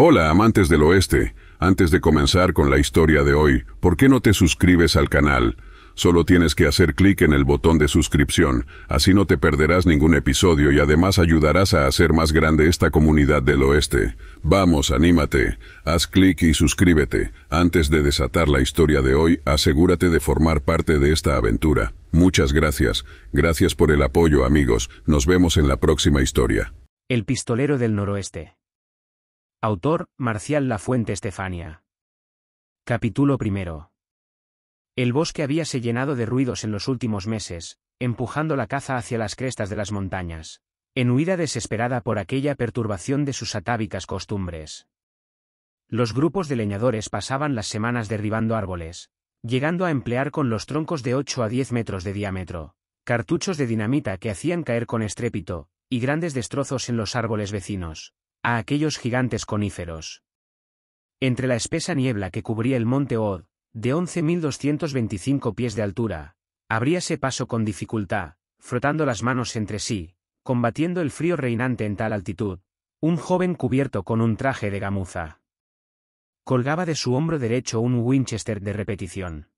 Hola amantes del oeste, antes de comenzar con la historia de hoy, ¿por qué no te suscribes al canal? Solo tienes que hacer clic en el botón de suscripción, así no te perderás ningún episodio y además ayudarás a hacer más grande esta comunidad del oeste. Vamos, anímate, haz clic y suscríbete. Antes de desatar la historia de hoy, asegúrate de formar parte de esta aventura. Muchas gracias, gracias por el apoyo amigos, nos vemos en la próxima historia. El pistolero del noroeste. Autor, Marcial Fuente Estefania. Capítulo primero. El bosque habíase llenado de ruidos en los últimos meses, empujando la caza hacia las crestas de las montañas, en huida desesperada por aquella perturbación de sus atávicas costumbres. Los grupos de leñadores pasaban las semanas derribando árboles, llegando a emplear con los troncos de 8 a 10 metros de diámetro, cartuchos de dinamita que hacían caer con estrépito, y grandes destrozos en los árboles vecinos, a aquellos gigantes coníferos. Entre la espesa niebla que cubría el monte Od, de 11.225 pies de altura, abríase paso con dificultad, frotando las manos entre sí, combatiendo el frío reinante en tal altitud, un joven cubierto con un traje de gamuza. Colgaba de su hombro derecho un Winchester de repetición.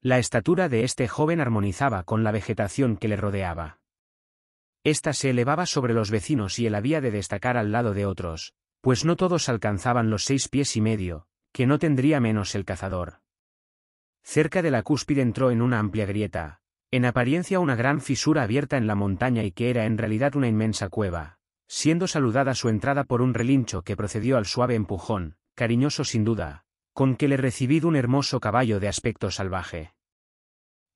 La estatura de este joven armonizaba con la vegetación que le rodeaba. Esta se elevaba sobre los vecinos y él había de destacar al lado de otros, pues no todos alcanzaban los seis pies y medio, que no tendría menos el cazador. Cerca de la cúspide entró en una amplia grieta, en apariencia una gran fisura abierta en la montaña y que era en realidad una inmensa cueva, siendo saludada su entrada por un relincho que procedió al suave empujón, cariñoso sin duda, con que le recibido un hermoso caballo de aspecto salvaje.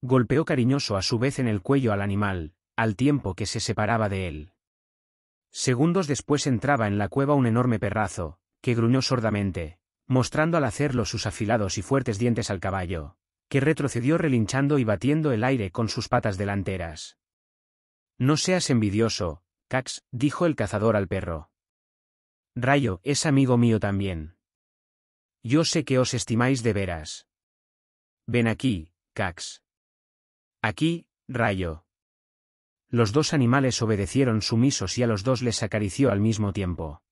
Golpeó cariñoso a su vez en el cuello al animal, al tiempo que se separaba de él. Segundos después entraba en la cueva un enorme perrazo, que gruñó sordamente, mostrando al hacerlo sus afilados y fuertes dientes al caballo, que retrocedió relinchando y batiendo el aire con sus patas delanteras. No seas envidioso, Cax, dijo el cazador al perro. Rayo es amigo mío también. Yo sé que os estimáis de veras. Ven aquí, Cax. Aquí, Rayo. Los dos animales obedecieron sumisos y a los dos les acarició al mismo tiempo.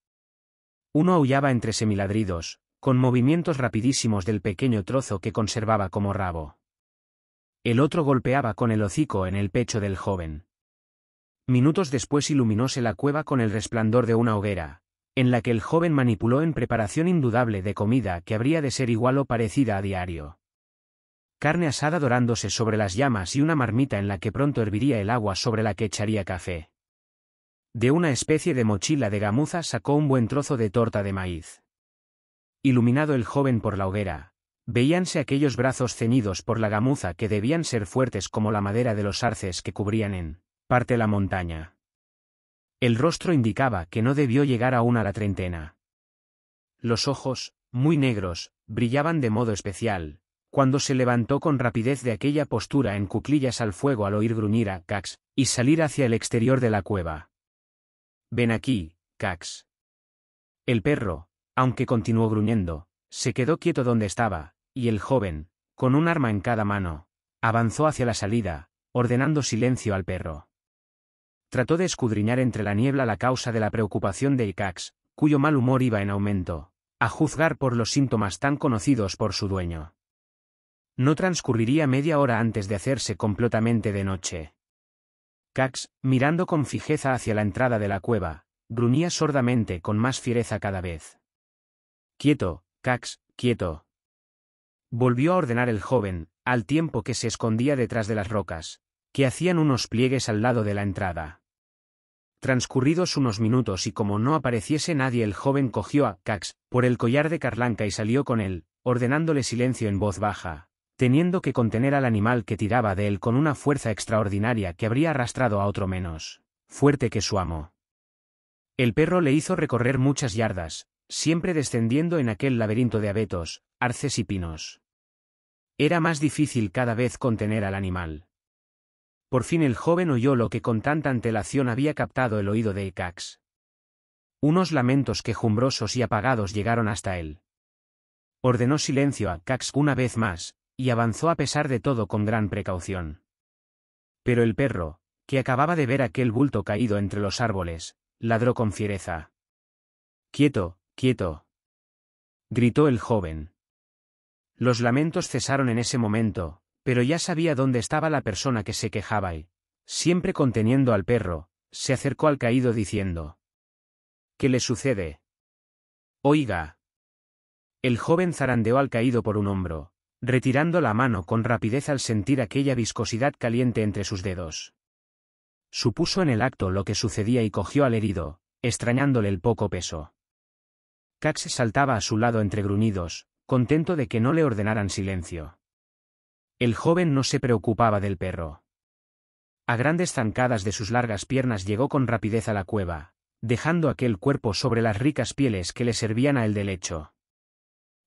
Uno aullaba entre semiladridos, con movimientos rapidísimos del pequeño trozo que conservaba como rabo. El otro golpeaba con el hocico en el pecho del joven. Minutos después iluminóse la cueva con el resplandor de una hoguera, en la que el joven manipuló en preparación indudable de comida que habría de ser igual o parecida a diario carne asada dorándose sobre las llamas y una marmita en la que pronto herviría el agua sobre la que echaría café. De una especie de mochila de gamuza sacó un buen trozo de torta de maíz. Iluminado el joven por la hoguera, veíanse aquellos brazos ceñidos por la gamuza que debían ser fuertes como la madera de los arces que cubrían en parte la montaña. El rostro indicaba que no debió llegar aún a la treintena. Los ojos, muy negros, brillaban de modo especial, cuando se levantó con rapidez de aquella postura en cuclillas al fuego al oír gruñir a Cax, y salir hacia el exterior de la cueva. Ven aquí, Cax. El perro, aunque continuó gruñendo, se quedó quieto donde estaba, y el joven, con un arma en cada mano, avanzó hacia la salida, ordenando silencio al perro. Trató de escudriñar entre la niebla la causa de la preocupación de Icax, cuyo mal humor iba en aumento, a juzgar por los síntomas tan conocidos por su dueño. No transcurriría media hora antes de hacerse completamente de noche. Cax, mirando con fijeza hacia la entrada de la cueva, gruñía sordamente con más fiereza cada vez. Quieto, Cax, quieto. Volvió a ordenar el joven, al tiempo que se escondía detrás de las rocas, que hacían unos pliegues al lado de la entrada. Transcurridos unos minutos y como no apareciese nadie el joven cogió a Cax por el collar de Carlanca y salió con él, ordenándole silencio en voz baja teniendo que contener al animal que tiraba de él con una fuerza extraordinaria que habría arrastrado a otro menos, fuerte que su amo. El perro le hizo recorrer muchas yardas, siempre descendiendo en aquel laberinto de abetos, arces y pinos. Era más difícil cada vez contener al animal. Por fin el joven oyó lo que con tanta antelación había captado el oído de Icax. Unos lamentos quejumbrosos y apagados llegaron hasta él. Ordenó silencio a Cax una vez más, y avanzó a pesar de todo con gran precaución. Pero el perro, que acababa de ver aquel bulto caído entre los árboles, ladró con fiereza. Quieto, quieto. gritó el joven. Los lamentos cesaron en ese momento, pero ya sabía dónde estaba la persona que se quejaba y, siempre conteniendo al perro, se acercó al caído diciendo. ¿Qué le sucede? Oiga. El joven zarandeó al caído por un hombro, retirando la mano con rapidez al sentir aquella viscosidad caliente entre sus dedos. Supuso en el acto lo que sucedía y cogió al herido, extrañándole el poco peso. Cax saltaba a su lado entre gruñidos, contento de que no le ordenaran silencio. El joven no se preocupaba del perro. A grandes zancadas de sus largas piernas llegó con rapidez a la cueva, dejando aquel cuerpo sobre las ricas pieles que le servían a el de lecho.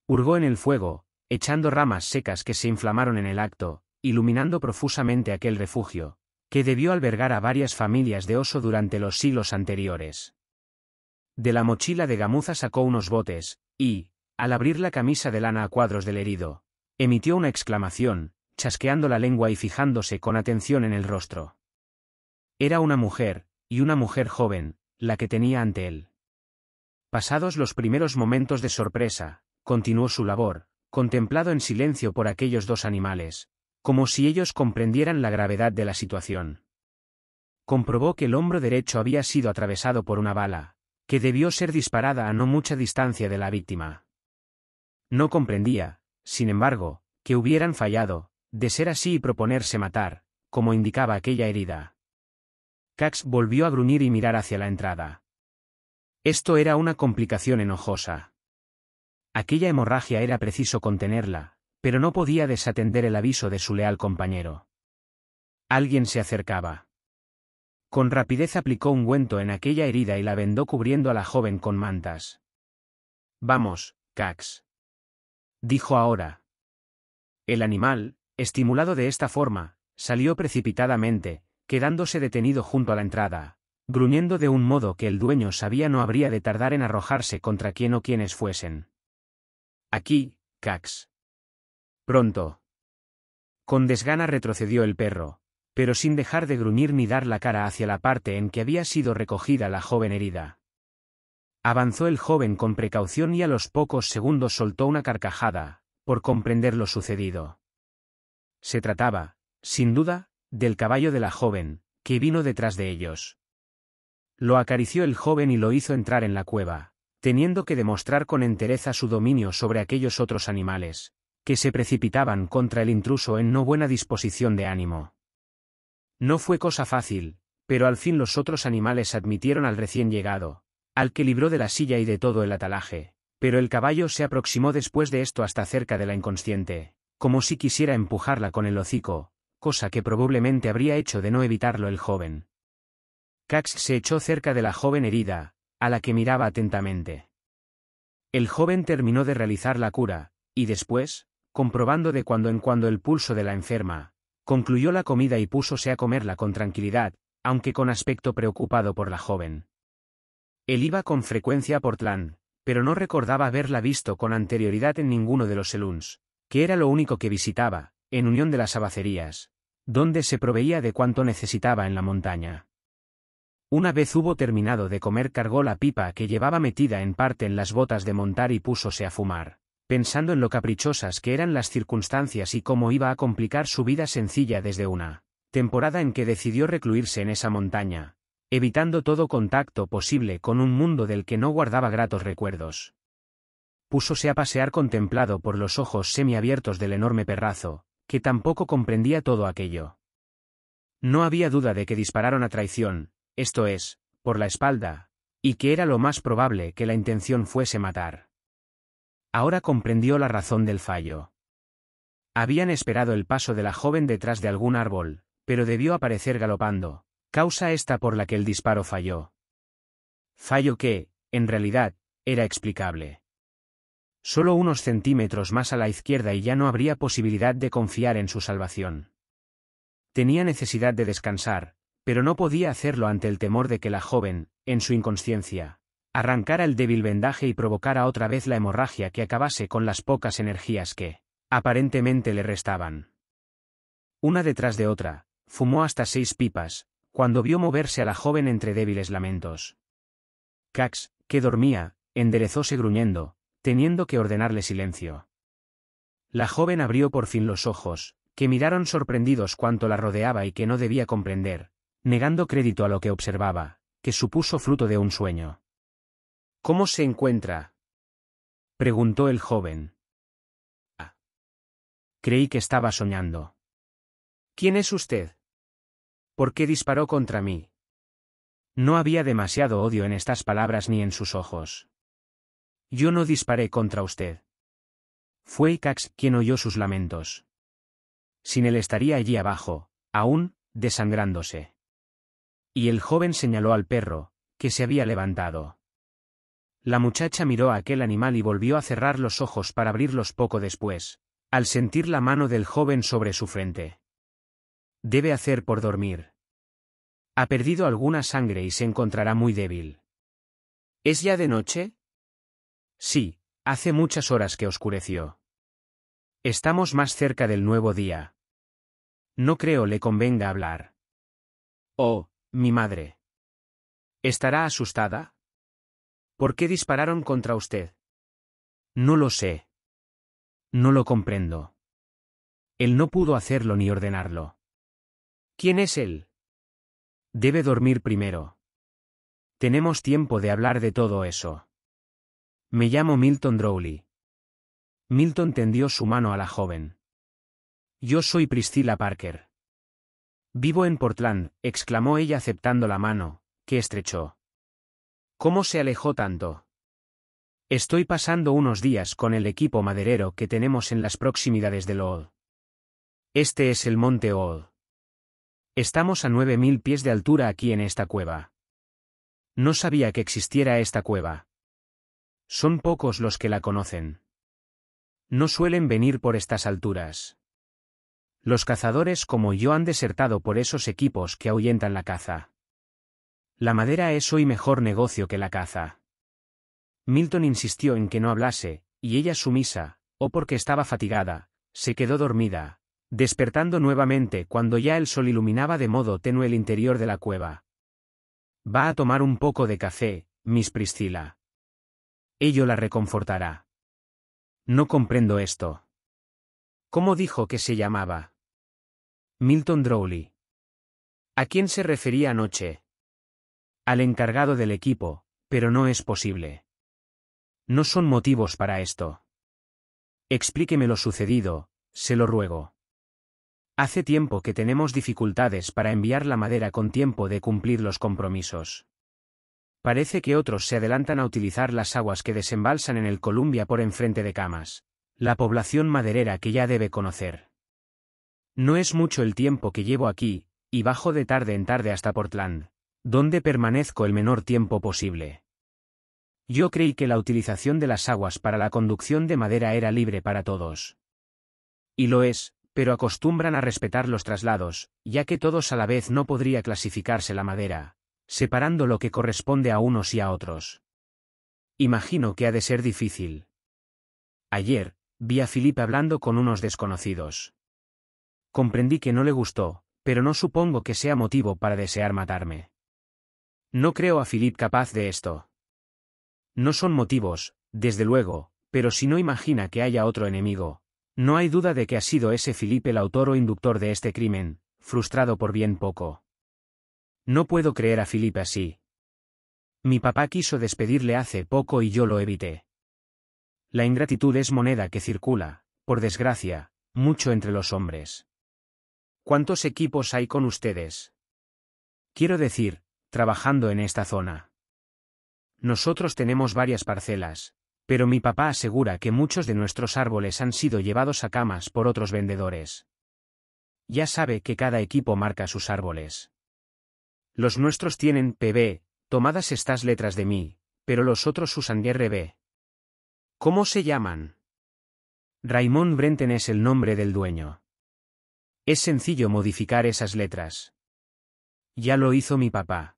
Hurgó en el fuego, echando ramas secas que se inflamaron en el acto, iluminando profusamente aquel refugio, que debió albergar a varias familias de oso durante los siglos anteriores. De la mochila de gamuza sacó unos botes, y, al abrir la camisa de lana a cuadros del herido, emitió una exclamación, chasqueando la lengua y fijándose con atención en el rostro. Era una mujer, y una mujer joven, la que tenía ante él. Pasados los primeros momentos de sorpresa, continuó su labor, contemplado en silencio por aquellos dos animales, como si ellos comprendieran la gravedad de la situación. Comprobó que el hombro derecho había sido atravesado por una bala, que debió ser disparada a no mucha distancia de la víctima. No comprendía, sin embargo, que hubieran fallado, de ser así y proponerse matar, como indicaba aquella herida. Cax volvió a gruñir y mirar hacia la entrada. Esto era una complicación enojosa. Aquella hemorragia era preciso contenerla, pero no podía desatender el aviso de su leal compañero. Alguien se acercaba. Con rapidez aplicó ungüento en aquella herida y la vendó cubriendo a la joven con mantas. Vamos, Cax. Dijo ahora. El animal, estimulado de esta forma, salió precipitadamente, quedándose detenido junto a la entrada, gruñendo de un modo que el dueño sabía no habría de tardar en arrojarse contra quien o quienes fuesen. Aquí, Cax. Pronto. Con desgana retrocedió el perro, pero sin dejar de gruñir ni dar la cara hacia la parte en que había sido recogida la joven herida. Avanzó el joven con precaución y a los pocos segundos soltó una carcajada, por comprender lo sucedido. Se trataba, sin duda, del caballo de la joven, que vino detrás de ellos. Lo acarició el joven y lo hizo entrar en la cueva teniendo que demostrar con entereza su dominio sobre aquellos otros animales, que se precipitaban contra el intruso en no buena disposición de ánimo. No fue cosa fácil, pero al fin los otros animales admitieron al recién llegado, al que libró de la silla y de todo el atalaje, pero el caballo se aproximó después de esto hasta cerca de la inconsciente, como si quisiera empujarla con el hocico, cosa que probablemente habría hecho de no evitarlo el joven. Cax se echó cerca de la joven herida, a la que miraba atentamente. El joven terminó de realizar la cura, y después, comprobando de cuando en cuando el pulso de la enferma, concluyó la comida y púsose a comerla con tranquilidad, aunque con aspecto preocupado por la joven. Él iba con frecuencia a Portland, pero no recordaba haberla visto con anterioridad en ninguno de los seluns, que era lo único que visitaba, en unión de las abacerías, donde se proveía de cuanto necesitaba en la montaña. Una vez hubo terminado de comer cargó la pipa que llevaba metida en parte en las botas de montar y púsose a fumar, pensando en lo caprichosas que eran las circunstancias y cómo iba a complicar su vida sencilla desde una temporada en que decidió recluirse en esa montaña, evitando todo contacto posible con un mundo del que no guardaba gratos recuerdos. Púsose a pasear contemplado por los ojos semiabiertos del enorme perrazo, que tampoco comprendía todo aquello. No había duda de que dispararon a traición, esto es, por la espalda, y que era lo más probable que la intención fuese matar. Ahora comprendió la razón del fallo. Habían esperado el paso de la joven detrás de algún árbol, pero debió aparecer galopando, causa esta por la que el disparo falló. Fallo que, en realidad, era explicable. Solo unos centímetros más a la izquierda y ya no habría posibilidad de confiar en su salvación. Tenía necesidad de descansar, pero no podía hacerlo ante el temor de que la joven, en su inconsciencia, arrancara el débil vendaje y provocara otra vez la hemorragia que acabase con las pocas energías que, aparentemente, le restaban. Una detrás de otra, fumó hasta seis pipas, cuando vio moverse a la joven entre débiles lamentos. Cax, que dormía, enderezóse gruñendo, teniendo que ordenarle silencio. La joven abrió por fin los ojos, que miraron sorprendidos cuanto la rodeaba y que no debía comprender, negando crédito a lo que observaba, que supuso fruto de un sueño. ¿Cómo se encuentra? preguntó el joven. Ah. Creí que estaba soñando. ¿Quién es usted? ¿Por qué disparó contra mí? No había demasiado odio en estas palabras ni en sus ojos. Yo no disparé contra usted. Fue Icax quien oyó sus lamentos. Sin él estaría allí abajo, aún, desangrándose. Y el joven señaló al perro, que se había levantado. La muchacha miró a aquel animal y volvió a cerrar los ojos para abrirlos poco después, al sentir la mano del joven sobre su frente. Debe hacer por dormir. Ha perdido alguna sangre y se encontrará muy débil. ¿Es ya de noche? Sí, hace muchas horas que oscureció. Estamos más cerca del nuevo día. No creo le convenga hablar. Oh, mi madre. ¿Estará asustada? ¿Por qué dispararon contra usted? No lo sé. No lo comprendo. Él no pudo hacerlo ni ordenarlo. ¿Quién es él? Debe dormir primero. Tenemos tiempo de hablar de todo eso. Me llamo Milton Drowley. Milton tendió su mano a la joven. Yo soy Priscilla Parker. Vivo en Portland, exclamó ella aceptando la mano, que estrechó. ¿Cómo se alejó tanto? Estoy pasando unos días con el equipo maderero que tenemos en las proximidades de Old. Este es el monte Old. Estamos a mil pies de altura aquí en esta cueva. No sabía que existiera esta cueva. Son pocos los que la conocen. No suelen venir por estas alturas. Los cazadores como yo han desertado por esos equipos que ahuyentan la caza. La madera es hoy mejor negocio que la caza. Milton insistió en que no hablase, y ella sumisa, o porque estaba fatigada, se quedó dormida, despertando nuevamente cuando ya el sol iluminaba de modo tenue el interior de la cueva. Va a tomar un poco de café, Miss Priscila. Ello la reconfortará. No comprendo esto. ¿Cómo dijo que se llamaba? Milton Drowley. ¿A quién se refería anoche? Al encargado del equipo, pero no es posible. No son motivos para esto. Explíqueme lo sucedido, se lo ruego. Hace tiempo que tenemos dificultades para enviar la madera con tiempo de cumplir los compromisos. Parece que otros se adelantan a utilizar las aguas que desembalsan en el Columbia por enfrente de camas, la población maderera que ya debe conocer. No es mucho el tiempo que llevo aquí, y bajo de tarde en tarde hasta Portland, donde permanezco el menor tiempo posible. Yo creí que la utilización de las aguas para la conducción de madera era libre para todos. Y lo es, pero acostumbran a respetar los traslados, ya que todos a la vez no podría clasificarse la madera, separando lo que corresponde a unos y a otros. Imagino que ha de ser difícil. Ayer, Vi a Philip hablando con unos desconocidos. Comprendí que no le gustó, pero no supongo que sea motivo para desear matarme. No creo a Philip capaz de esto. No son motivos, desde luego, pero si no imagina que haya otro enemigo, no hay duda de que ha sido ese Philip el autor o inductor de este crimen, frustrado por bien poco. No puedo creer a Philip así. Mi papá quiso despedirle hace poco y yo lo evité. La ingratitud es moneda que circula, por desgracia, mucho entre los hombres. ¿Cuántos equipos hay con ustedes? Quiero decir, trabajando en esta zona. Nosotros tenemos varias parcelas, pero mi papá asegura que muchos de nuestros árboles han sido llevados a camas por otros vendedores. Ya sabe que cada equipo marca sus árboles. Los nuestros tienen PB, tomadas estas letras de mí, pero los otros usan RB. ¿Cómo se llaman? Raymond Brenten es el nombre del dueño. Es sencillo modificar esas letras. Ya lo hizo mi papá.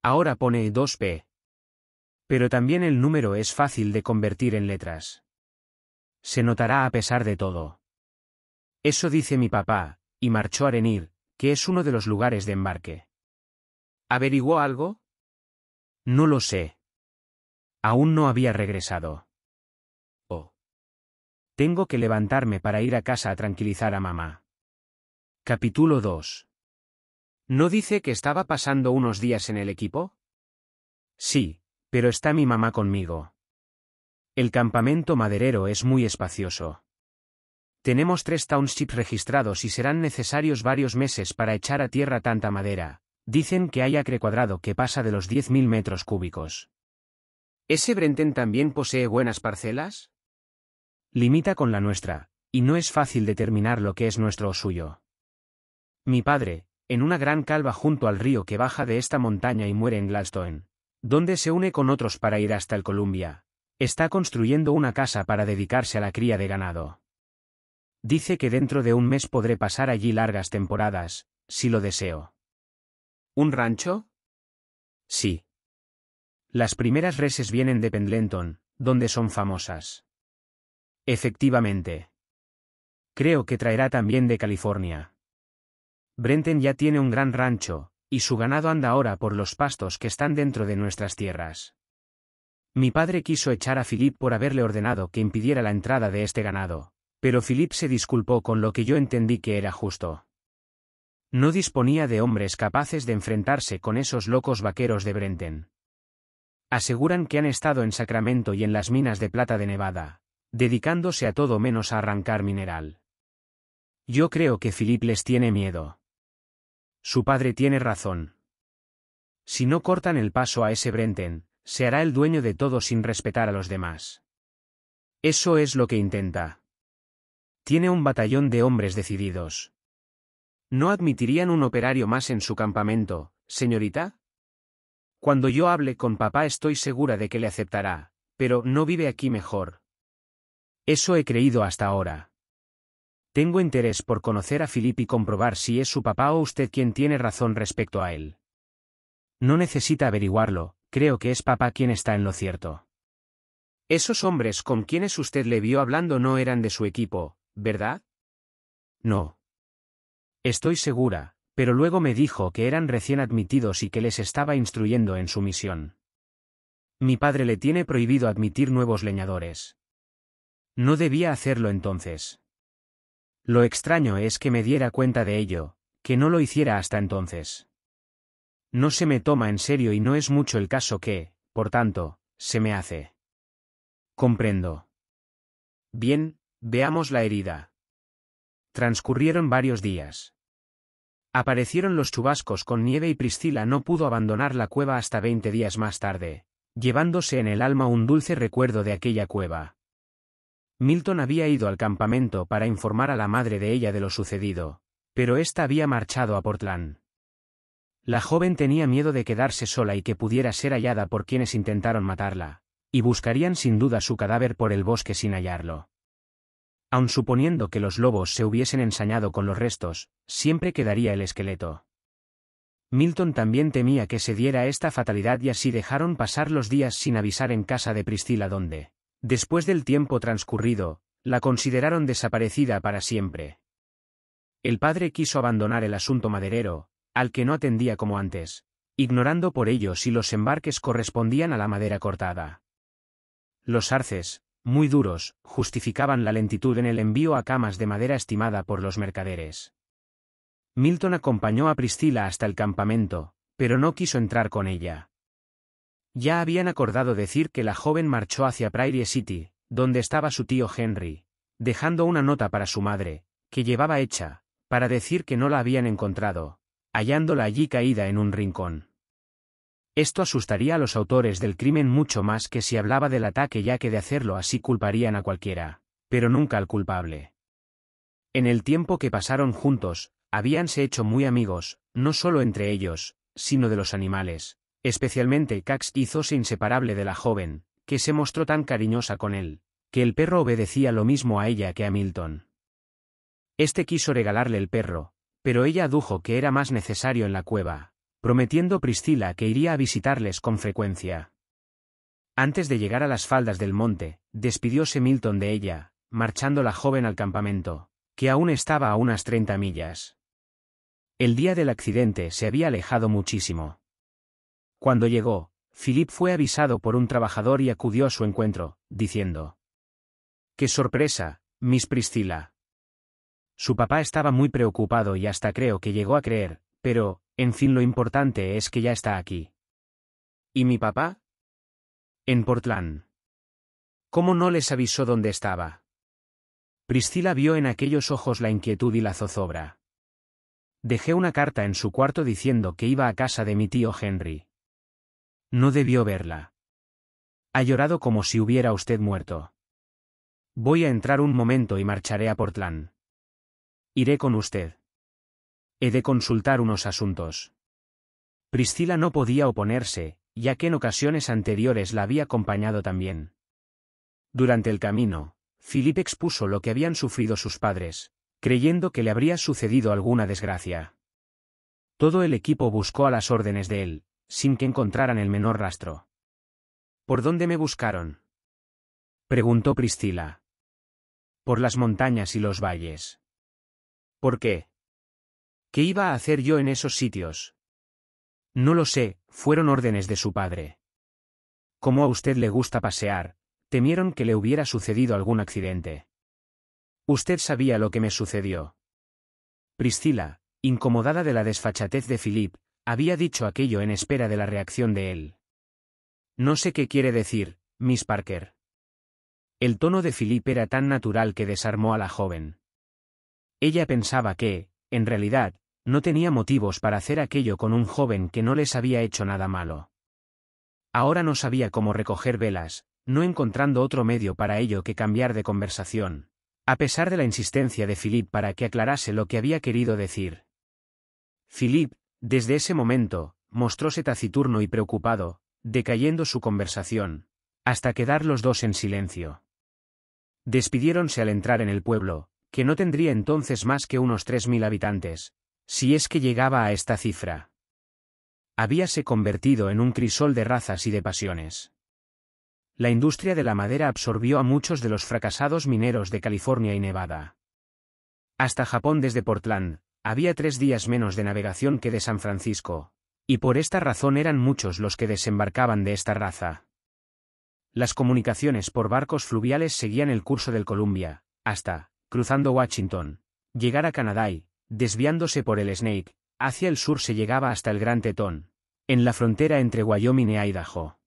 Ahora pone 2P. Pero también el número es fácil de convertir en letras. Se notará a pesar de todo. Eso dice mi papá, y marchó a Renir, que es uno de los lugares de embarque. ¿Averiguó algo? No lo sé. Aún no había regresado. Tengo que levantarme para ir a casa a tranquilizar a mamá. Capítulo 2. ¿No dice que estaba pasando unos días en el equipo? Sí, pero está mi mamá conmigo. El campamento maderero es muy espacioso. Tenemos tres townships registrados y serán necesarios varios meses para echar a tierra tanta madera. Dicen que hay acre cuadrado que pasa de los 10.000 metros cúbicos. ¿Ese Brenten también posee buenas parcelas? limita con la nuestra, y no es fácil determinar lo que es nuestro o suyo. Mi padre, en una gran calva junto al río que baja de esta montaña y muere en Gladstone, donde se une con otros para ir hasta el Columbia, está construyendo una casa para dedicarse a la cría de ganado. Dice que dentro de un mes podré pasar allí largas temporadas, si lo deseo. ¿Un rancho? Sí. Las primeras reses vienen de Pendleton, donde son famosas. Efectivamente. Creo que traerá también de California. Brenten ya tiene un gran rancho, y su ganado anda ahora por los pastos que están dentro de nuestras tierras. Mi padre quiso echar a Philip por haberle ordenado que impidiera la entrada de este ganado, pero Philip se disculpó con lo que yo entendí que era justo. No disponía de hombres capaces de enfrentarse con esos locos vaqueros de Brenten. Aseguran que han estado en Sacramento y en las minas de plata de Nevada, dedicándose a todo menos a arrancar mineral. Yo creo que Philip les tiene miedo. Su padre tiene razón. Si no cortan el paso a ese Brenten, se hará el dueño de todo sin respetar a los demás. Eso es lo que intenta. Tiene un batallón de hombres decididos. ¿No admitirían un operario más en su campamento, señorita? Cuando yo hable con papá estoy segura de que le aceptará, pero no vive aquí mejor, eso he creído hasta ahora. Tengo interés por conocer a Philip y comprobar si es su papá o usted quien tiene razón respecto a él. No necesita averiguarlo, creo que es papá quien está en lo cierto. Esos hombres con quienes usted le vio hablando no eran de su equipo, ¿verdad? No. Estoy segura, pero luego me dijo que eran recién admitidos y que les estaba instruyendo en su misión. Mi padre le tiene prohibido admitir nuevos leñadores. No debía hacerlo entonces. Lo extraño es que me diera cuenta de ello, que no lo hiciera hasta entonces. No se me toma en serio y no es mucho el caso que, por tanto, se me hace. Comprendo. Bien, veamos la herida. Transcurrieron varios días. Aparecieron los chubascos con nieve y Priscila no pudo abandonar la cueva hasta veinte días más tarde, llevándose en el alma un dulce recuerdo de aquella cueva. Milton había ido al campamento para informar a la madre de ella de lo sucedido, pero ésta había marchado a Portland. La joven tenía miedo de quedarse sola y que pudiera ser hallada por quienes intentaron matarla, y buscarían sin duda su cadáver por el bosque sin hallarlo. Aun suponiendo que los lobos se hubiesen ensañado con los restos, siempre quedaría el esqueleto. Milton también temía que se diera esta fatalidad y así dejaron pasar los días sin avisar en casa de Priscila dónde. Después del tiempo transcurrido, la consideraron desaparecida para siempre. El padre quiso abandonar el asunto maderero, al que no atendía como antes, ignorando por ello si los embarques correspondían a la madera cortada. Los arces, muy duros, justificaban la lentitud en el envío a camas de madera estimada por los mercaderes. Milton acompañó a Priscila hasta el campamento, pero no quiso entrar con ella. Ya habían acordado decir que la joven marchó hacia Prairie City, donde estaba su tío Henry, dejando una nota para su madre, que llevaba hecha, para decir que no la habían encontrado, hallándola allí caída en un rincón. Esto asustaría a los autores del crimen mucho más que si hablaba del ataque ya que de hacerlo así culparían a cualquiera, pero nunca al culpable. En el tiempo que pasaron juntos, habíanse hecho muy amigos, no solo entre ellos, sino de los animales, Especialmente Cax hizose inseparable de la joven, que se mostró tan cariñosa con él, que el perro obedecía lo mismo a ella que a Milton. Este quiso regalarle el perro, pero ella adujo que era más necesario en la cueva, prometiendo Priscila que iría a visitarles con frecuencia. Antes de llegar a las faldas del monte, despidióse Milton de ella, marchando la joven al campamento, que aún estaba a unas treinta millas. El día del accidente se había alejado muchísimo. Cuando llegó, Philip fue avisado por un trabajador y acudió a su encuentro, diciendo. ¡Qué sorpresa, Miss Priscilla! Su papá estaba muy preocupado y hasta creo que llegó a creer, pero, en fin, lo importante es que ya está aquí. ¿Y mi papá? En Portland. ¿Cómo no les avisó dónde estaba? Priscila vio en aquellos ojos la inquietud y la zozobra. Dejé una carta en su cuarto diciendo que iba a casa de mi tío Henry. No debió verla. Ha llorado como si hubiera usted muerto. Voy a entrar un momento y marcharé a Portland. Iré con usted. He de consultar unos asuntos. Priscila no podía oponerse, ya que en ocasiones anteriores la había acompañado también. Durante el camino, Philip expuso lo que habían sufrido sus padres, creyendo que le habría sucedido alguna desgracia. Todo el equipo buscó a las órdenes de él, sin que encontraran el menor rastro. ¿Por dónde me buscaron? preguntó Priscila. Por las montañas y los valles. ¿Por qué? ¿Qué iba a hacer yo en esos sitios? No lo sé, fueron órdenes de su padre. Como a usted le gusta pasear, temieron que le hubiera sucedido algún accidente. Usted sabía lo que me sucedió. Priscila, incomodada de la desfachatez de Philip, había dicho aquello en espera de la reacción de él. No sé qué quiere decir, Miss Parker. El tono de Philip era tan natural que desarmó a la joven. Ella pensaba que, en realidad, no tenía motivos para hacer aquello con un joven que no les había hecho nada malo. Ahora no sabía cómo recoger velas, no encontrando otro medio para ello que cambiar de conversación, a pesar de la insistencia de Philip para que aclarase lo que había querido decir. Philip, desde ese momento, mostróse taciturno y preocupado, decayendo su conversación, hasta quedar los dos en silencio. Despidiéronse al entrar en el pueblo, que no tendría entonces más que unos tres mil habitantes, si es que llegaba a esta cifra. Habíase convertido en un crisol de razas y de pasiones. La industria de la madera absorbió a muchos de los fracasados mineros de California y Nevada. Hasta Japón desde Portland, había tres días menos de navegación que de San Francisco, y por esta razón eran muchos los que desembarcaban de esta raza. Las comunicaciones por barcos fluviales seguían el curso del Columbia, hasta, cruzando Washington, llegar a Canadá y, desviándose por el Snake, hacia el sur se llegaba hasta el Gran Tetón, en la frontera entre Wyoming y e Idaho.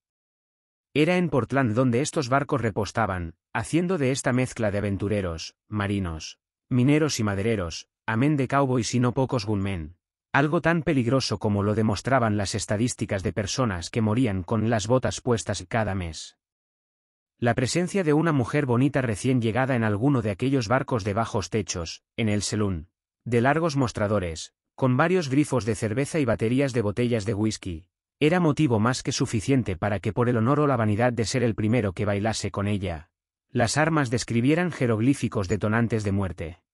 Era en Portland donde estos barcos repostaban, haciendo de esta mezcla de aventureros, marinos, mineros y madereros, amén de cowboys y no pocos gunmen. Algo tan peligroso como lo demostraban las estadísticas de personas que morían con las botas puestas cada mes. La presencia de una mujer bonita recién llegada en alguno de aquellos barcos de bajos techos, en el selún, de largos mostradores, con varios grifos de cerveza y baterías de botellas de whisky, era motivo más que suficiente para que por el honor o la vanidad de ser el primero que bailase con ella, las armas describieran jeroglíficos detonantes de muerte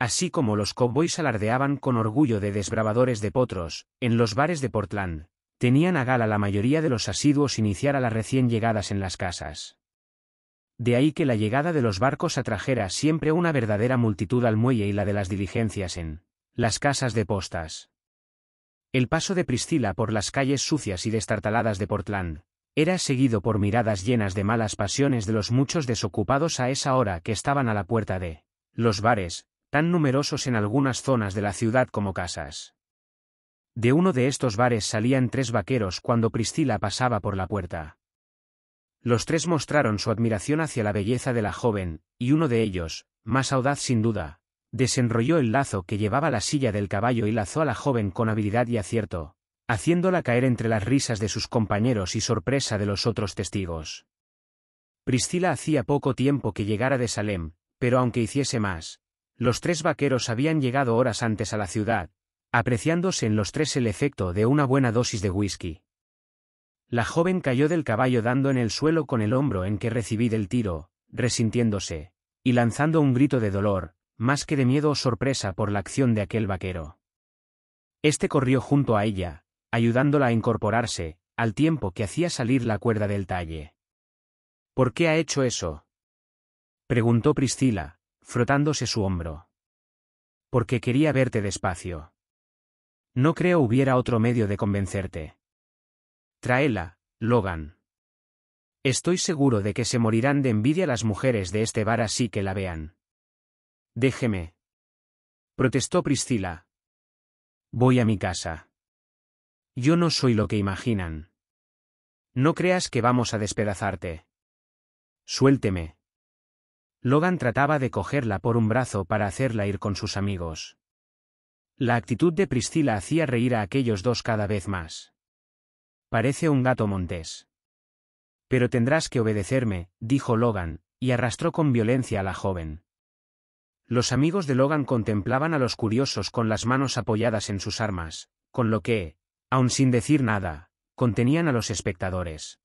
así como los cowboys alardeaban con orgullo de desbravadores de potros, en los bares de Portland, tenían a gala la mayoría de los asiduos iniciar a las recién llegadas en las casas. De ahí que la llegada de los barcos atrajera siempre una verdadera multitud al muelle y la de las diligencias en las casas de postas. El paso de Priscila por las calles sucias y destartaladas de Portland, era seguido por miradas llenas de malas pasiones de los muchos desocupados a esa hora que estaban a la puerta de los bares, tan numerosos en algunas zonas de la ciudad como casas. De uno de estos bares salían tres vaqueros cuando Priscila pasaba por la puerta. Los tres mostraron su admiración hacia la belleza de la joven, y uno de ellos, más audaz sin duda, desenrolló el lazo que llevaba la silla del caballo y lazó a la joven con habilidad y acierto, haciéndola caer entre las risas de sus compañeros y sorpresa de los otros testigos. Priscila hacía poco tiempo que llegara de Salem, pero aunque hiciese más, los tres vaqueros habían llegado horas antes a la ciudad, apreciándose en los tres el efecto de una buena dosis de whisky. La joven cayó del caballo dando en el suelo con el hombro en que recibí del tiro, resintiéndose, y lanzando un grito de dolor, más que de miedo o sorpresa por la acción de aquel vaquero. Este corrió junto a ella, ayudándola a incorporarse, al tiempo que hacía salir la cuerda del talle. ¿Por qué ha hecho eso? preguntó Priscila, frotándose su hombro. Porque quería verte despacio. No creo hubiera otro medio de convencerte. Tráela, Logan. Estoy seguro de que se morirán de envidia las mujeres de este bar así que la vean. Déjeme. Protestó Priscila. Voy a mi casa. Yo no soy lo que imaginan. No creas que vamos a despedazarte. Suélteme. Logan trataba de cogerla por un brazo para hacerla ir con sus amigos. La actitud de Priscila hacía reír a aquellos dos cada vez más. Parece un gato montés. Pero tendrás que obedecerme, dijo Logan, y arrastró con violencia a la joven. Los amigos de Logan contemplaban a los curiosos con las manos apoyadas en sus armas, con lo que, aun sin decir nada, contenían a los espectadores.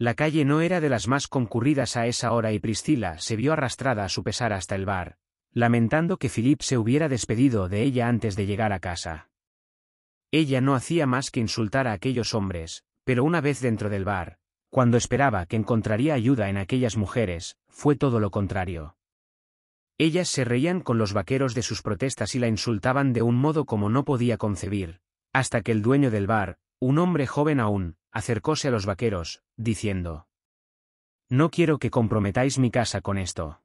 La calle no era de las más concurridas a esa hora y Priscila se vio arrastrada a su pesar hasta el bar, lamentando que Philip se hubiera despedido de ella antes de llegar a casa. Ella no hacía más que insultar a aquellos hombres, pero una vez dentro del bar, cuando esperaba que encontraría ayuda en aquellas mujeres, fue todo lo contrario. Ellas se reían con los vaqueros de sus protestas y la insultaban de un modo como no podía concebir, hasta que el dueño del bar, un hombre joven aún, acercóse a los vaqueros, diciendo, No quiero que comprometáis mi casa con esto.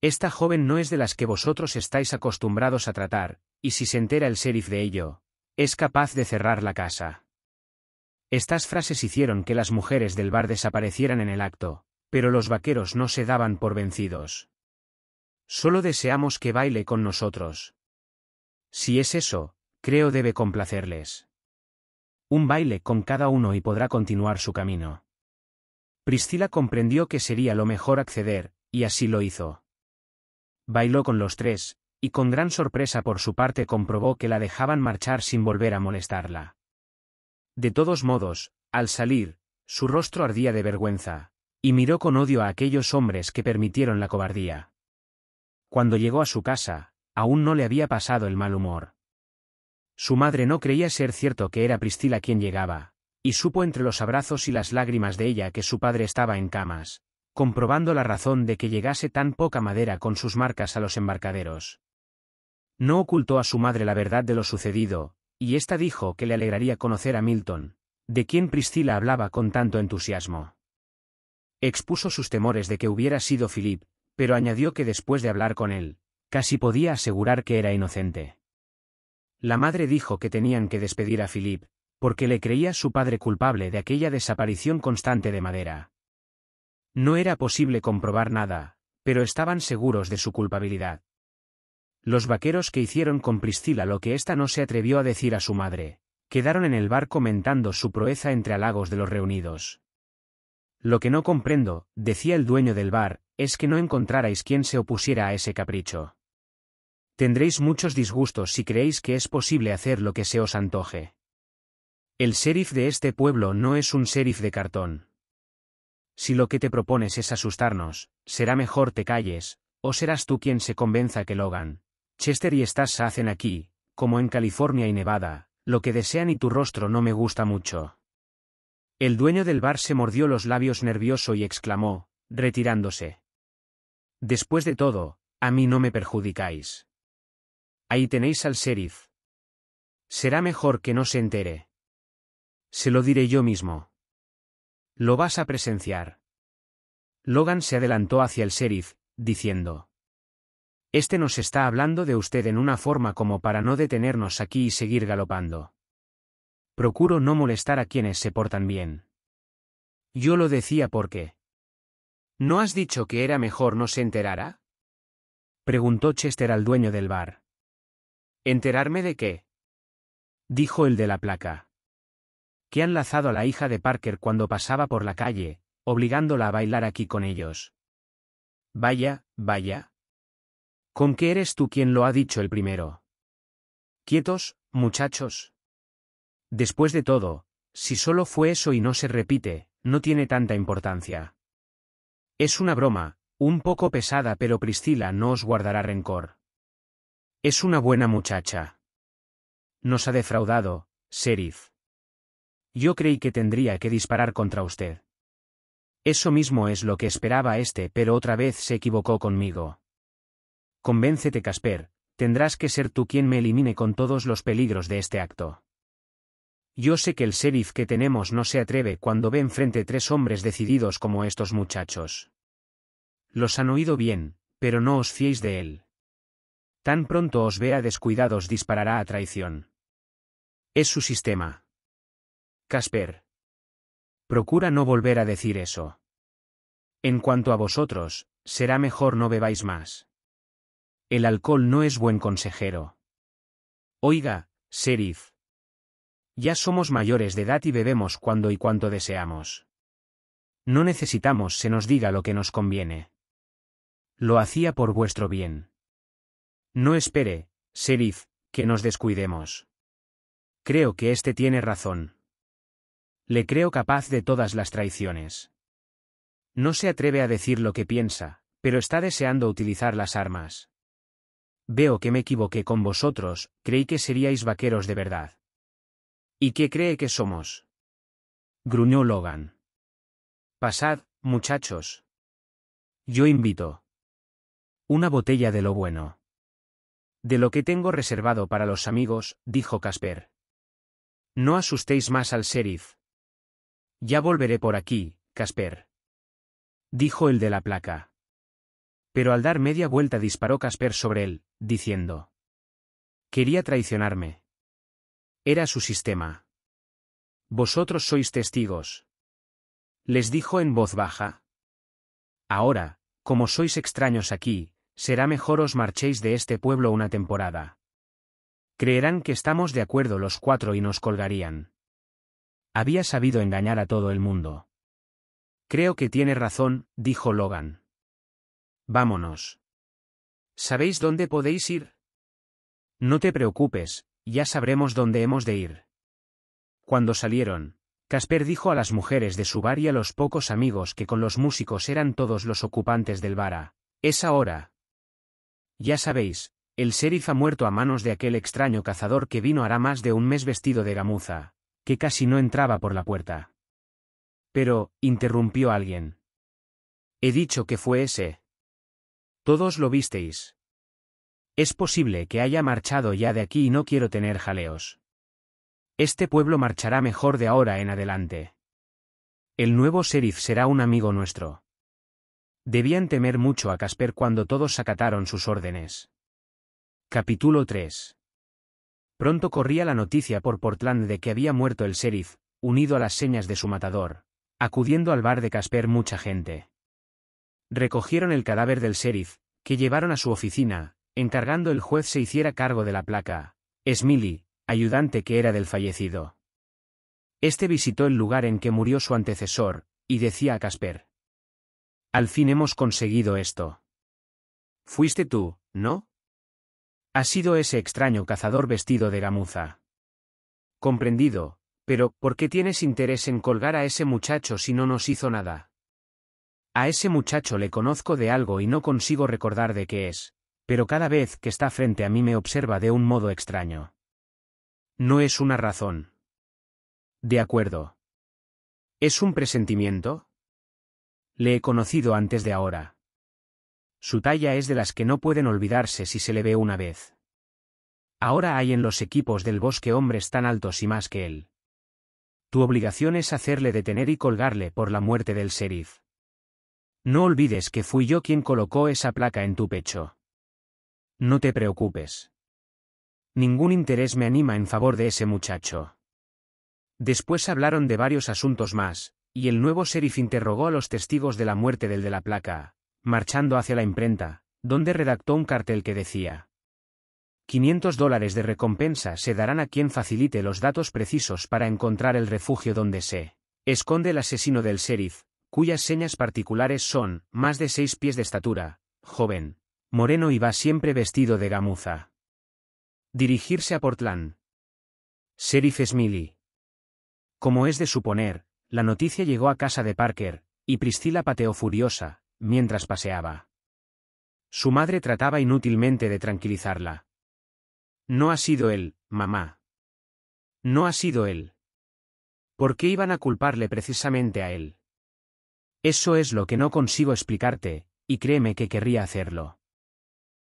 Esta joven no es de las que vosotros estáis acostumbrados a tratar, y si se entera el sheriff de ello, es capaz de cerrar la casa. Estas frases hicieron que las mujeres del bar desaparecieran en el acto, pero los vaqueros no se daban por vencidos. Solo deseamos que baile con nosotros. Si es eso, creo debe complacerles un baile con cada uno y podrá continuar su camino. Priscila comprendió que sería lo mejor acceder, y así lo hizo. Bailó con los tres, y con gran sorpresa por su parte comprobó que la dejaban marchar sin volver a molestarla. De todos modos, al salir, su rostro ardía de vergüenza, y miró con odio a aquellos hombres que permitieron la cobardía. Cuando llegó a su casa, aún no le había pasado el mal humor. Su madre no creía ser cierto que era Priscila quien llegaba, y supo entre los abrazos y las lágrimas de ella que su padre estaba en camas, comprobando la razón de que llegase tan poca madera con sus marcas a los embarcaderos. No ocultó a su madre la verdad de lo sucedido, y ésta dijo que le alegraría conocer a Milton, de quien Priscila hablaba con tanto entusiasmo. Expuso sus temores de que hubiera sido Philip, pero añadió que después de hablar con él, casi podía asegurar que era inocente. La madre dijo que tenían que despedir a Philip, porque le creía su padre culpable de aquella desaparición constante de madera. No era posible comprobar nada, pero estaban seguros de su culpabilidad. Los vaqueros que hicieron con Priscila lo que ésta no se atrevió a decir a su madre, quedaron en el bar comentando su proeza entre halagos de los reunidos. Lo que no comprendo, decía el dueño del bar, es que no encontrarais quien se opusiera a ese capricho. Tendréis muchos disgustos si creéis que es posible hacer lo que se os antoje. El sheriff de este pueblo no es un sheriff de cartón. Si lo que te propones es asustarnos, será mejor te calles, o serás tú quien se convenza que Logan, Chester y Stass hacen aquí, como en California y Nevada, lo que desean y tu rostro no me gusta mucho. El dueño del bar se mordió los labios nervioso y exclamó, retirándose. Después de todo, a mí no me perjudicáis. Ahí tenéis al sheriff. Será mejor que no se entere. Se lo diré yo mismo. Lo vas a presenciar. Logan se adelantó hacia el sheriff, diciendo. Este nos está hablando de usted en una forma como para no detenernos aquí y seguir galopando. Procuro no molestar a quienes se portan bien. Yo lo decía porque. ¿No has dicho que era mejor no se enterara? Preguntó Chester al dueño del bar. ¿Enterarme de qué? dijo el de la placa. ¿Qué han lazado a la hija de Parker cuando pasaba por la calle, obligándola a bailar aquí con ellos. Vaya, vaya. ¿Con qué eres tú quien lo ha dicho el primero? Quietos, muchachos. Después de todo, si solo fue eso y no se repite, no tiene tanta importancia. Es una broma, un poco pesada pero Priscila no os guardará rencor. Es una buena muchacha. Nos ha defraudado, sheriff. Yo creí que tendría que disparar contra usted. Eso mismo es lo que esperaba este, pero otra vez se equivocó conmigo. Convéncete, Casper, tendrás que ser tú quien me elimine con todos los peligros de este acto. Yo sé que el sheriff que tenemos no se atreve cuando ve enfrente tres hombres decididos como estos muchachos. Los han oído bien, pero no os fiéis de él. Tan pronto os vea descuidados disparará a traición. Es su sistema. Casper. Procura no volver a decir eso. En cuanto a vosotros, será mejor no bebáis más. El alcohol no es buen consejero. Oiga, sheriff. Ya somos mayores de edad y bebemos cuando y cuanto deseamos. No necesitamos se nos diga lo que nos conviene. Lo hacía por vuestro bien. No espere, Sheriff, que nos descuidemos. Creo que este tiene razón. Le creo capaz de todas las traiciones. No se atreve a decir lo que piensa, pero está deseando utilizar las armas. Veo que me equivoqué con vosotros, creí que seríais vaqueros de verdad. ¿Y qué cree que somos? gruñó Logan. Pasad, muchachos. Yo invito. Una botella de lo bueno. De lo que tengo reservado para los amigos, dijo Casper. No asustéis más al sheriff. Ya volveré por aquí, Casper. Dijo el de la placa. Pero al dar media vuelta disparó Casper sobre él, diciendo. Quería traicionarme. Era su sistema. Vosotros sois testigos. Les dijo en voz baja. Ahora, como sois extraños aquí, será mejor os marchéis de este pueblo una temporada. Creerán que estamos de acuerdo los cuatro y nos colgarían. Había sabido engañar a todo el mundo. Creo que tiene razón, dijo Logan. Vámonos. ¿Sabéis dónde podéis ir? No te preocupes, ya sabremos dónde hemos de ir. Cuando salieron, Casper dijo a las mujeres de su bar y a los pocos amigos que con los músicos eran todos los ocupantes del bar. Es ahora, ya sabéis, el sheriff ha muerto a manos de aquel extraño cazador que vino hará más de un mes vestido de gamuza, que casi no entraba por la puerta. Pero, interrumpió alguien. He dicho que fue ese. Todos lo visteis. Es posible que haya marchado ya de aquí y no quiero tener jaleos. Este pueblo marchará mejor de ahora en adelante. El nuevo sheriff será un amigo nuestro. Debían temer mucho a Casper cuando todos acataron sus órdenes. Capítulo 3. Pronto corría la noticia por Portland de que había muerto el sheriff, unido a las señas de su matador, acudiendo al bar de Casper mucha gente. Recogieron el cadáver del sheriff, que llevaron a su oficina, encargando el juez se hiciera cargo de la placa. Smiley, ayudante que era del fallecido. Este visitó el lugar en que murió su antecesor, y decía a Casper. Al fin hemos conseguido esto. Fuiste tú, ¿no? Ha sido ese extraño cazador vestido de gamuza. Comprendido, pero ¿por qué tienes interés en colgar a ese muchacho si no nos hizo nada? A ese muchacho le conozco de algo y no consigo recordar de qué es, pero cada vez que está frente a mí me observa de un modo extraño. No es una razón. De acuerdo. ¿Es un presentimiento? Le he conocido antes de ahora. Su talla es de las que no pueden olvidarse si se le ve una vez. Ahora hay en los equipos del bosque hombres tan altos y más que él. Tu obligación es hacerle detener y colgarle por la muerte del sheriff. No olvides que fui yo quien colocó esa placa en tu pecho. No te preocupes. Ningún interés me anima en favor de ese muchacho. Después hablaron de varios asuntos más, y el nuevo sheriff interrogó a los testigos de la muerte del de la placa, marchando hacia la imprenta, donde redactó un cartel que decía. 500 dólares de recompensa se darán a quien facilite los datos precisos para encontrar el refugio donde se esconde el asesino del sheriff, cuyas señas particulares son más de seis pies de estatura, joven, moreno y va siempre vestido de gamuza. Dirigirse a Portland. Sheriff Smiley. Como es de suponer, la noticia llegó a casa de Parker, y Priscila pateó furiosa, mientras paseaba. Su madre trataba inútilmente de tranquilizarla. No ha sido él, mamá. No ha sido él. ¿Por qué iban a culparle precisamente a él? Eso es lo que no consigo explicarte, y créeme que querría hacerlo.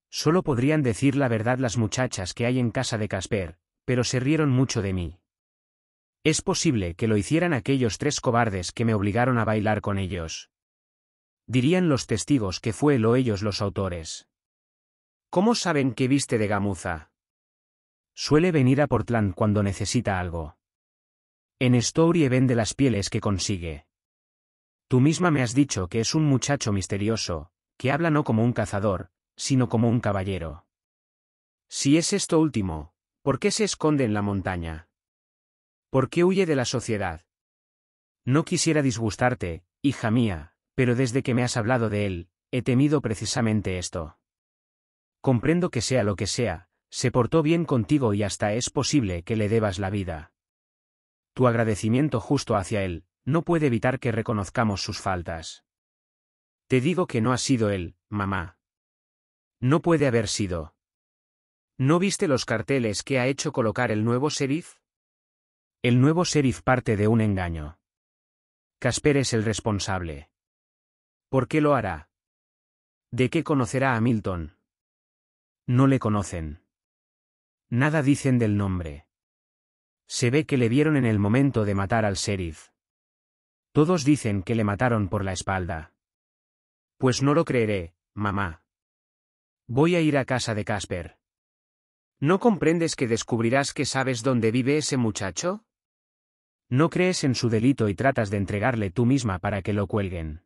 Solo podrían decir la verdad las muchachas que hay en casa de Casper, pero se rieron mucho de mí. Es posible que lo hicieran aquellos tres cobardes que me obligaron a bailar con ellos. Dirían los testigos que fue lo ellos los autores. ¿Cómo saben que viste de gamuza? Suele venir a Portland cuando necesita algo. En Story vende las pieles que consigue. Tú misma me has dicho que es un muchacho misterioso, que habla no como un cazador, sino como un caballero. Si es esto último, ¿por qué se esconde en la montaña? ¿Por qué huye de la sociedad? No quisiera disgustarte, hija mía, pero desde que me has hablado de él, he temido precisamente esto. Comprendo que sea lo que sea, se portó bien contigo y hasta es posible que le debas la vida. Tu agradecimiento justo hacia él, no puede evitar que reconozcamos sus faltas. Te digo que no ha sido él, mamá. No puede haber sido. ¿No viste los carteles que ha hecho colocar el nuevo sheriff? El nuevo sheriff parte de un engaño. Casper es el responsable. ¿Por qué lo hará? ¿De qué conocerá a Milton? No le conocen. Nada dicen del nombre. Se ve que le vieron en el momento de matar al sheriff. Todos dicen que le mataron por la espalda. Pues no lo creeré, mamá. Voy a ir a casa de Casper. ¿No comprendes que descubrirás que sabes dónde vive ese muchacho? No crees en su delito y tratas de entregarle tú misma para que lo cuelguen.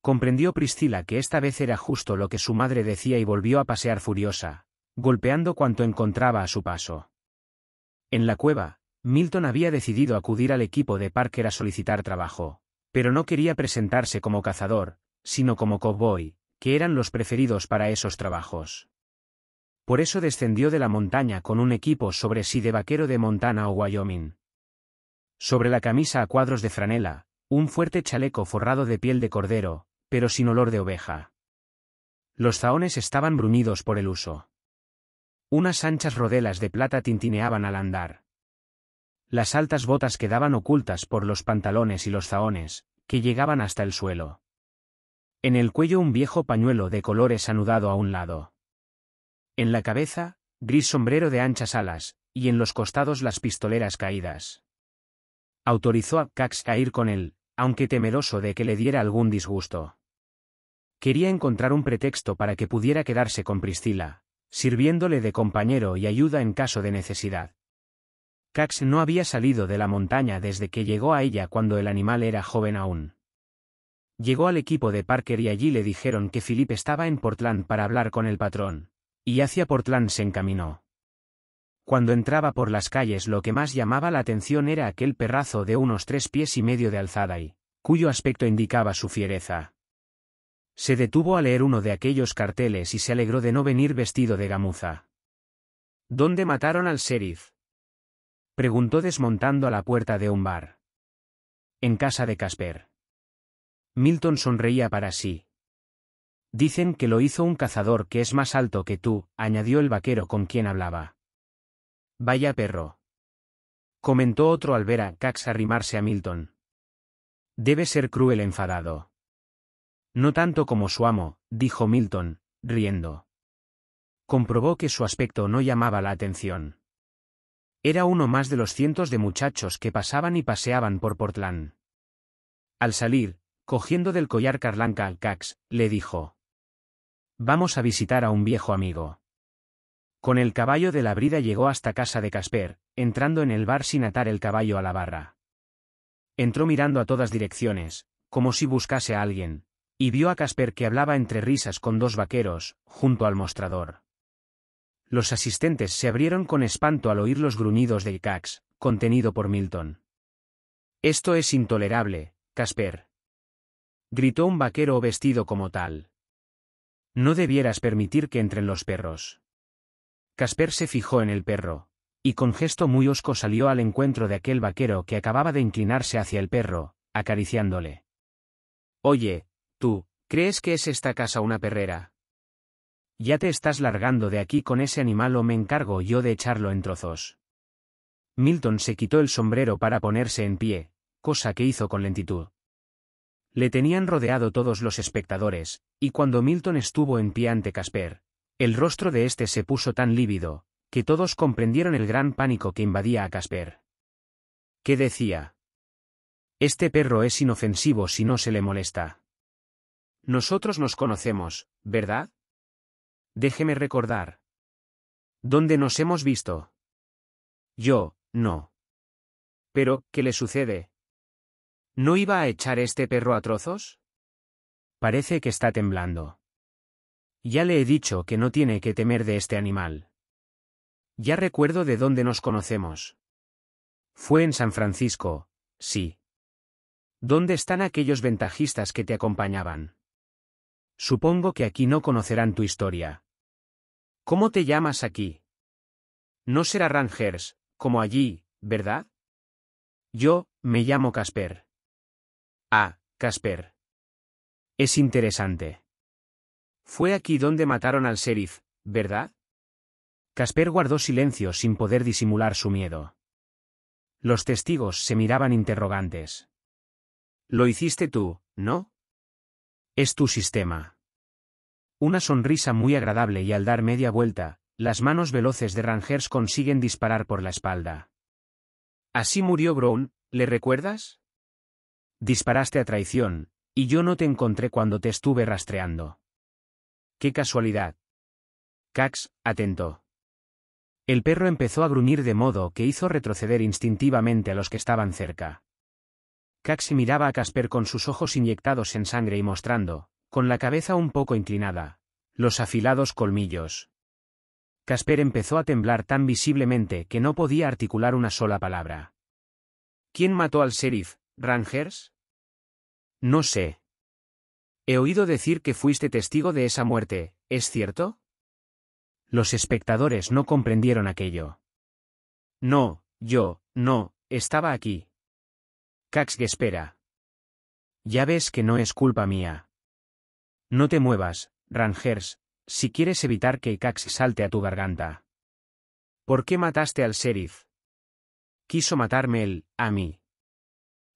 Comprendió Priscila que esta vez era justo lo que su madre decía y volvió a pasear furiosa, golpeando cuanto encontraba a su paso. En la cueva, Milton había decidido acudir al equipo de Parker a solicitar trabajo, pero no quería presentarse como cazador, sino como cowboy, que eran los preferidos para esos trabajos. Por eso descendió de la montaña con un equipo sobre sí de vaquero de Montana o Wyoming, sobre la camisa a cuadros de franela, un fuerte chaleco forrado de piel de cordero, pero sin olor de oveja. Los zaones estaban brumidos por el uso. Unas anchas rodelas de plata tintineaban al andar. Las altas botas quedaban ocultas por los pantalones y los zaones, que llegaban hasta el suelo. En el cuello un viejo pañuelo de colores anudado a un lado. En la cabeza, gris sombrero de anchas alas, y en los costados las pistoleras caídas autorizó a Cax a ir con él, aunque temeroso de que le diera algún disgusto. Quería encontrar un pretexto para que pudiera quedarse con Priscila, sirviéndole de compañero y ayuda en caso de necesidad. Cax no había salido de la montaña desde que llegó a ella cuando el animal era joven aún. Llegó al equipo de Parker y allí le dijeron que Philip estaba en Portland para hablar con el patrón, y hacia Portland se encaminó. Cuando entraba por las calles lo que más llamaba la atención era aquel perrazo de unos tres pies y medio de alzada y, cuyo aspecto indicaba su fiereza. Se detuvo a leer uno de aquellos carteles y se alegró de no venir vestido de gamuza. ¿Dónde mataron al sheriff? Preguntó desmontando a la puerta de un bar. En casa de Casper. Milton sonreía para sí. Dicen que lo hizo un cazador que es más alto que tú, añadió el vaquero con quien hablaba. Vaya perro. Comentó otro al ver a Cax arrimarse a Milton. Debe ser cruel enfadado. No tanto como su amo, dijo Milton, riendo. Comprobó que su aspecto no llamaba la atención. Era uno más de los cientos de muchachos que pasaban y paseaban por Portland. Al salir, cogiendo del collar Carlanca a Cax, le dijo. Vamos a visitar a un viejo amigo. Con el caballo de la brida llegó hasta casa de Casper, entrando en el bar sin atar el caballo a la barra. Entró mirando a todas direcciones, como si buscase a alguien, y vio a Casper que hablaba entre risas con dos vaqueros, junto al mostrador. Los asistentes se abrieron con espanto al oír los gruñidos de Cax, contenido por Milton. Esto es intolerable, Casper. Gritó un vaquero vestido como tal. No debieras permitir que entren los perros. Casper se fijó en el perro, y con gesto muy hosco salió al encuentro de aquel vaquero que acababa de inclinarse hacia el perro, acariciándole. Oye, tú, ¿crees que es esta casa una perrera? Ya te estás largando de aquí con ese animal o me encargo yo de echarlo en trozos. Milton se quitó el sombrero para ponerse en pie, cosa que hizo con lentitud. Le tenían rodeado todos los espectadores, y cuando Milton estuvo en pie ante Casper, el rostro de éste se puso tan lívido, que todos comprendieron el gran pánico que invadía a Casper. ¿Qué decía? Este perro es inofensivo si no se le molesta. Nosotros nos conocemos, ¿verdad? Déjeme recordar. ¿Dónde nos hemos visto? Yo, no. Pero, ¿qué le sucede? ¿No iba a echar este perro a trozos? Parece que está temblando. Ya le he dicho que no tiene que temer de este animal. Ya recuerdo de dónde nos conocemos. Fue en San Francisco, sí. ¿Dónde están aquellos ventajistas que te acompañaban? Supongo que aquí no conocerán tu historia. ¿Cómo te llamas aquí? No será Rangers, como allí, ¿verdad? Yo, me llamo Casper. Ah, Casper. Es interesante. Fue aquí donde mataron al sheriff, ¿verdad? Casper guardó silencio sin poder disimular su miedo. Los testigos se miraban interrogantes. Lo hiciste tú, ¿no? Es tu sistema. Una sonrisa muy agradable y al dar media vuelta, las manos veloces de Rangers consiguen disparar por la espalda. Así murió Brown, ¿le recuerdas? Disparaste a traición, y yo no te encontré cuando te estuve rastreando. ¡Qué casualidad! Cax, atento. El perro empezó a gruñir de modo que hizo retroceder instintivamente a los que estaban cerca. Cax miraba a Casper con sus ojos inyectados en sangre y mostrando, con la cabeza un poco inclinada, los afilados colmillos. Casper empezó a temblar tan visiblemente que no podía articular una sola palabra. ¿Quién mató al sheriff, Rangers? No sé, He oído decir que fuiste testigo de esa muerte, ¿es cierto? Los espectadores no comprendieron aquello. No, yo, no, estaba aquí. Cax espera. Ya ves que no es culpa mía. No te muevas, Rangers, si quieres evitar que Cax salte a tu garganta. ¿Por qué mataste al sheriff? Quiso matarme él, a mí.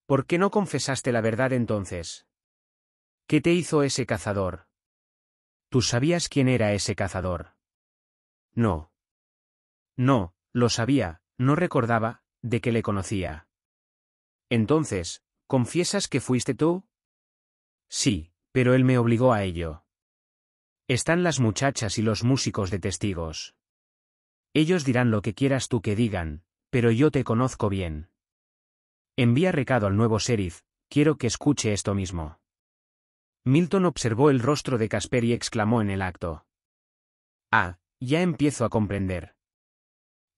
¿Por qué no confesaste la verdad entonces? ¿Qué te hizo ese cazador? ¿Tú sabías quién era ese cazador? No. No, lo sabía, no recordaba, de que le conocía. Entonces, ¿confiesas que fuiste tú? Sí, pero él me obligó a ello. Están las muchachas y los músicos de testigos. Ellos dirán lo que quieras tú que digan, pero yo te conozco bien. Envía recado al nuevo sheriff, quiero que escuche esto mismo. Milton observó el rostro de Casper y exclamó en el acto. Ah, ya empiezo a comprender.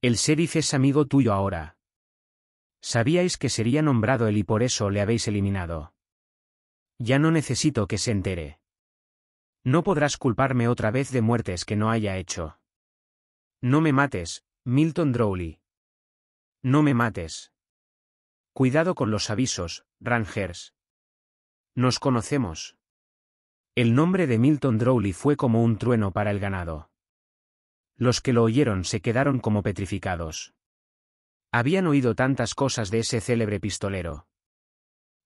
El Serif es amigo tuyo ahora. Sabíais que sería nombrado él y por eso le habéis eliminado. Ya no necesito que se entere. No podrás culparme otra vez de muertes que no haya hecho. No me mates, Milton Drowley. No me mates. Cuidado con los avisos, Rangers. Nos conocemos. El nombre de Milton Drowley fue como un trueno para el ganado. Los que lo oyeron se quedaron como petrificados. Habían oído tantas cosas de ese célebre pistolero.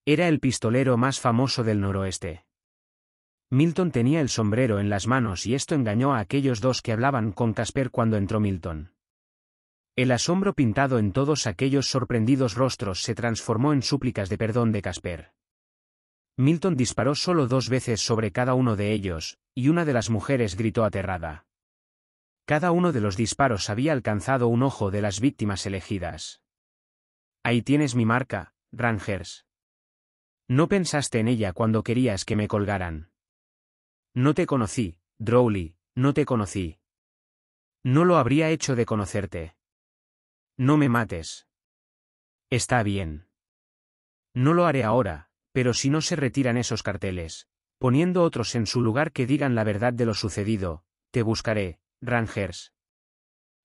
Era el pistolero más famoso del noroeste. Milton tenía el sombrero en las manos y esto engañó a aquellos dos que hablaban con Casper cuando entró Milton. El asombro pintado en todos aquellos sorprendidos rostros se transformó en súplicas de perdón de Casper. Milton disparó solo dos veces sobre cada uno de ellos, y una de las mujeres gritó aterrada. Cada uno de los disparos había alcanzado un ojo de las víctimas elegidas. Ahí tienes mi marca, Rangers. No pensaste en ella cuando querías que me colgaran. No te conocí, Drowley, no te conocí. No lo habría hecho de conocerte. No me mates. Está bien. No lo haré ahora, pero si no se retiran esos carteles, poniendo otros en su lugar que digan la verdad de lo sucedido, te buscaré, Rangers.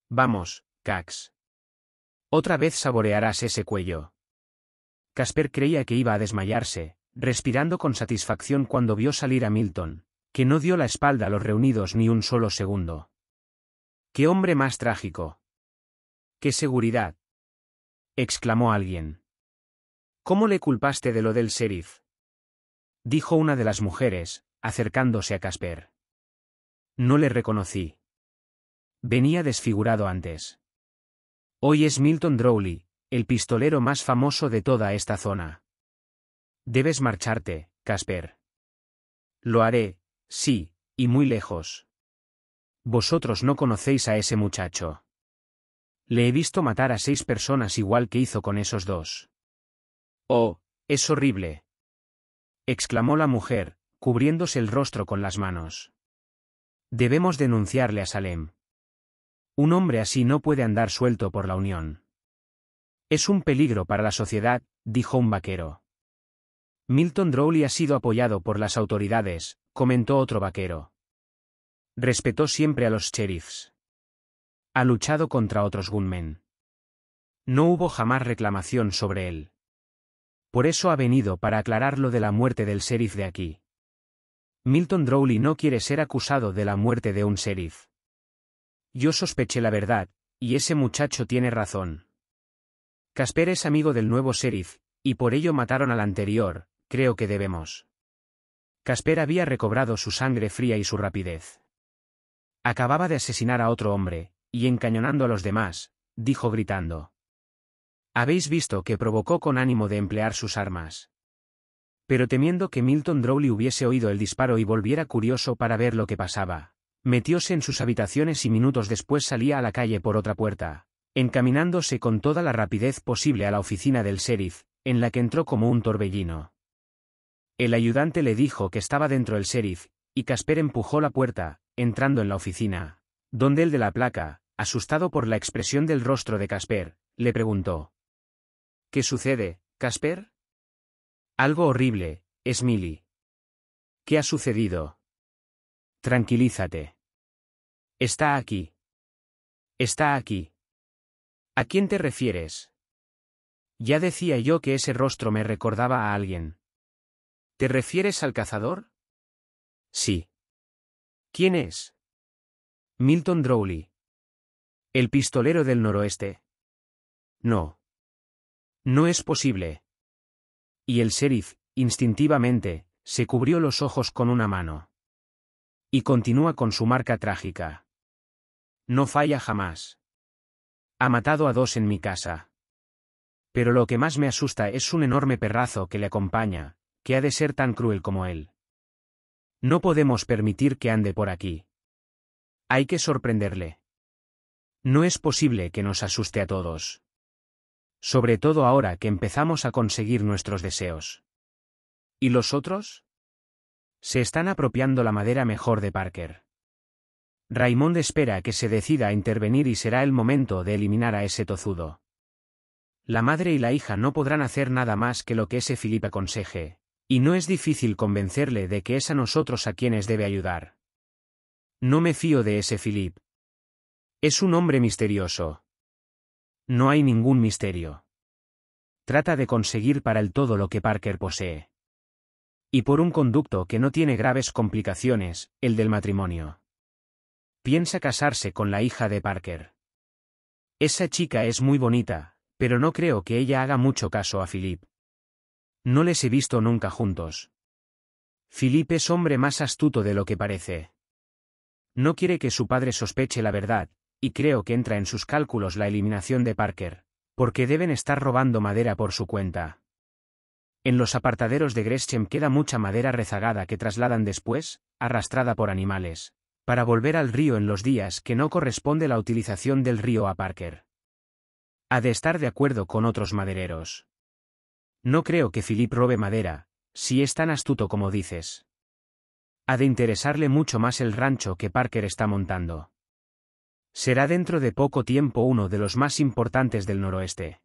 Vamos, Cax. Otra vez saborearás ese cuello. Casper creía que iba a desmayarse, respirando con satisfacción cuando vio salir a Milton, que no dio la espalda a los reunidos ni un solo segundo. ¡Qué hombre más trágico! ¡Qué seguridad! exclamó alguien. ¿Cómo le culpaste de lo del sheriff? Dijo una de las mujeres, acercándose a Casper. No le reconocí. Venía desfigurado antes. Hoy es Milton Drowley, el pistolero más famoso de toda esta zona. Debes marcharte, Casper. Lo haré, sí, y muy lejos. Vosotros no conocéis a ese muchacho. Le he visto matar a seis personas igual que hizo con esos dos. Oh, es horrible. exclamó la mujer, cubriéndose el rostro con las manos. Debemos denunciarle a Salem. Un hombre así no puede andar suelto por la Unión. Es un peligro para la sociedad, dijo un vaquero. Milton Drowley ha sido apoyado por las autoridades, comentó otro vaquero. Respetó siempre a los sheriffs. Ha luchado contra otros gunmen. No hubo jamás reclamación sobre él. Por eso ha venido para aclarar lo de la muerte del sheriff de aquí. Milton Drowley no quiere ser acusado de la muerte de un sheriff. Yo sospeché la verdad, y ese muchacho tiene razón. Casper es amigo del nuevo sheriff, y por ello mataron al anterior, creo que debemos. Casper había recobrado su sangre fría y su rapidez. Acababa de asesinar a otro hombre, y encañonando a los demás, dijo gritando. Habéis visto que provocó con ánimo de emplear sus armas. Pero temiendo que Milton Drowley hubiese oído el disparo y volviera curioso para ver lo que pasaba, metióse en sus habitaciones y minutos después salía a la calle por otra puerta, encaminándose con toda la rapidez posible a la oficina del sheriff, en la que entró como un torbellino. El ayudante le dijo que estaba dentro el sheriff, y Casper empujó la puerta, entrando en la oficina, donde el de la placa, asustado por la expresión del rostro de Casper, le preguntó, ¿Qué sucede, Casper? Algo horrible, Smiley. ¿Qué ha sucedido? Tranquilízate. Está aquí. Está aquí. ¿A quién te refieres? Ya decía yo que ese rostro me recordaba a alguien. ¿Te refieres al cazador? Sí. ¿Quién es? Milton Drowley. ¿El pistolero del noroeste? No. No es posible. Y el sheriff, instintivamente, se cubrió los ojos con una mano. Y continúa con su marca trágica. No falla jamás. Ha matado a dos en mi casa. Pero lo que más me asusta es un enorme perrazo que le acompaña, que ha de ser tan cruel como él. No podemos permitir que ande por aquí. Hay que sorprenderle. No es posible que nos asuste a todos sobre todo ahora que empezamos a conseguir nuestros deseos. ¿Y los otros? Se están apropiando la madera mejor de Parker. Raymond espera que se decida a intervenir y será el momento de eliminar a ese tozudo. La madre y la hija no podrán hacer nada más que lo que ese Philip aconseje, y no es difícil convencerle de que es a nosotros a quienes debe ayudar. No me fío de ese Philip. Es un hombre misterioso, no hay ningún misterio. Trata de conseguir para el todo lo que Parker posee. Y por un conducto que no tiene graves complicaciones, el del matrimonio. Piensa casarse con la hija de Parker. Esa chica es muy bonita, pero no creo que ella haga mucho caso a Philip. No les he visto nunca juntos. Philip es hombre más astuto de lo que parece. No quiere que su padre sospeche la verdad, y creo que entra en sus cálculos la eliminación de Parker, porque deben estar robando madera por su cuenta. En los apartaderos de Gresham queda mucha madera rezagada que trasladan después, arrastrada por animales, para volver al río en los días que no corresponde la utilización del río a Parker. Ha de estar de acuerdo con otros madereros. No creo que Philip robe madera, si es tan astuto como dices. Ha de interesarle mucho más el rancho que Parker está montando será dentro de poco tiempo uno de los más importantes del noroeste.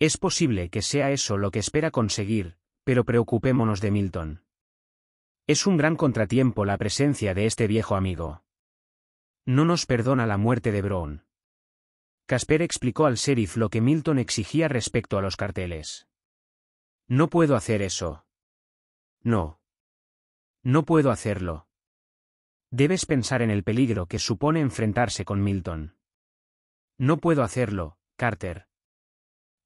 Es posible que sea eso lo que espera conseguir, pero preocupémonos de Milton. Es un gran contratiempo la presencia de este viejo amigo. No nos perdona la muerte de Brown. Casper explicó al sheriff lo que Milton exigía respecto a los carteles. No puedo hacer eso. No. No puedo hacerlo. Debes pensar en el peligro que supone enfrentarse con Milton. No puedo hacerlo, Carter.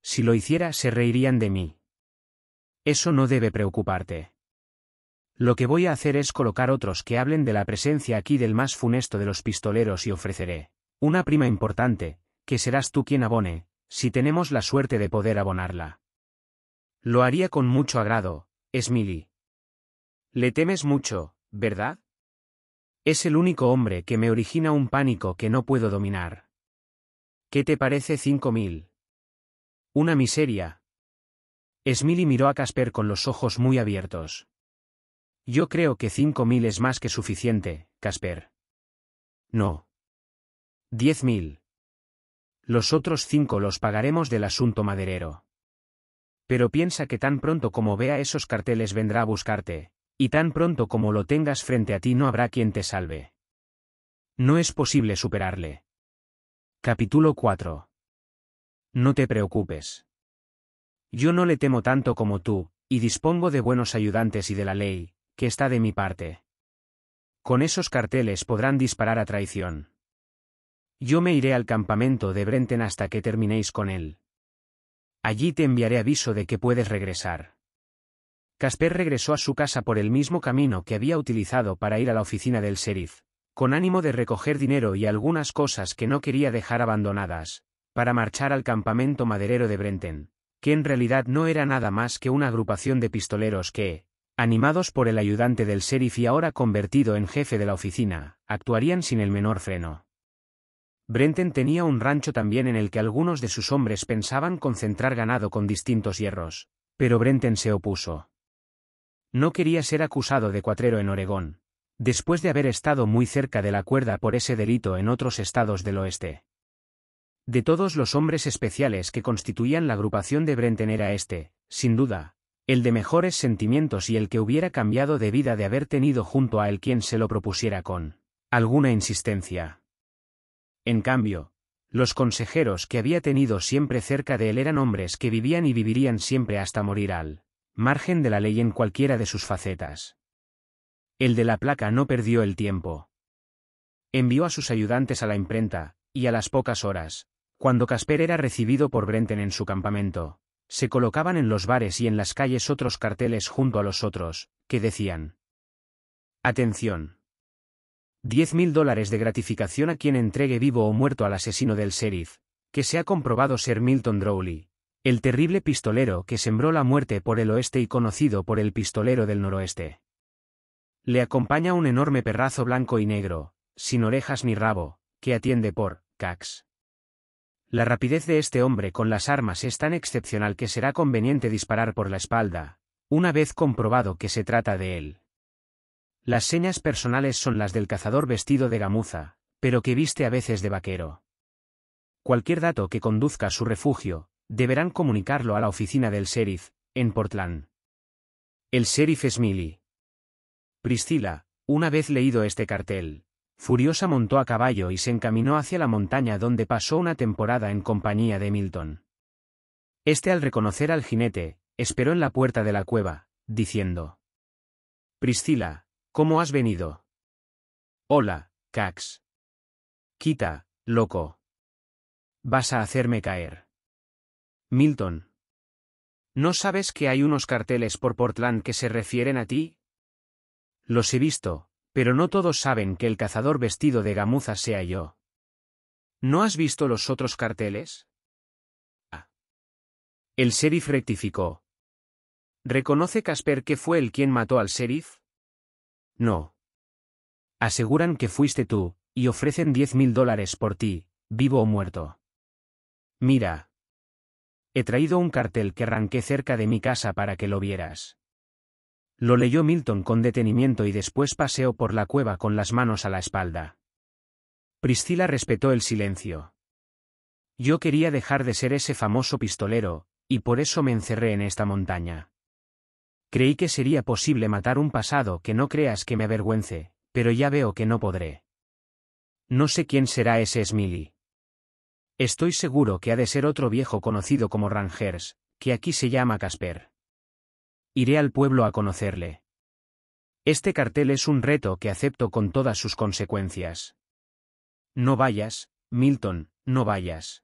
Si lo hiciera se reirían de mí. Eso no debe preocuparte. Lo que voy a hacer es colocar otros que hablen de la presencia aquí del más funesto de los pistoleros y ofreceré una prima importante, que serás tú quien abone, si tenemos la suerte de poder abonarla. Lo haría con mucho agrado, Smiley. Le temes mucho, ¿verdad? Es el único hombre que me origina un pánico que no puedo dominar. ¿Qué te parece cinco mil? Una miseria. Smiley miró a Casper con los ojos muy abiertos. Yo creo que cinco mil es más que suficiente, Casper. No. Diez mil. Los otros cinco los pagaremos del asunto maderero. Pero piensa que tan pronto como vea esos carteles vendrá a buscarte, y tan pronto como lo tengas frente a ti no habrá quien te salve. No es posible superarle. Capítulo 4. No te preocupes. Yo no le temo tanto como tú, y dispongo de buenos ayudantes y de la ley, que está de mi parte. Con esos carteles podrán disparar a traición. Yo me iré al campamento de Brenten hasta que terminéis con él. Allí te enviaré aviso de que puedes regresar. Casper regresó a su casa por el mismo camino que había utilizado para ir a la oficina del sheriff, con ánimo de recoger dinero y algunas cosas que no quería dejar abandonadas, para marchar al campamento maderero de Brenten, que en realidad no era nada más que una agrupación de pistoleros que, animados por el ayudante del sheriff y ahora convertido en jefe de la oficina, actuarían sin el menor freno. Brenten tenía un rancho también en el que algunos de sus hombres pensaban concentrar ganado con distintos hierros, pero Brenten se opuso. No quería ser acusado de cuatrero en Oregón, después de haber estado muy cerca de la cuerda por ese delito en otros estados del oeste. De todos los hombres especiales que constituían la agrupación de Brenten era este, sin duda, el de mejores sentimientos y el que hubiera cambiado de vida de haber tenido junto a él quien se lo propusiera con alguna insistencia. En cambio, los consejeros que había tenido siempre cerca de él eran hombres que vivían y vivirían siempre hasta morir al margen de la ley en cualquiera de sus facetas. El de la placa no perdió el tiempo. Envió a sus ayudantes a la imprenta, y a las pocas horas, cuando Casper era recibido por Brenten en su campamento, se colocaban en los bares y en las calles otros carteles junto a los otros, que decían. Atención. Diez mil dólares de gratificación a quien entregue vivo o muerto al asesino del sheriff, que se ha comprobado ser Milton Drowley, el terrible pistolero que sembró la muerte por el oeste y conocido por el pistolero del noroeste. Le acompaña un enorme perrazo blanco y negro, sin orejas ni rabo, que atiende por Cax. La rapidez de este hombre con las armas es tan excepcional que será conveniente disparar por la espalda, una vez comprobado que se trata de él. Las señas personales son las del cazador vestido de gamuza, pero que viste a veces de vaquero. Cualquier dato que conduzca a su refugio, Deberán comunicarlo a la oficina del sheriff, en Portland. El sheriff es Millie. Priscila, una vez leído este cartel, furiosa montó a caballo y se encaminó hacia la montaña donde pasó una temporada en compañía de Milton. Este al reconocer al jinete, esperó en la puerta de la cueva, diciendo. Priscila, ¿cómo has venido? Hola, Cax. Quita, loco. Vas a hacerme caer. Milton. ¿No sabes que hay unos carteles por Portland que se refieren a ti? Los he visto, pero no todos saben que el cazador vestido de gamuza sea yo. ¿No has visto los otros carteles? Ah. El sheriff rectificó. ¿Reconoce Casper que fue el quien mató al sheriff? No. Aseguran que fuiste tú, y ofrecen diez mil dólares por ti, vivo o muerto. Mira, He traído un cartel que arranqué cerca de mi casa para que lo vieras. Lo leyó Milton con detenimiento y después paseó por la cueva con las manos a la espalda. Priscila respetó el silencio. Yo quería dejar de ser ese famoso pistolero, y por eso me encerré en esta montaña. Creí que sería posible matar un pasado que no creas que me avergüence, pero ya veo que no podré. No sé quién será ese Smiley. Estoy seguro que ha de ser otro viejo conocido como Rangers, que aquí se llama Casper. Iré al pueblo a conocerle. Este cartel es un reto que acepto con todas sus consecuencias. No vayas, Milton, no vayas.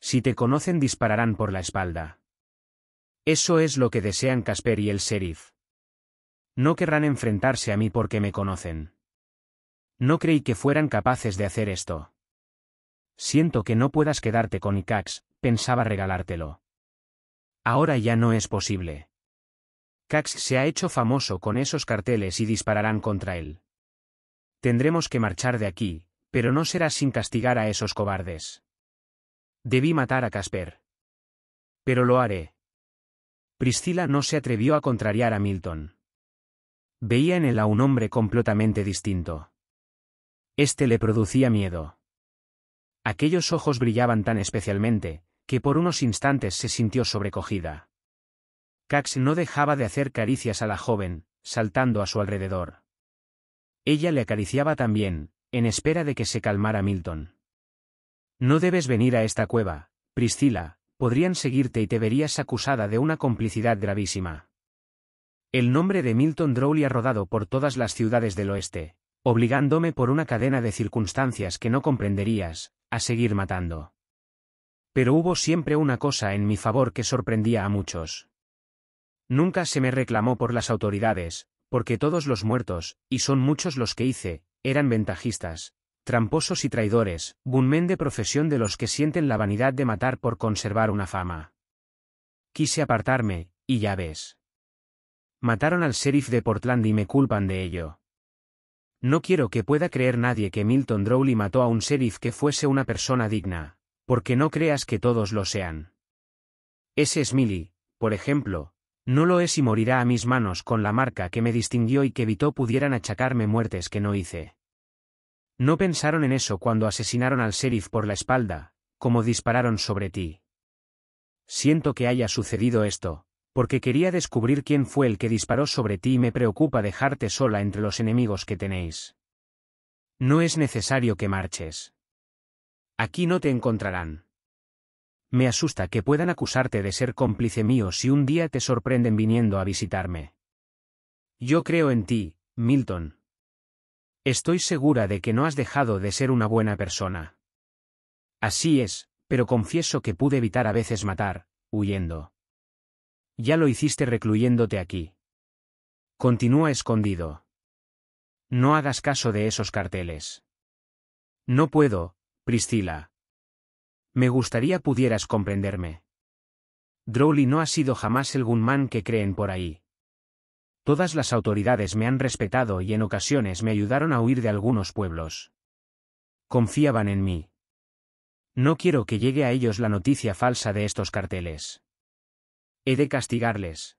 Si te conocen dispararán por la espalda. Eso es lo que desean Casper y el sheriff. No querrán enfrentarse a mí porque me conocen. No creí que fueran capaces de hacer esto. Siento que no puedas quedarte con Icax, pensaba regalártelo. Ahora ya no es posible. Cax se ha hecho famoso con esos carteles y dispararán contra él. Tendremos que marchar de aquí, pero no será sin castigar a esos cobardes. Debí matar a Casper. Pero lo haré. Priscila no se atrevió a contrariar a Milton. Veía en él a un hombre completamente distinto. Este le producía miedo. Aquellos ojos brillaban tan especialmente, que por unos instantes se sintió sobrecogida. Cax no dejaba de hacer caricias a la joven, saltando a su alrededor. Ella le acariciaba también, en espera de que se calmara Milton. No debes venir a esta cueva, Priscila, podrían seguirte y te verías acusada de una complicidad gravísima. El nombre de Milton Drowley ha rodado por todas las ciudades del oeste, obligándome por una cadena de circunstancias que no comprenderías, a seguir matando. Pero hubo siempre una cosa en mi favor que sorprendía a muchos. Nunca se me reclamó por las autoridades, porque todos los muertos, y son muchos los que hice, eran ventajistas, tramposos y traidores, bunmen de profesión de los que sienten la vanidad de matar por conservar una fama. Quise apartarme, y ya ves. Mataron al sheriff de Portland y me culpan de ello. No quiero que pueda creer nadie que Milton Drowley mató a un sheriff que fuese una persona digna, porque no creas que todos lo sean. Ese Smiley, por ejemplo, no lo es y morirá a mis manos con la marca que me distinguió y que evitó pudieran achacarme muertes que no hice. No pensaron en eso cuando asesinaron al sheriff por la espalda, como dispararon sobre ti. Siento que haya sucedido esto, porque quería descubrir quién fue el que disparó sobre ti y me preocupa dejarte sola entre los enemigos que tenéis. No es necesario que marches. Aquí no te encontrarán. Me asusta que puedan acusarte de ser cómplice mío si un día te sorprenden viniendo a visitarme. Yo creo en ti, Milton. Estoy segura de que no has dejado de ser una buena persona. Así es, pero confieso que pude evitar a veces matar, huyendo. Ya lo hiciste recluyéndote aquí. Continúa escondido. No hagas caso de esos carteles. No puedo, Priscila. Me gustaría pudieras comprenderme. Drowley no ha sido jamás el gunman que creen por ahí. Todas las autoridades me han respetado y en ocasiones me ayudaron a huir de algunos pueblos. Confiaban en mí. No quiero que llegue a ellos la noticia falsa de estos carteles. He de castigarles.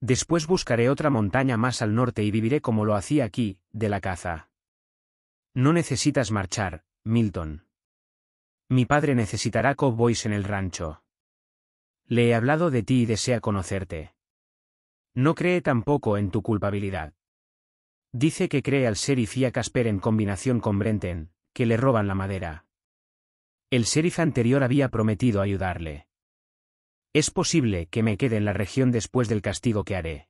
Después buscaré otra montaña más al norte y viviré como lo hacía aquí, de la caza. No necesitas marchar, Milton. Mi padre necesitará cowboys en el rancho. Le he hablado de ti y desea conocerte. No cree tampoco en tu culpabilidad. Dice que cree al sheriff y a Casper en combinación con Brenten, que le roban la madera. El sheriff anterior había prometido ayudarle. Es posible que me quede en la región después del castigo que haré.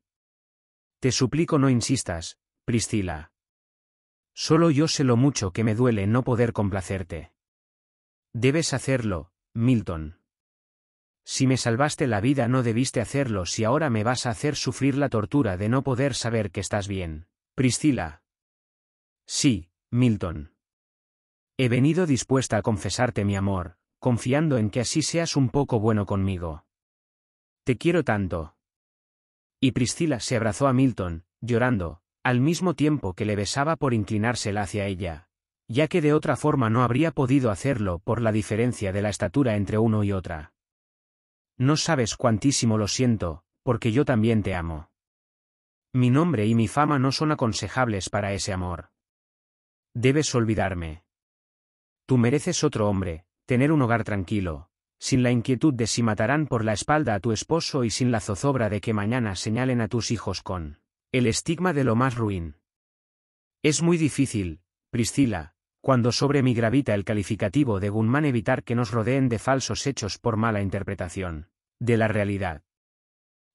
Te suplico no insistas, Priscila. Solo yo sé lo mucho que me duele no poder complacerte. Debes hacerlo, Milton. Si me salvaste la vida no debiste hacerlo si ahora me vas a hacer sufrir la tortura de no poder saber que estás bien. Priscila. Sí, Milton. He venido dispuesta a confesarte mi amor, confiando en que así seas un poco bueno conmigo. Te quiero tanto. Y Priscila se abrazó a Milton, llorando, al mismo tiempo que le besaba por inclinársela hacia ella, ya que de otra forma no habría podido hacerlo por la diferencia de la estatura entre uno y otra. No sabes cuantísimo lo siento, porque yo también te amo. Mi nombre y mi fama no son aconsejables para ese amor. Debes olvidarme. Tú mereces otro hombre, tener un hogar tranquilo, sin la inquietud de si matarán por la espalda a tu esposo y sin la zozobra de que mañana señalen a tus hijos con el estigma de lo más ruin. Es muy difícil, Priscila, cuando sobre mi gravita el calificativo de Gunman evitar que nos rodeen de falsos hechos por mala interpretación de la realidad.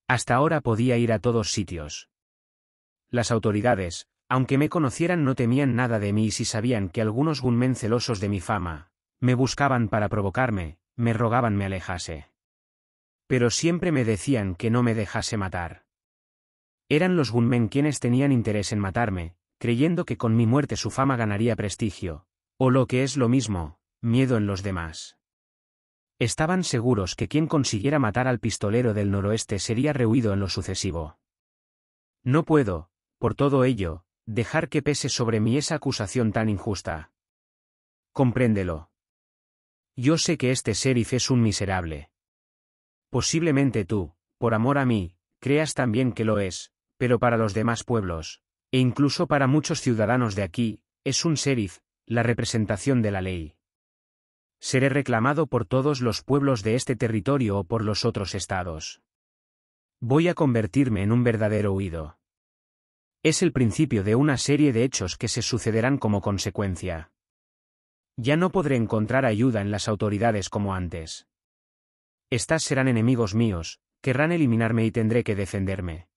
Hasta ahora podía ir a todos sitios. Las autoridades, aunque me conocieran no temían nada de mí y si sabían que algunos gunmen celosos de mi fama, me buscaban para provocarme, me rogaban me alejase. Pero siempre me decían que no me dejase matar. Eran los gunmen quienes tenían interés en matarme, creyendo que con mi muerte su fama ganaría prestigio, o lo que es lo mismo, miedo en los demás. Estaban seguros que quien consiguiera matar al pistolero del noroeste sería rehuido en lo sucesivo. No puedo, por todo ello, dejar que pese sobre mí esa acusación tan injusta. Compréndelo. Yo sé que este Serif es un miserable. Posiblemente tú, por amor a mí, creas también que lo es, pero para los demás pueblos, e incluso para muchos ciudadanos de aquí, es un sheriff, la representación de la ley. Seré reclamado por todos los pueblos de este territorio o por los otros estados. Voy a convertirme en un verdadero huido. Es el principio de una serie de hechos que se sucederán como consecuencia. Ya no podré encontrar ayuda en las autoridades como antes. Estas serán enemigos míos, querrán eliminarme y tendré que defenderme.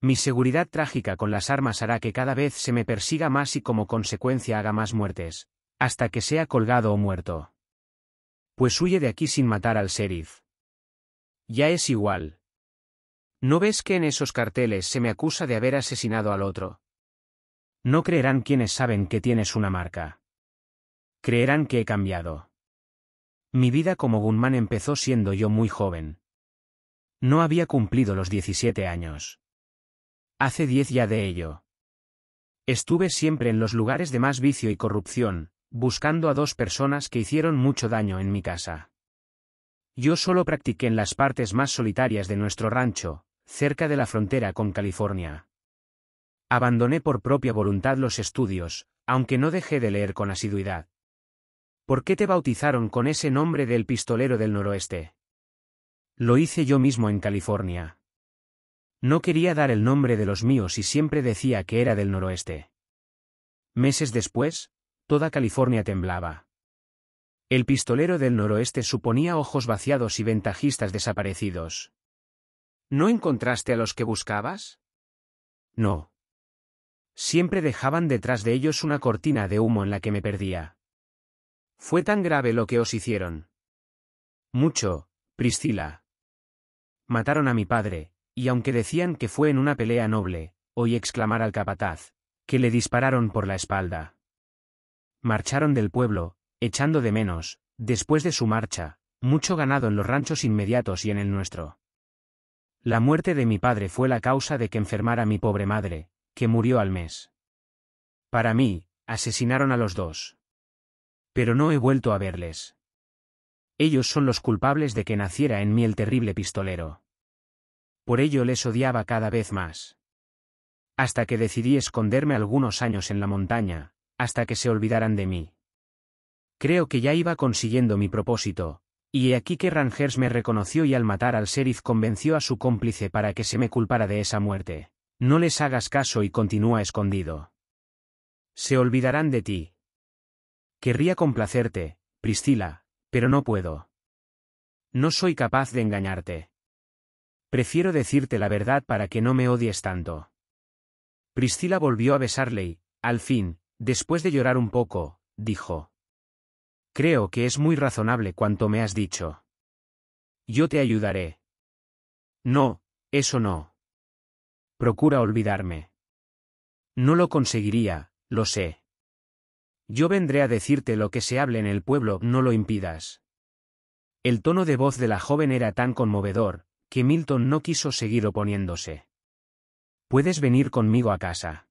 Mi seguridad trágica con las armas hará que cada vez se me persiga más y como consecuencia haga más muertes, hasta que sea colgado o muerto. Pues huye de aquí sin matar al sheriff. Ya es igual. ¿No ves que en esos carteles se me acusa de haber asesinado al otro? No creerán quienes saben que tienes una marca creerán que he cambiado. Mi vida como Gunman empezó siendo yo muy joven. No había cumplido los 17 años. Hace 10 ya de ello. Estuve siempre en los lugares de más vicio y corrupción, buscando a dos personas que hicieron mucho daño en mi casa. Yo solo practiqué en las partes más solitarias de nuestro rancho, cerca de la frontera con California. Abandoné por propia voluntad los estudios, aunque no dejé de leer con asiduidad. ¿Por qué te bautizaron con ese nombre del pistolero del noroeste? Lo hice yo mismo en California. No quería dar el nombre de los míos y siempre decía que era del noroeste. Meses después, toda California temblaba. El pistolero del noroeste suponía ojos vaciados y ventajistas desaparecidos. ¿No encontraste a los que buscabas? No. Siempre dejaban detrás de ellos una cortina de humo en la que me perdía. Fue tan grave lo que os hicieron. Mucho, Priscila. Mataron a mi padre, y aunque decían que fue en una pelea noble, oí exclamar al capataz, que le dispararon por la espalda. Marcharon del pueblo, echando de menos, después de su marcha, mucho ganado en los ranchos inmediatos y en el nuestro. La muerte de mi padre fue la causa de que enfermara mi pobre madre, que murió al mes. Para mí, asesinaron a los dos. Pero no he vuelto a verles. Ellos son los culpables de que naciera en mí el terrible pistolero. Por ello les odiaba cada vez más. Hasta que decidí esconderme algunos años en la montaña, hasta que se olvidaran de mí. Creo que ya iba consiguiendo mi propósito, y he aquí que Rangers me reconoció y al matar al sheriff convenció a su cómplice para que se me culpara de esa muerte. No les hagas caso y continúa escondido. Se olvidarán de ti, Querría complacerte, Priscila, pero no puedo. No soy capaz de engañarte. Prefiero decirte la verdad para que no me odies tanto. Priscila volvió a besarle y, al fin, después de llorar un poco, dijo. Creo que es muy razonable cuanto me has dicho. Yo te ayudaré. No, eso no. Procura olvidarme. No lo conseguiría, lo sé. Yo vendré a decirte lo que se hable en el pueblo, no lo impidas. El tono de voz de la joven era tan conmovedor, que Milton no quiso seguir oponiéndose. Puedes venir conmigo a casa.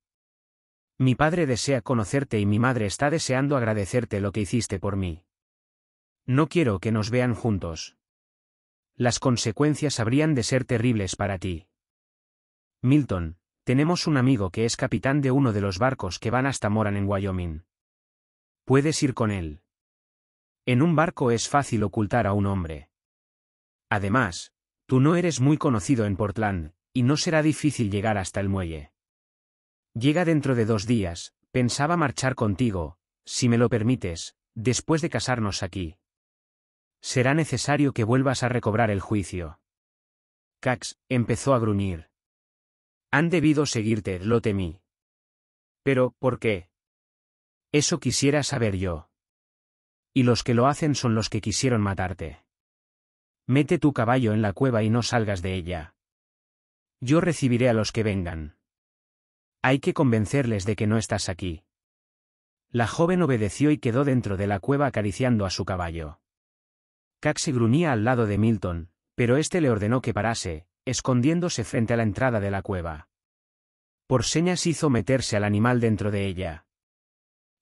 Mi padre desea conocerte y mi madre está deseando agradecerte lo que hiciste por mí. No quiero que nos vean juntos. Las consecuencias habrían de ser terribles para ti. Milton, tenemos un amigo que es capitán de uno de los barcos que van hasta Moran en Wyoming. Puedes ir con él. En un barco es fácil ocultar a un hombre. Además, tú no eres muy conocido en Portland, y no será difícil llegar hasta el muelle. Llega dentro de dos días, pensaba marchar contigo, si me lo permites, después de casarnos aquí. Será necesario que vuelvas a recobrar el juicio. Cax empezó a gruñir. Han debido seguirte, lo temí. Pero, ¿por qué? Eso quisiera saber yo. Y los que lo hacen son los que quisieron matarte. Mete tu caballo en la cueva y no salgas de ella. Yo recibiré a los que vengan. Hay que convencerles de que no estás aquí. La joven obedeció y quedó dentro de la cueva acariciando a su caballo. Caxi gruñía al lado de Milton, pero éste le ordenó que parase, escondiéndose frente a la entrada de la cueva. Por señas hizo meterse al animal dentro de ella.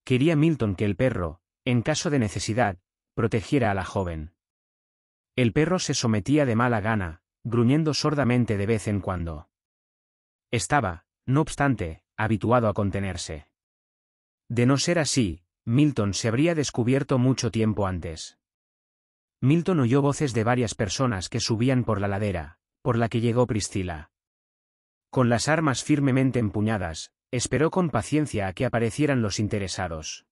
Quería Milton que el perro, en caso de necesidad, protegiera a la joven. El perro se sometía de mala gana, gruñendo sordamente de vez en cuando. Estaba, no obstante, habituado a contenerse. De no ser así, Milton se habría descubierto mucho tiempo antes. Milton oyó voces de varias personas que subían por la ladera, por la que llegó Priscila. Con las armas firmemente empuñadas, Esperó con paciencia a que aparecieran los interesados.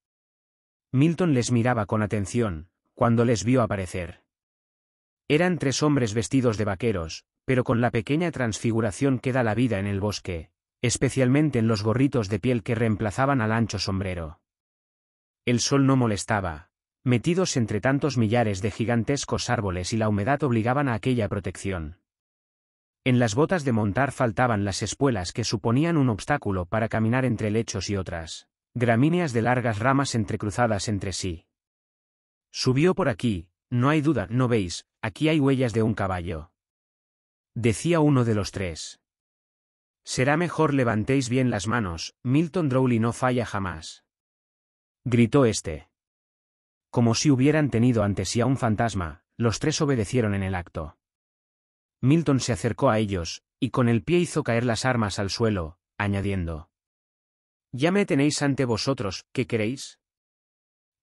Milton les miraba con atención, cuando les vio aparecer. Eran tres hombres vestidos de vaqueros, pero con la pequeña transfiguración que da la vida en el bosque, especialmente en los gorritos de piel que reemplazaban al ancho sombrero. El sol no molestaba, metidos entre tantos millares de gigantescos árboles y la humedad obligaban a aquella protección. En las botas de montar faltaban las espuelas que suponían un obstáculo para caminar entre lechos y otras, gramíneas de largas ramas entrecruzadas entre sí. Subió por aquí, no hay duda, no veis, aquí hay huellas de un caballo. Decía uno de los tres. Será mejor levantéis bien las manos, Milton Drowley no falla jamás. Gritó este. Como si hubieran tenido ante sí a un fantasma, los tres obedecieron en el acto. Milton se acercó a ellos, y con el pie hizo caer las armas al suelo, añadiendo. Ya me tenéis ante vosotros, ¿qué queréis?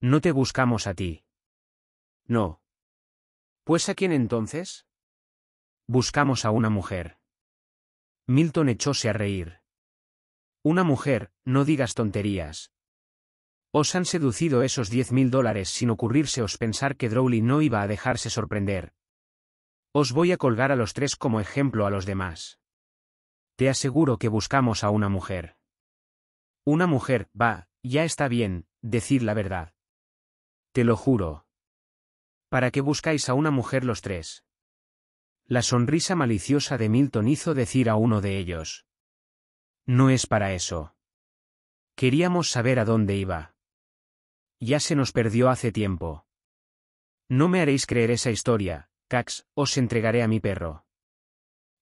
No te buscamos a ti. No. ¿Pues a quién entonces? Buscamos a una mujer. Milton echóse a reír. Una mujer, no digas tonterías. Os han seducido esos diez mil dólares sin ocurrirseos pensar que Drowley no iba a dejarse sorprender, os voy a colgar a los tres como ejemplo a los demás. Te aseguro que buscamos a una mujer. Una mujer, va, ya está bien, decir la verdad. Te lo juro. ¿Para qué buscáis a una mujer los tres? La sonrisa maliciosa de Milton hizo decir a uno de ellos. No es para eso. Queríamos saber a dónde iba. Ya se nos perdió hace tiempo. No me haréis creer esa historia, Cax, os entregaré a mi perro.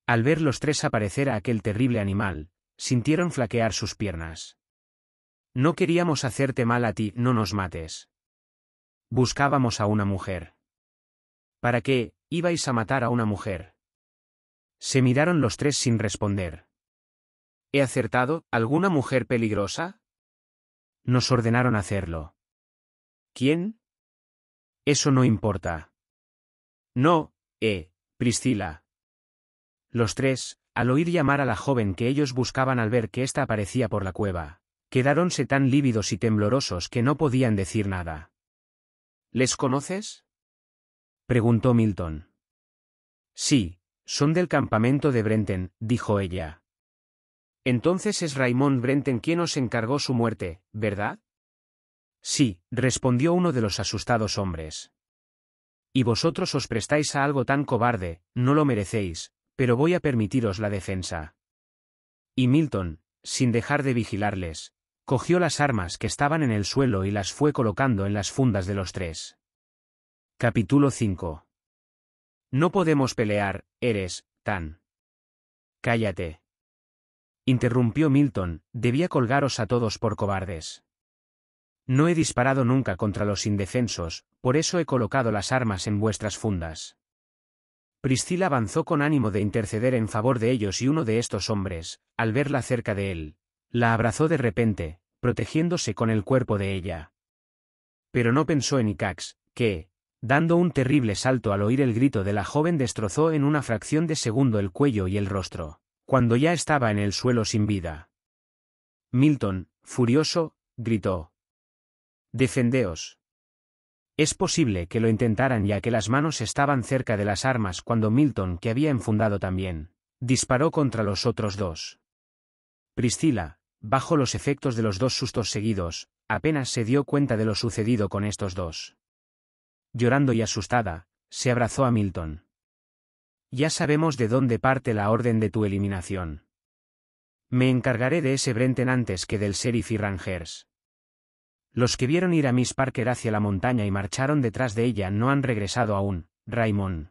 Al ver los tres aparecer a aquel terrible animal, sintieron flaquear sus piernas. No queríamos hacerte mal a ti, no nos mates. Buscábamos a una mujer. ¿Para qué, ibais a matar a una mujer? Se miraron los tres sin responder. ¿He acertado, alguna mujer peligrosa? Nos ordenaron hacerlo. ¿Quién? Eso no importa. No, eh, Priscila. Los tres, al oír llamar a la joven que ellos buscaban al ver que ésta aparecía por la cueva, quedáronse tan lívidos y temblorosos que no podían decir nada. ¿Les conoces? preguntó Milton. Sí, son del campamento de Brenten, dijo ella. Entonces es Raymond Brenten quien os encargó su muerte, ¿verdad? Sí, respondió uno de los asustados hombres. Y vosotros os prestáis a algo tan cobarde, no lo merecéis, pero voy a permitiros la defensa. Y Milton, sin dejar de vigilarles, cogió las armas que estaban en el suelo y las fue colocando en las fundas de los tres. Capítulo 5. No podemos pelear, eres, tan. Cállate. Interrumpió Milton, debía colgaros a todos por cobardes. No he disparado nunca contra los indefensos, por eso he colocado las armas en vuestras fundas. Priscila avanzó con ánimo de interceder en favor de ellos y uno de estos hombres, al verla cerca de él, la abrazó de repente, protegiéndose con el cuerpo de ella. Pero no pensó en Icax, que, dando un terrible salto al oír el grito de la joven destrozó en una fracción de segundo el cuello y el rostro, cuando ya estaba en el suelo sin vida. Milton, furioso, gritó, Defendeos. Es posible que lo intentaran ya que las manos estaban cerca de las armas cuando Milton, que había enfundado también, disparó contra los otros dos. Priscila, bajo los efectos de los dos sustos seguidos, apenas se dio cuenta de lo sucedido con estos dos. Llorando y asustada, se abrazó a Milton. Ya sabemos de dónde parte la orden de tu eliminación. Me encargaré de ese Brenten antes que del sheriff y Rangers. Los que vieron ir a Miss Parker hacia la montaña y marcharon detrás de ella no han regresado aún, Raymond.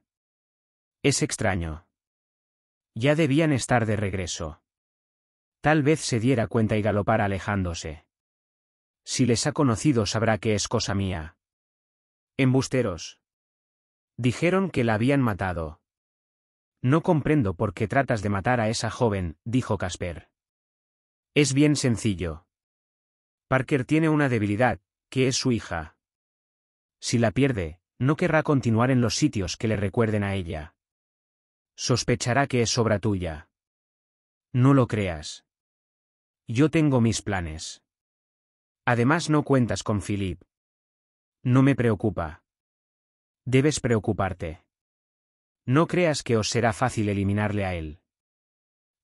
Es extraño. Ya debían estar de regreso. Tal vez se diera cuenta y galopara alejándose. Si les ha conocido sabrá que es cosa mía. Embusteros. Dijeron que la habían matado. No comprendo por qué tratas de matar a esa joven, dijo Casper. Es bien sencillo. Parker tiene una debilidad, que es su hija. Si la pierde, no querrá continuar en los sitios que le recuerden a ella. Sospechará que es obra tuya. No lo creas. Yo tengo mis planes. Además no cuentas con Philip. No me preocupa. Debes preocuparte. No creas que os será fácil eliminarle a él.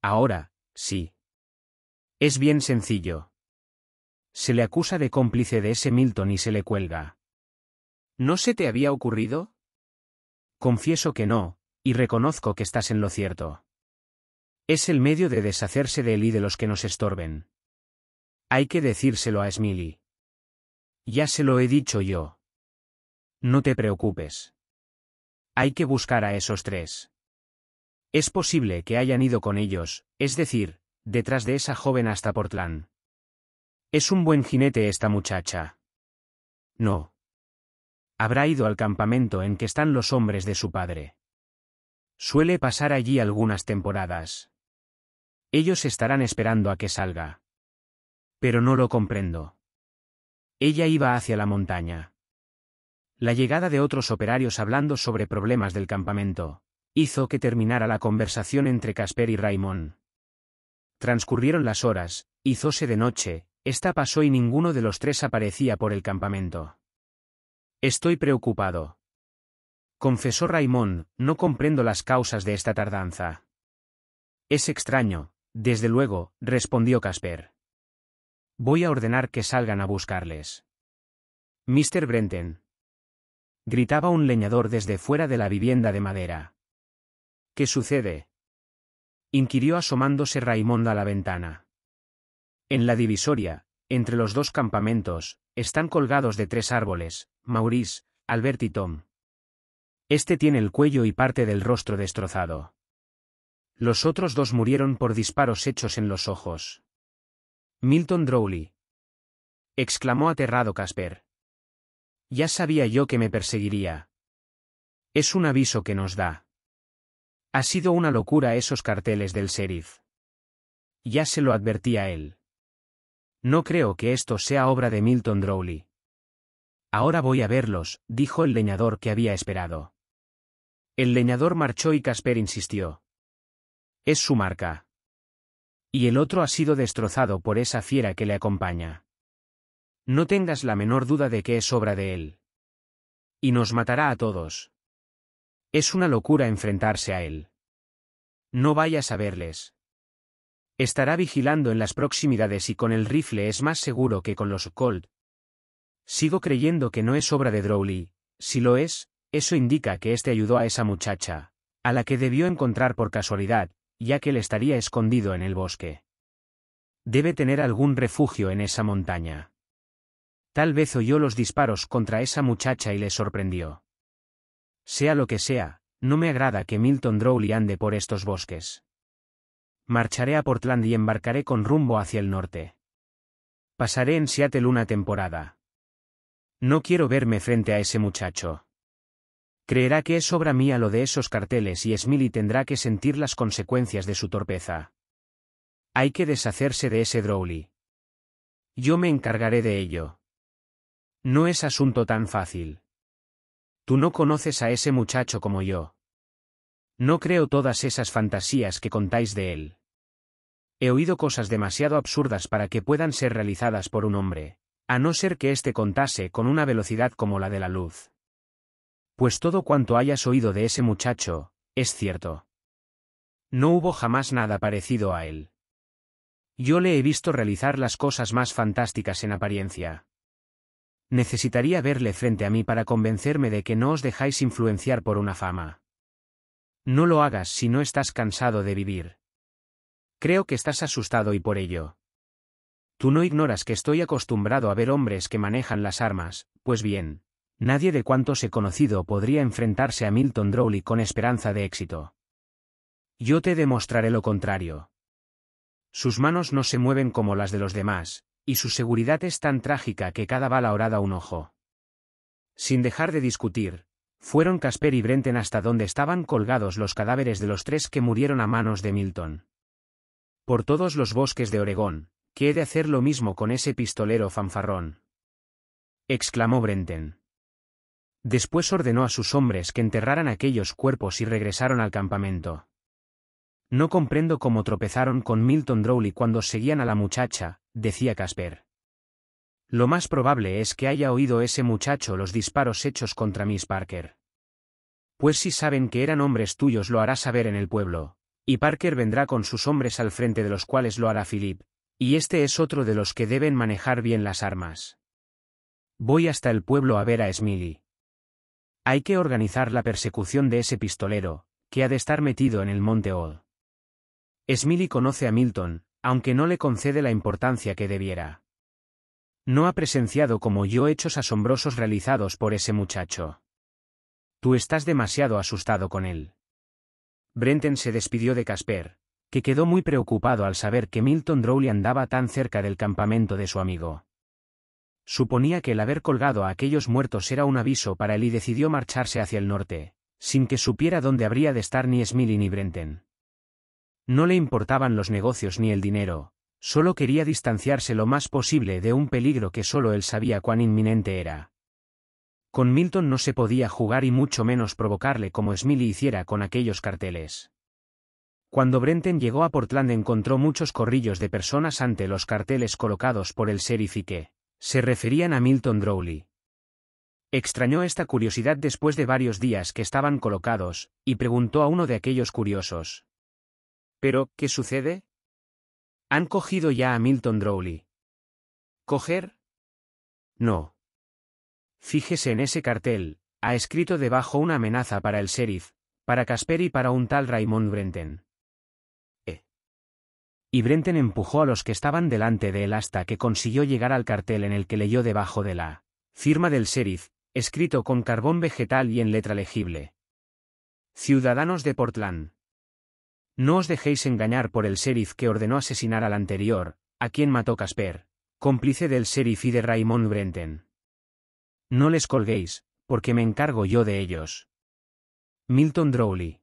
Ahora, sí. Es bien sencillo. Se le acusa de cómplice de ese Milton y se le cuelga. ¿No se te había ocurrido? Confieso que no, y reconozco que estás en lo cierto. Es el medio de deshacerse de él y de los que nos estorben. Hay que decírselo a Smiley. Ya se lo he dicho yo. No te preocupes. Hay que buscar a esos tres. Es posible que hayan ido con ellos, es decir, detrás de esa joven hasta Portland. Es un buen jinete esta muchacha. No. Habrá ido al campamento en que están los hombres de su padre. Suele pasar allí algunas temporadas. Ellos estarán esperando a que salga. Pero no lo comprendo. Ella iba hacia la montaña. La llegada de otros operarios hablando sobre problemas del campamento hizo que terminara la conversación entre Casper y Raymond. Transcurrieron las horas, hizose de noche, esta pasó y ninguno de los tres aparecía por el campamento. Estoy preocupado. Confesó Raymond, no comprendo las causas de esta tardanza. Es extraño, desde luego, respondió Casper. Voy a ordenar que salgan a buscarles. Mr. Brenten. Gritaba un leñador desde fuera de la vivienda de madera. ¿Qué sucede? Inquirió asomándose Raymond a la ventana. En la divisoria, entre los dos campamentos, están colgados de tres árboles, Maurice, Albert y Tom. Este tiene el cuello y parte del rostro destrozado. Los otros dos murieron por disparos hechos en los ojos. Milton Drowley. exclamó aterrado Casper. Ya sabía yo que me perseguiría. Es un aviso que nos da. Ha sido una locura esos carteles del sheriff. Ya se lo advertía él. No creo que esto sea obra de Milton Drowley. Ahora voy a verlos, dijo el leñador que había esperado. El leñador marchó y Casper insistió. Es su marca. Y el otro ha sido destrozado por esa fiera que le acompaña. No tengas la menor duda de que es obra de él. Y nos matará a todos. Es una locura enfrentarse a él. No vayas a verles. Estará vigilando en las proximidades y con el rifle es más seguro que con los Colt. Sigo creyendo que no es obra de Drowley. Si lo es, eso indica que este ayudó a esa muchacha, a la que debió encontrar por casualidad, ya que él estaría escondido en el bosque. Debe tener algún refugio en esa montaña. Tal vez oyó los disparos contra esa muchacha y le sorprendió. Sea lo que sea, no me agrada que Milton Drowley ande por estos bosques marcharé a Portland y embarcaré con rumbo hacia el norte. Pasaré en Seattle una temporada. No quiero verme frente a ese muchacho. Creerá que es obra mía lo de esos carteles y Smiley tendrá que sentir las consecuencias de su torpeza. Hay que deshacerse de ese Drowley. Yo me encargaré de ello. No es asunto tan fácil. Tú no conoces a ese muchacho como yo. No creo todas esas fantasías que contáis de él. He oído cosas demasiado absurdas para que puedan ser realizadas por un hombre, a no ser que éste contase con una velocidad como la de la luz. Pues todo cuanto hayas oído de ese muchacho, es cierto. No hubo jamás nada parecido a él. Yo le he visto realizar las cosas más fantásticas en apariencia. Necesitaría verle frente a mí para convencerme de que no os dejáis influenciar por una fama. No lo hagas si no estás cansado de vivir. Creo que estás asustado y por ello. Tú no ignoras que estoy acostumbrado a ver hombres que manejan las armas, pues bien, nadie de cuantos he conocido podría enfrentarse a Milton Drowley con esperanza de éxito. Yo te demostraré lo contrario. Sus manos no se mueven como las de los demás, y su seguridad es tan trágica que cada bala orada un ojo. Sin dejar de discutir, fueron Casper y Brenten hasta donde estaban colgados los cadáveres de los tres que murieron a manos de Milton por todos los bosques de Oregón, he de hacer lo mismo con ese pistolero fanfarrón. exclamó Brenten. Después ordenó a sus hombres que enterraran aquellos cuerpos y regresaron al campamento. No comprendo cómo tropezaron con Milton Drowley cuando seguían a la muchacha, decía Casper. Lo más probable es que haya oído ese muchacho los disparos hechos contra Miss Parker. Pues si saben que eran hombres tuyos lo hará saber en el pueblo, y Parker vendrá con sus hombres al frente de los cuales lo hará Philip, y este es otro de los que deben manejar bien las armas. Voy hasta el pueblo a ver a Smiley. Hay que organizar la persecución de ese pistolero, que ha de estar metido en el Monte Old. Smiley conoce a Milton, aunque no le concede la importancia que debiera. No ha presenciado como yo hechos asombrosos realizados por ese muchacho. Tú estás demasiado asustado con él. Brenten se despidió de Casper, que quedó muy preocupado al saber que Milton Drowley andaba tan cerca del campamento de su amigo. Suponía que el haber colgado a aquellos muertos era un aviso para él y decidió marcharse hacia el norte, sin que supiera dónde habría de estar ni Smiley ni Brenten. No le importaban los negocios ni el dinero, solo quería distanciarse lo más posible de un peligro que solo él sabía cuán inminente era. Con Milton no se podía jugar y mucho menos provocarle como Smiley hiciera con aquellos carteles. Cuando Brenton llegó a Portland encontró muchos corrillos de personas ante los carteles colocados por el sheriff que se referían a Milton Drowley. Extrañó esta curiosidad después de varios días que estaban colocados, y preguntó a uno de aquellos curiosos. ¿Pero qué sucede? Han cogido ya a Milton Drowley. ¿Coger? No. Fíjese en ese cartel, ha escrito debajo una amenaza para el sheriff, para Casper y para un tal Raymond Brenten. E. Y Brenten empujó a los que estaban delante de él hasta que consiguió llegar al cartel en el que leyó debajo de la firma del sheriff, escrito con carbón vegetal y en letra legible. Ciudadanos de Portland. No os dejéis engañar por el sheriff que ordenó asesinar al anterior, a quien mató Casper, cómplice del sheriff y de Raymond Brenten. No les colguéis, porque me encargo yo de ellos. Milton Drowley.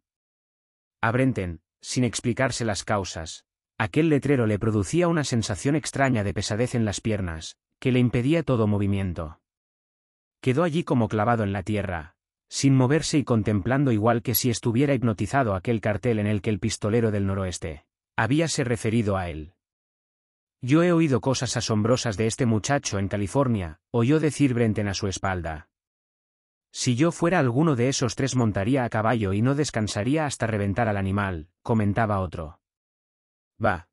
A Brenten, sin explicarse las causas, aquel letrero le producía una sensación extraña de pesadez en las piernas, que le impedía todo movimiento. Quedó allí como clavado en la tierra, sin moverse y contemplando igual que si estuviera hipnotizado aquel cartel en el que el pistolero del noroeste habíase referido a él. Yo he oído cosas asombrosas de este muchacho en California, oyó decir Brenten a su espalda. Si yo fuera alguno de esos tres montaría a caballo y no descansaría hasta reventar al animal, comentaba otro. Va.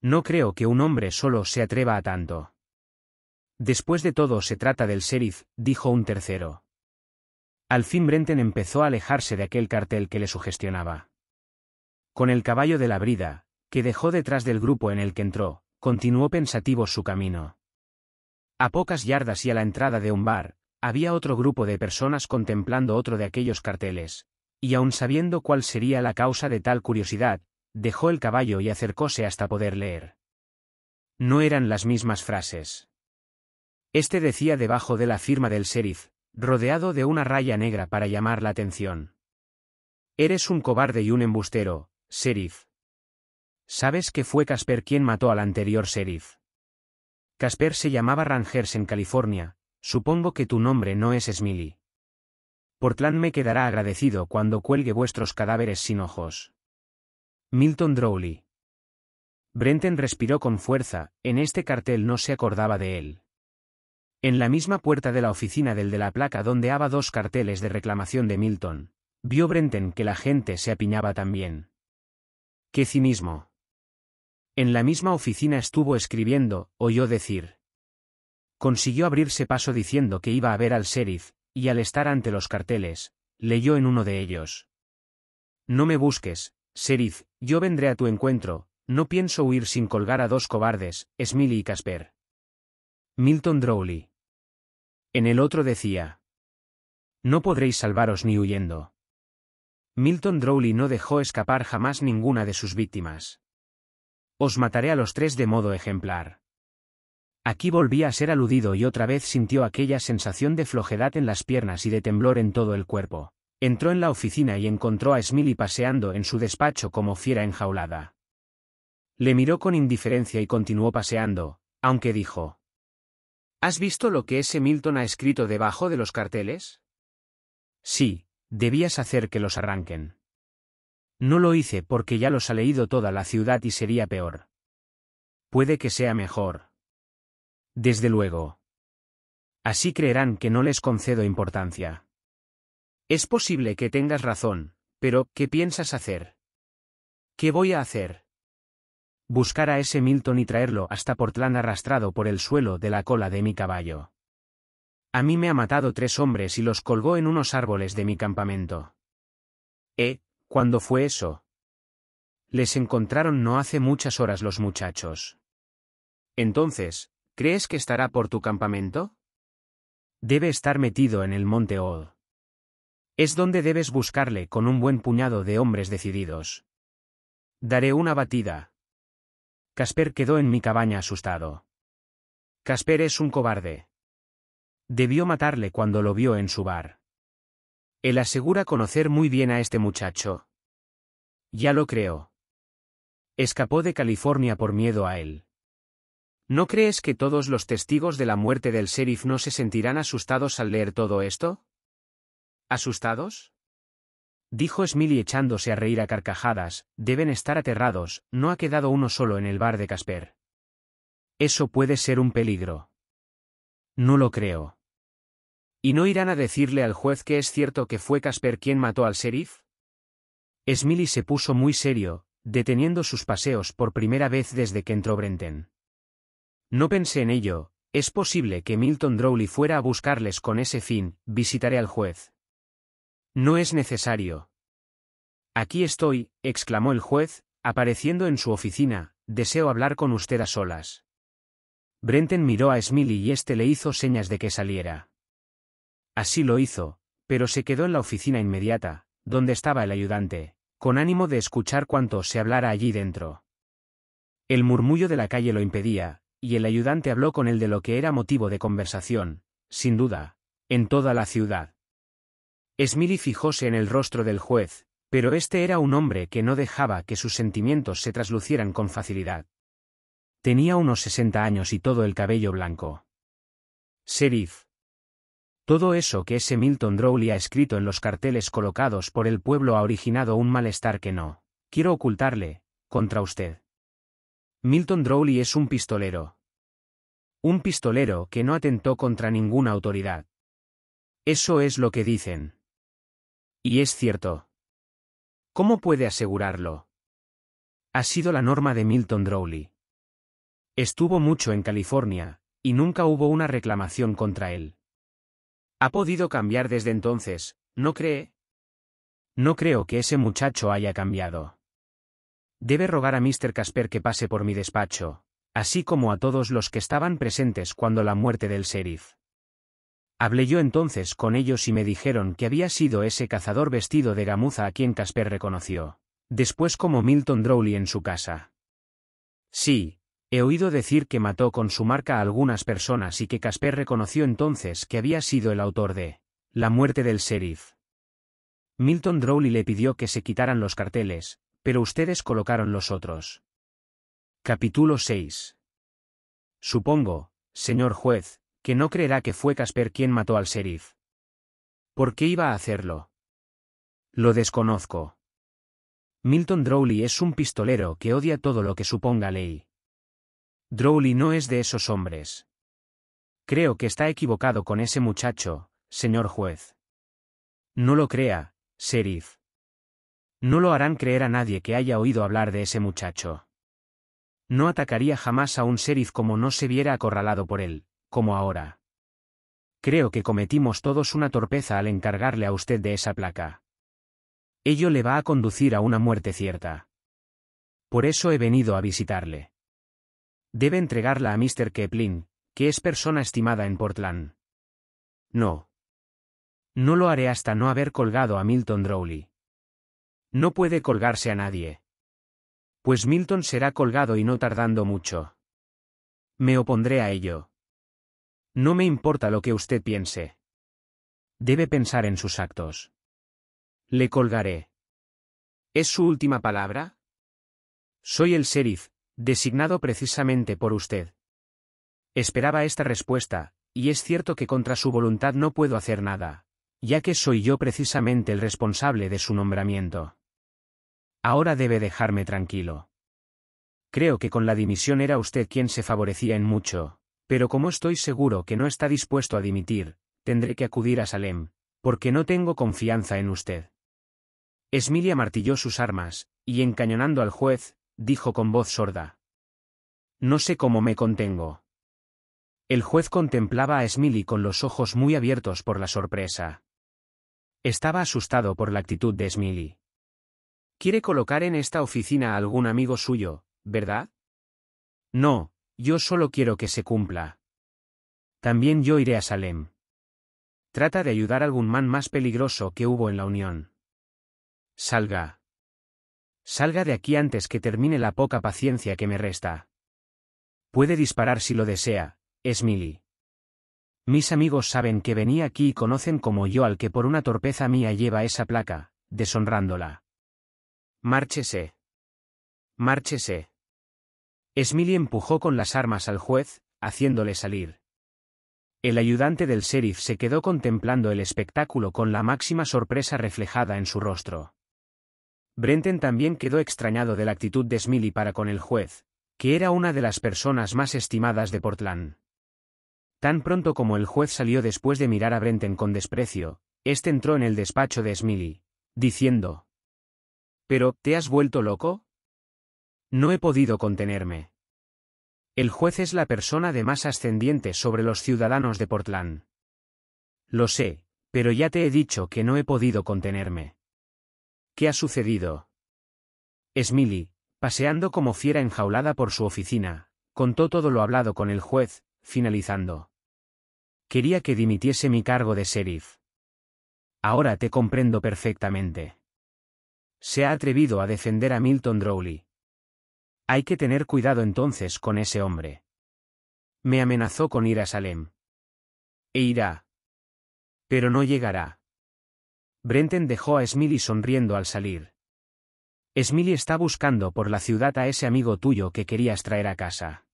No creo que un hombre solo se atreva a tanto. Después de todo se trata del sheriff, dijo un tercero. Al fin Brenten empezó a alejarse de aquel cartel que le sugestionaba. Con el caballo de la brida, que dejó detrás del grupo en el que entró, continuó pensativo su camino. A pocas yardas y a la entrada de un bar, había otro grupo de personas contemplando otro de aquellos carteles, y aun sabiendo cuál sería la causa de tal curiosidad, dejó el caballo y acercóse hasta poder leer. No eran las mismas frases. Este decía debajo de la firma del sheriff, rodeado de una raya negra para llamar la atención. Eres un cobarde y un embustero, sheriff. ¿Sabes que fue Casper quien mató al anterior sheriff? Casper se llamaba Rangers en California, supongo que tu nombre no es Smiley. Portland me quedará agradecido cuando cuelgue vuestros cadáveres sin ojos. Milton Drowley. Brenten respiró con fuerza, en este cartel no se acordaba de él. En la misma puerta de la oficina del de la placa donde había dos carteles de reclamación de Milton, vio Brenten que la gente se apiñaba también. ¡Qué cinismo! En la misma oficina estuvo escribiendo, oyó decir. Consiguió abrirse paso diciendo que iba a ver al sheriff, y al estar ante los carteles, leyó en uno de ellos. No me busques, sheriff, yo vendré a tu encuentro, no pienso huir sin colgar a dos cobardes, Smiley y Casper. Milton Drowley. En el otro decía. No podréis salvaros ni huyendo. Milton Drowley no dejó escapar jamás ninguna de sus víctimas. Os mataré a los tres de modo ejemplar. Aquí volvía a ser aludido y otra vez sintió aquella sensación de flojedad en las piernas y de temblor en todo el cuerpo. Entró en la oficina y encontró a Smiley paseando en su despacho como fiera enjaulada. Le miró con indiferencia y continuó paseando, aunque dijo. ¿Has visto lo que ese Milton ha escrito debajo de los carteles? Sí, debías hacer que los arranquen. No lo hice porque ya los ha leído toda la ciudad y sería peor. Puede que sea mejor. Desde luego. Así creerán que no les concedo importancia. Es posible que tengas razón, pero ¿qué piensas hacer? ¿Qué voy a hacer? Buscar a ese Milton y traerlo hasta Portland arrastrado por el suelo de la cola de mi caballo. A mí me ha matado tres hombres y los colgó en unos árboles de mi campamento. ¿Eh? ¿Cuándo fue eso? Les encontraron no hace muchas horas los muchachos. Entonces, ¿crees que estará por tu campamento? Debe estar metido en el monte Old. Es donde debes buscarle con un buen puñado de hombres decididos. Daré una batida. Casper quedó en mi cabaña asustado. Casper es un cobarde. Debió matarle cuando lo vio en su bar. Él asegura conocer muy bien a este muchacho. Ya lo creo. Escapó de California por miedo a él. ¿No crees que todos los testigos de la muerte del sheriff no se sentirán asustados al leer todo esto? ¿Asustados? Dijo Smiley echándose a reír a carcajadas, deben estar aterrados, no ha quedado uno solo en el bar de Casper. Eso puede ser un peligro. No lo creo. ¿Y no irán a decirle al juez que es cierto que fue Casper quien mató al sheriff? Smiley se puso muy serio, deteniendo sus paseos por primera vez desde que entró Brenten. No pensé en ello, es posible que Milton Drowley fuera a buscarles con ese fin, visitaré al juez. No es necesario. Aquí estoy, exclamó el juez, apareciendo en su oficina, deseo hablar con usted a solas. Brenten miró a Smiley y éste le hizo señas de que saliera. Así lo hizo, pero se quedó en la oficina inmediata, donde estaba el ayudante, con ánimo de escuchar cuanto se hablara allí dentro. El murmullo de la calle lo impedía, y el ayudante habló con él de lo que era motivo de conversación, sin duda, en toda la ciudad. Smiley fijóse en el rostro del juez, pero este era un hombre que no dejaba que sus sentimientos se traslucieran con facilidad. Tenía unos sesenta años y todo el cabello blanco. Sheriff. Todo eso que ese Milton Drowley ha escrito en los carteles colocados por el pueblo ha originado un malestar que no quiero ocultarle, contra usted. Milton Drowley es un pistolero. Un pistolero que no atentó contra ninguna autoridad. Eso es lo que dicen. Y es cierto. ¿Cómo puede asegurarlo? Ha sido la norma de Milton Drowley. Estuvo mucho en California, y nunca hubo una reclamación contra él. Ha podido cambiar desde entonces, ¿no cree? No creo que ese muchacho haya cambiado. Debe rogar a Mr. Casper que pase por mi despacho, así como a todos los que estaban presentes cuando la muerte del sheriff. Hablé yo entonces con ellos y me dijeron que había sido ese cazador vestido de gamuza a quien Casper reconoció, después como Milton Drowley en su casa. Sí, He oído decir que mató con su marca a algunas personas y que Casper reconoció entonces que había sido el autor de la muerte del sheriff. Milton Drowley le pidió que se quitaran los carteles, pero ustedes colocaron los otros. Capítulo 6. Supongo, señor juez, que no creerá que fue Casper quien mató al sheriff. ¿Por qué iba a hacerlo? Lo desconozco. Milton Drowley es un pistolero que odia todo lo que suponga ley. Drowley no es de esos hombres. Creo que está equivocado con ese muchacho, señor juez. No lo crea, sheriff. No lo harán creer a nadie que haya oído hablar de ese muchacho. No atacaría jamás a un sheriff como no se viera acorralado por él, como ahora. Creo que cometimos todos una torpeza al encargarle a usted de esa placa. Ello le va a conducir a una muerte cierta. Por eso he venido a visitarle. Debe entregarla a Mr. Keplin, que es persona estimada en Portland. No. No lo haré hasta no haber colgado a Milton Drowley. No puede colgarse a nadie. Pues Milton será colgado y no tardando mucho. Me opondré a ello. No me importa lo que usted piense. Debe pensar en sus actos. Le colgaré. ¿Es su última palabra? Soy el sheriff, Designado precisamente por usted. Esperaba esta respuesta, y es cierto que contra su voluntad no puedo hacer nada, ya que soy yo precisamente el responsable de su nombramiento. Ahora debe dejarme tranquilo. Creo que con la dimisión era usted quien se favorecía en mucho, pero como estoy seguro que no está dispuesto a dimitir, tendré que acudir a Salem, porque no tengo confianza en usted. Esmilia martilló sus armas, y encañonando al juez, dijo con voz sorda. No sé cómo me contengo. El juez contemplaba a Smiley con los ojos muy abiertos por la sorpresa. Estaba asustado por la actitud de Smiley. Quiere colocar en esta oficina a algún amigo suyo, ¿verdad? No, yo solo quiero que se cumpla. También yo iré a Salem. Trata de ayudar a algún man más peligroso que hubo en la Unión. Salga. Salga de aquí antes que termine la poca paciencia que me resta. Puede disparar si lo desea, es Mis amigos saben que venía aquí y conocen como yo al que por una torpeza mía lleva esa placa, deshonrándola. Márchese. Márchese. Smiley empujó con las armas al juez, haciéndole salir. El ayudante del sheriff se quedó contemplando el espectáculo con la máxima sorpresa reflejada en su rostro. Brenten también quedó extrañado de la actitud de Smiley para con el juez, que era una de las personas más estimadas de Portland. Tan pronto como el juez salió después de mirar a Brenten con desprecio, éste entró en el despacho de Smiley, diciendo. ¿Pero, te has vuelto loco? No he podido contenerme. El juez es la persona de más ascendiente sobre los ciudadanos de Portland. Lo sé, pero ya te he dicho que no he podido contenerme. ¿Qué ha sucedido? Smiley, paseando como fiera enjaulada por su oficina, contó todo lo hablado con el juez, finalizando. Quería que dimitiese mi cargo de sheriff. Ahora te comprendo perfectamente. Se ha atrevido a defender a Milton Drowley. Hay que tener cuidado entonces con ese hombre. Me amenazó con ir a Salem. E irá. Pero no llegará. Brenton dejó a Smiley sonriendo al salir. Smiley está buscando por la ciudad a ese amigo tuyo que querías traer a casa.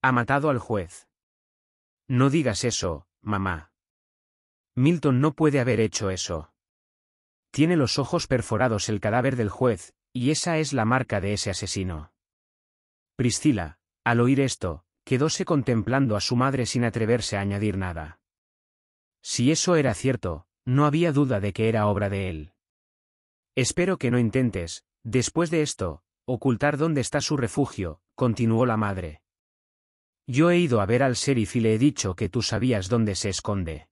Ha matado al juez. No digas eso, mamá. Milton no puede haber hecho eso. Tiene los ojos perforados el cadáver del juez, y esa es la marca de ese asesino. Priscila, al oír esto, quedóse contemplando a su madre sin atreverse a añadir nada. Si eso era cierto, no había duda de que era obra de él. Espero que no intentes, después de esto, ocultar dónde está su refugio, continuó la madre. Yo he ido a ver al sheriff y le he dicho que tú sabías dónde se esconde.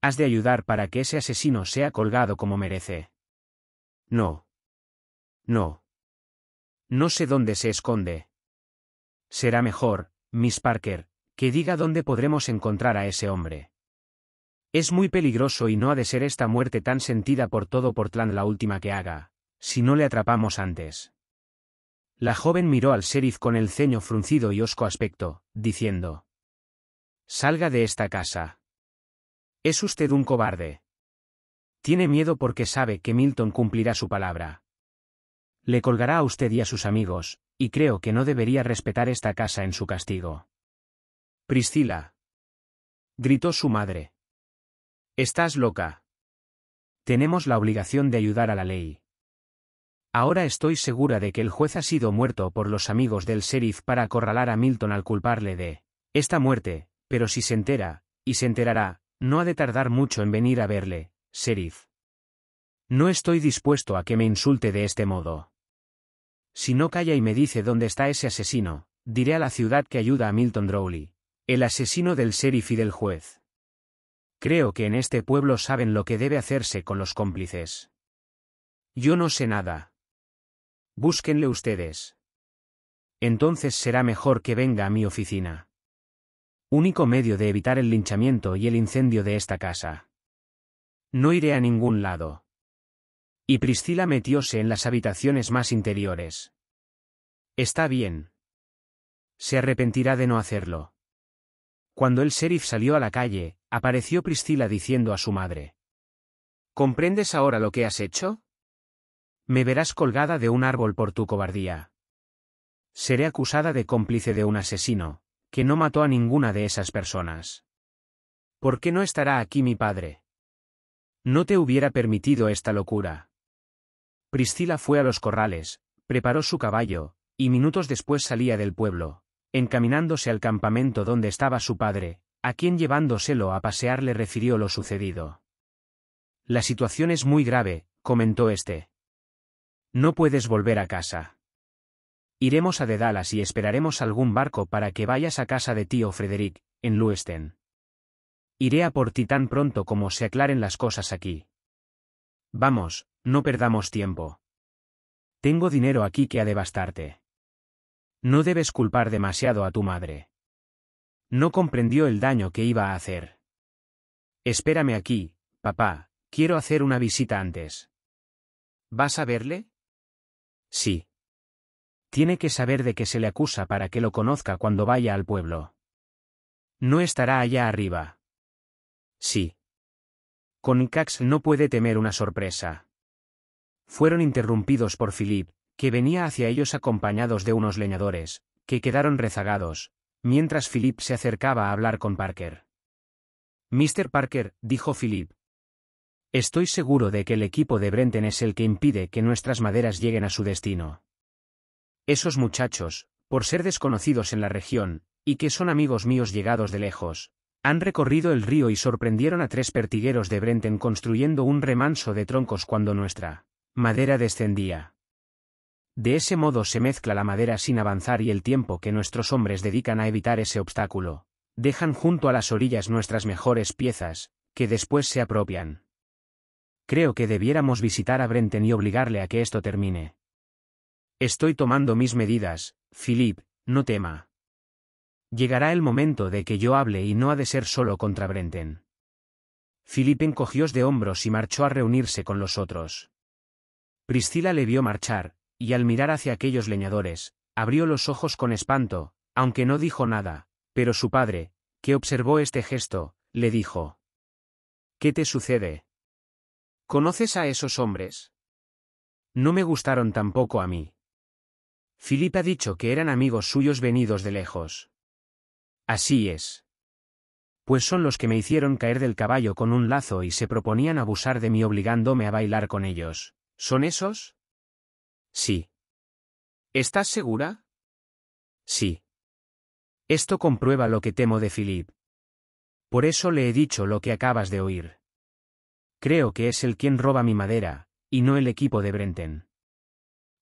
Has de ayudar para que ese asesino sea colgado como merece. No. No. No sé dónde se esconde. Será mejor, Miss Parker, que diga dónde podremos encontrar a ese hombre. Es muy peligroso y no ha de ser esta muerte tan sentida por todo Portland la última que haga, si no le atrapamos antes. La joven miró al sheriff con el ceño fruncido y hosco aspecto, diciendo. Salga de esta casa. Es usted un cobarde. Tiene miedo porque sabe que Milton cumplirá su palabra. Le colgará a usted y a sus amigos, y creo que no debería respetar esta casa en su castigo. Priscila. Gritó su madre. Estás loca. Tenemos la obligación de ayudar a la ley. Ahora estoy segura de que el juez ha sido muerto por los amigos del sheriff para acorralar a Milton al culparle de esta muerte, pero si se entera, y se enterará, no ha de tardar mucho en venir a verle, sheriff. No estoy dispuesto a que me insulte de este modo. Si no calla y me dice dónde está ese asesino, diré a la ciudad que ayuda a Milton Drowley, el asesino del sheriff y del juez. Creo que en este pueblo saben lo que debe hacerse con los cómplices. Yo no sé nada. Búsquenle ustedes. Entonces será mejor que venga a mi oficina. Único medio de evitar el linchamiento y el incendio de esta casa. No iré a ningún lado. Y Priscila metióse en las habitaciones más interiores. Está bien. Se arrepentirá de no hacerlo. Cuando el sheriff salió a la calle, Apareció Priscila diciendo a su madre. ¿Comprendes ahora lo que has hecho? Me verás colgada de un árbol por tu cobardía. Seré acusada de cómplice de un asesino, que no mató a ninguna de esas personas. ¿Por qué no estará aquí mi padre? No te hubiera permitido esta locura. Priscila fue a los corrales, preparó su caballo, y minutos después salía del pueblo, encaminándose al campamento donde estaba su padre, a quien llevándoselo a pasear le refirió lo sucedido. La situación es muy grave, comentó este. No puedes volver a casa. Iremos a Dallas y esperaremos algún barco para que vayas a casa de tío Frederick, en Luesten. Iré a por ti tan pronto como se aclaren las cosas aquí. Vamos, no perdamos tiempo. Tengo dinero aquí que ha de bastarte. No debes culpar demasiado a tu madre. No comprendió el daño que iba a hacer. Espérame aquí, papá, quiero hacer una visita antes. ¿Vas a verle? Sí. Tiene que saber de qué se le acusa para que lo conozca cuando vaya al pueblo. No estará allá arriba. Sí. Con Cax no puede temer una sorpresa. Fueron interrumpidos por Philip, que venía hacia ellos acompañados de unos leñadores, que quedaron rezagados, mientras Philip se acercaba a hablar con Parker. Mr. Parker, dijo Philip. Estoy seguro de que el equipo de brenten es el que impide que nuestras maderas lleguen a su destino. Esos muchachos, por ser desconocidos en la región, y que son amigos míos llegados de lejos, han recorrido el río y sorprendieron a tres pertigueros de brenten construyendo un remanso de troncos cuando nuestra madera descendía. De ese modo se mezcla la madera sin avanzar y el tiempo que nuestros hombres dedican a evitar ese obstáculo. Dejan junto a las orillas nuestras mejores piezas, que después se apropian. Creo que debiéramos visitar a Brenten y obligarle a que esto termine. Estoy tomando mis medidas, Philip, no tema. Llegará el momento de que yo hable y no ha de ser solo contra Brenten. Philip encogió de hombros y marchó a reunirse con los otros. Priscila le vio marchar, y al mirar hacia aquellos leñadores, abrió los ojos con espanto, aunque no dijo nada, pero su padre, que observó este gesto, le dijo. ¿Qué te sucede? ¿Conoces a esos hombres? No me gustaron tampoco a mí. Filipe ha dicho que eran amigos suyos venidos de lejos. Así es. Pues son los que me hicieron caer del caballo con un lazo y se proponían abusar de mí obligándome a bailar con ellos. ¿Son esos? Sí. ¿Estás segura? Sí. Esto comprueba lo que temo de Philip. Por eso le he dicho lo que acabas de oír. Creo que es el quien roba mi madera, y no el equipo de Brenten.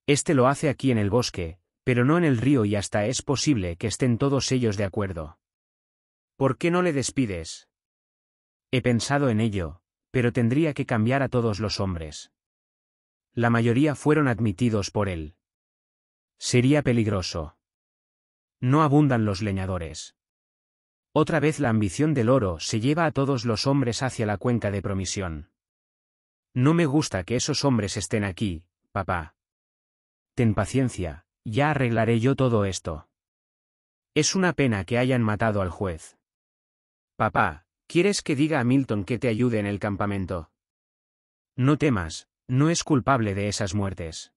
Este lo hace aquí en el bosque, pero no en el río y hasta es posible que estén todos ellos de acuerdo. ¿Por qué no le despides? He pensado en ello, pero tendría que cambiar a todos los hombres la mayoría fueron admitidos por él. Sería peligroso. No abundan los leñadores. Otra vez la ambición del oro se lleva a todos los hombres hacia la cuenca de promisión. No me gusta que esos hombres estén aquí, papá. Ten paciencia, ya arreglaré yo todo esto. Es una pena que hayan matado al juez. Papá, ¿quieres que diga a Milton que te ayude en el campamento? No temas, no es culpable de esas muertes.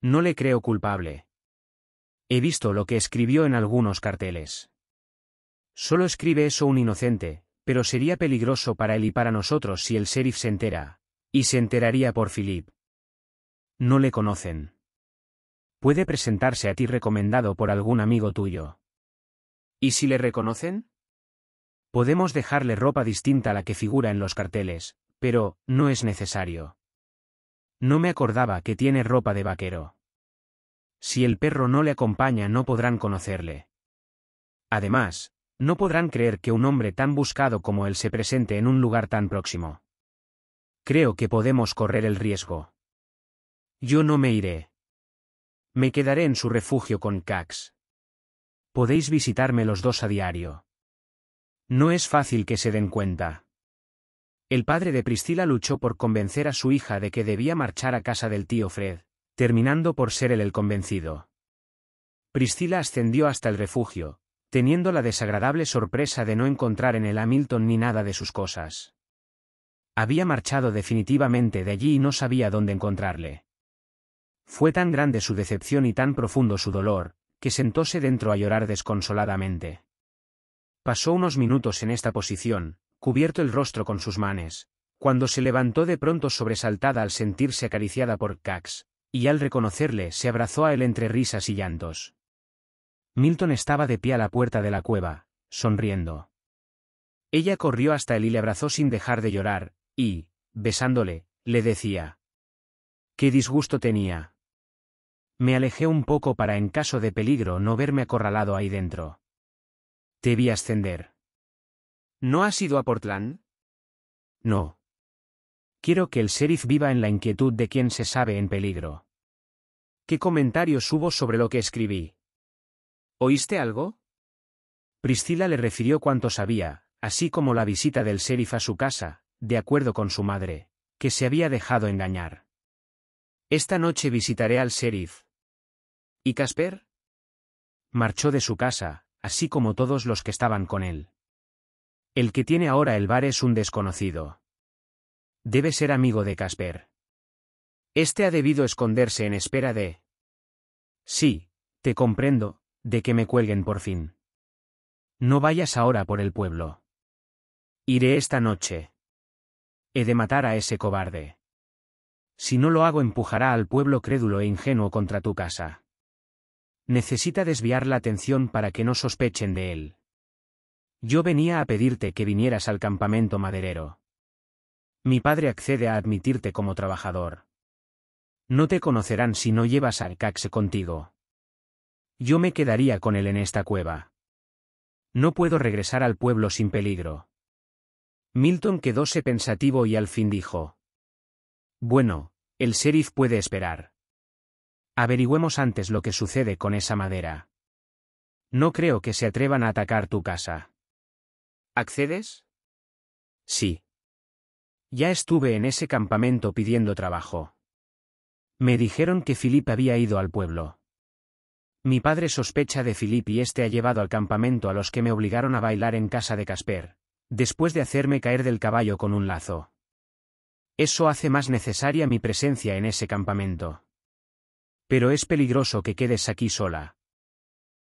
No le creo culpable. He visto lo que escribió en algunos carteles. Solo escribe eso un inocente, pero sería peligroso para él y para nosotros si el sheriff se entera, y se enteraría por Philip. No le conocen. Puede presentarse a ti recomendado por algún amigo tuyo. ¿Y si le reconocen? Podemos dejarle ropa distinta a la que figura en los carteles, pero no es necesario. No me acordaba que tiene ropa de vaquero. Si el perro no le acompaña no podrán conocerle. Además, no podrán creer que un hombre tan buscado como él se presente en un lugar tan próximo. Creo que podemos correr el riesgo. Yo no me iré. Me quedaré en su refugio con Cax. Podéis visitarme los dos a diario. No es fácil que se den cuenta. El padre de Priscila luchó por convencer a su hija de que debía marchar a casa del tío Fred, terminando por ser él el convencido. Priscila ascendió hasta el refugio, teniendo la desagradable sorpresa de no encontrar en el Hamilton ni nada de sus cosas. Había marchado definitivamente de allí y no sabía dónde encontrarle. Fue tan grande su decepción y tan profundo su dolor, que sentóse dentro a llorar desconsoladamente. Pasó unos minutos en esta posición, cubierto el rostro con sus manes, cuando se levantó de pronto sobresaltada al sentirse acariciada por Cax, y al reconocerle se abrazó a él entre risas y llantos. Milton estaba de pie a la puerta de la cueva, sonriendo. Ella corrió hasta él y le abrazó sin dejar de llorar, y, besándole, le decía. Qué disgusto tenía. Me alejé un poco para en caso de peligro no verme acorralado ahí dentro. Te vi ascender. ¿No has ido a Portland? No. Quiero que el sheriff viva en la inquietud de quien se sabe en peligro. ¿Qué comentarios hubo sobre lo que escribí? ¿Oíste algo? Priscila le refirió cuanto sabía, así como la visita del sheriff a su casa, de acuerdo con su madre, que se había dejado engañar. Esta noche visitaré al sheriff. ¿Y Casper? Marchó de su casa, así como todos los que estaban con él. El que tiene ahora el bar es un desconocido. Debe ser amigo de Casper. Este ha debido esconderse en espera de... Sí, te comprendo, de que me cuelguen por fin. No vayas ahora por el pueblo. Iré esta noche. He de matar a ese cobarde. Si no lo hago empujará al pueblo crédulo e ingenuo contra tu casa. Necesita desviar la atención para que no sospechen de él. Yo venía a pedirte que vinieras al campamento maderero. Mi padre accede a admitirte como trabajador. No te conocerán si no llevas al Caxe contigo. Yo me quedaría con él en esta cueva. No puedo regresar al pueblo sin peligro. Milton quedóse pensativo y al fin dijo. Bueno, el sheriff puede esperar. Averigüemos antes lo que sucede con esa madera. No creo que se atrevan a atacar tu casa. ¿Accedes? Sí. Ya estuve en ese campamento pidiendo trabajo. Me dijeron que Filipe había ido al pueblo. Mi padre sospecha de Filipe y este ha llevado al campamento a los que me obligaron a bailar en casa de Casper, después de hacerme caer del caballo con un lazo. Eso hace más necesaria mi presencia en ese campamento. Pero es peligroso que quedes aquí sola.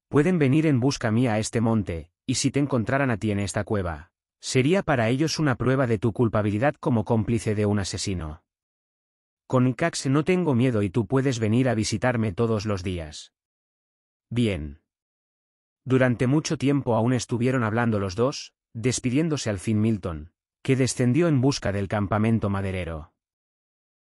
Pueden venir en busca mía a este monte, y si te encontraran a ti en esta cueva, sería para ellos una prueba de tu culpabilidad como cómplice de un asesino. Con Icax no tengo miedo y tú puedes venir a visitarme todos los días. Bien. Durante mucho tiempo aún estuvieron hablando los dos, despidiéndose al fin Milton, que descendió en busca del campamento maderero.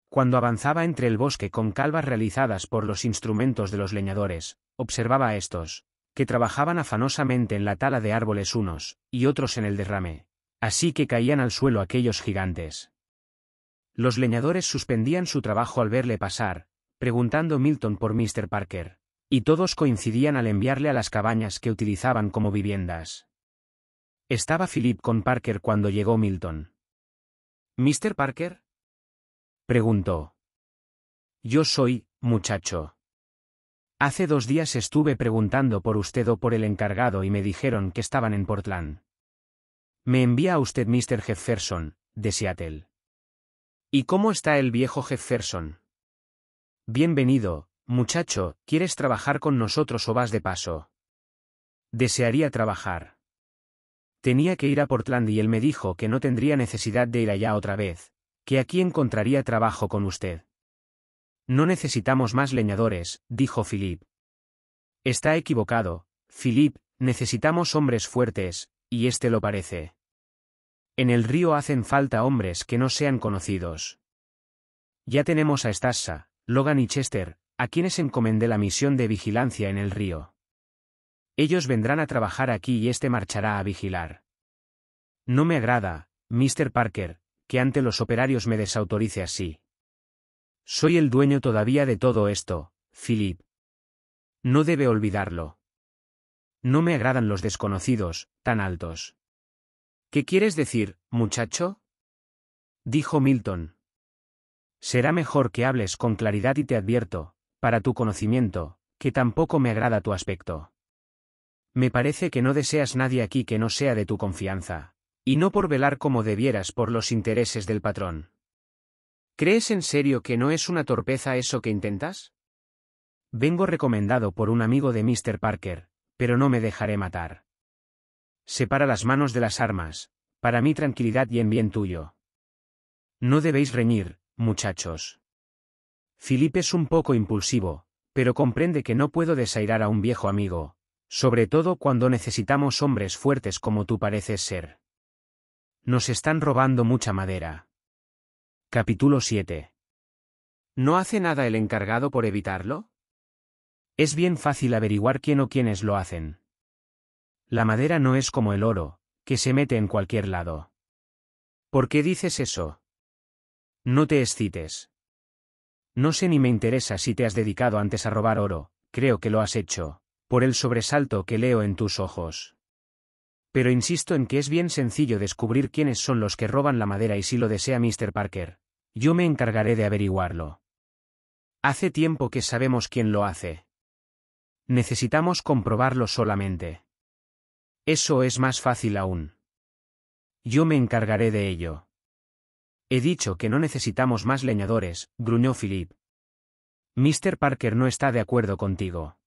Cuando avanzaba entre el bosque con calvas realizadas por los instrumentos de los leñadores, observaba a estos, que trabajaban afanosamente en la tala de árboles unos, y otros en el derrame, así que caían al suelo aquellos gigantes. Los leñadores suspendían su trabajo al verle pasar, preguntando Milton por Mr. Parker, y todos coincidían al enviarle a las cabañas que utilizaban como viviendas. Estaba Philip con Parker cuando llegó Milton. ¿Mr. Parker? preguntó. Yo soy, muchacho. Hace dos días estuve preguntando por usted o por el encargado y me dijeron que estaban en Portland. Me envía a usted Mr. Jefferson, de Seattle. ¿Y cómo está el viejo Jefferson? Bienvenido, muchacho, ¿quieres trabajar con nosotros o vas de paso? Desearía trabajar. Tenía que ir a Portland y él me dijo que no tendría necesidad de ir allá otra vez, que aquí encontraría trabajo con usted. No necesitamos más leñadores, dijo Philip. Está equivocado, Philip, necesitamos hombres fuertes, y este lo parece. En el río hacen falta hombres que no sean conocidos. Ya tenemos a Stassa, Logan y Chester, a quienes encomendé la misión de vigilancia en el río. Ellos vendrán a trabajar aquí y este marchará a vigilar. No me agrada, Mr. Parker, que ante los operarios me desautorice así. Soy el dueño todavía de todo esto, Philip. No debe olvidarlo. No me agradan los desconocidos, tan altos. ¿Qué quieres decir, muchacho? dijo Milton. Será mejor que hables con claridad y te advierto, para tu conocimiento, que tampoco me agrada tu aspecto. Me parece que no deseas nadie aquí que no sea de tu confianza, y no por velar como debieras por los intereses del patrón. ¿Crees en serio que no es una torpeza eso que intentas? Vengo recomendado por un amigo de Mr. Parker, pero no me dejaré matar. Separa las manos de las armas, para mi tranquilidad y en bien tuyo. No debéis reñir, muchachos. Philip es un poco impulsivo, pero comprende que no puedo desairar a un viejo amigo, sobre todo cuando necesitamos hombres fuertes como tú pareces ser. Nos están robando mucha madera. Capítulo 7. ¿No hace nada el encargado por evitarlo? Es bien fácil averiguar quién o quiénes lo hacen. La madera no es como el oro, que se mete en cualquier lado. ¿Por qué dices eso? No te excites. No sé ni me interesa si te has dedicado antes a robar oro, creo que lo has hecho, por el sobresalto que leo en tus ojos. Pero insisto en que es bien sencillo descubrir quiénes son los que roban la madera y si lo desea Mr. Parker, yo me encargaré de averiguarlo. Hace tiempo que sabemos quién lo hace. Necesitamos comprobarlo solamente. Eso es más fácil aún. Yo me encargaré de ello. He dicho que no necesitamos más leñadores, gruñó Philip. Mr. Parker no está de acuerdo contigo.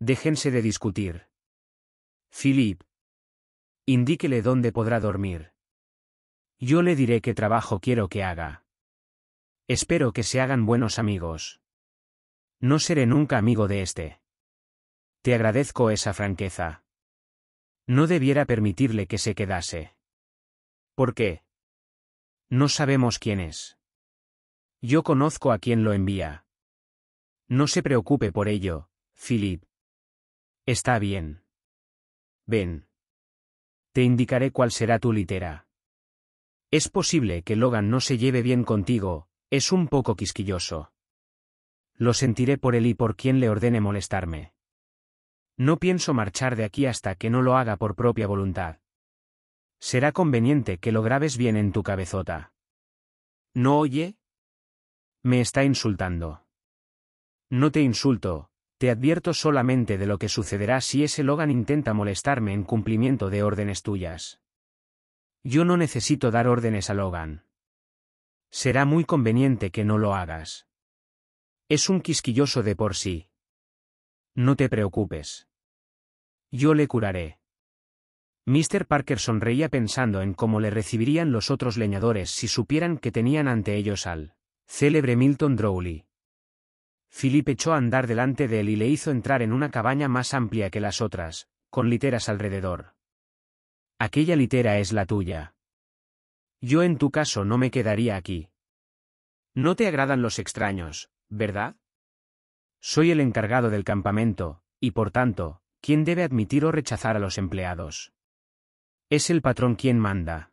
Déjense de discutir. Philip. Indíquele dónde podrá dormir. Yo le diré qué trabajo quiero que haga. Espero que se hagan buenos amigos. No seré nunca amigo de este. Te agradezco esa franqueza. No debiera permitirle que se quedase. ¿Por qué? No sabemos quién es. Yo conozco a quien lo envía. No se preocupe por ello, Philip. Está bien. Ven. Te indicaré cuál será tu litera. Es posible que Logan no se lleve bien contigo, es un poco quisquilloso. Lo sentiré por él y por quien le ordene molestarme. No pienso marchar de aquí hasta que no lo haga por propia voluntad. Será conveniente que lo grabes bien en tu cabezota. ¿No oye? Me está insultando. No te insulto, te advierto solamente de lo que sucederá si ese Logan intenta molestarme en cumplimiento de órdenes tuyas. Yo no necesito dar órdenes a Logan. Será muy conveniente que no lo hagas. Es un quisquilloso de por sí. No te preocupes. Yo le curaré. Mr. Parker sonreía pensando en cómo le recibirían los otros leñadores si supieran que tenían ante ellos al célebre Milton Drowley. Philip echó a andar delante de él y le hizo entrar en una cabaña más amplia que las otras, con literas alrededor. Aquella litera es la tuya. Yo en tu caso no me quedaría aquí. No te agradan los extraños, ¿verdad? Soy el encargado del campamento, y por tanto, ¿quién debe admitir o rechazar a los empleados. Es el patrón quien manda.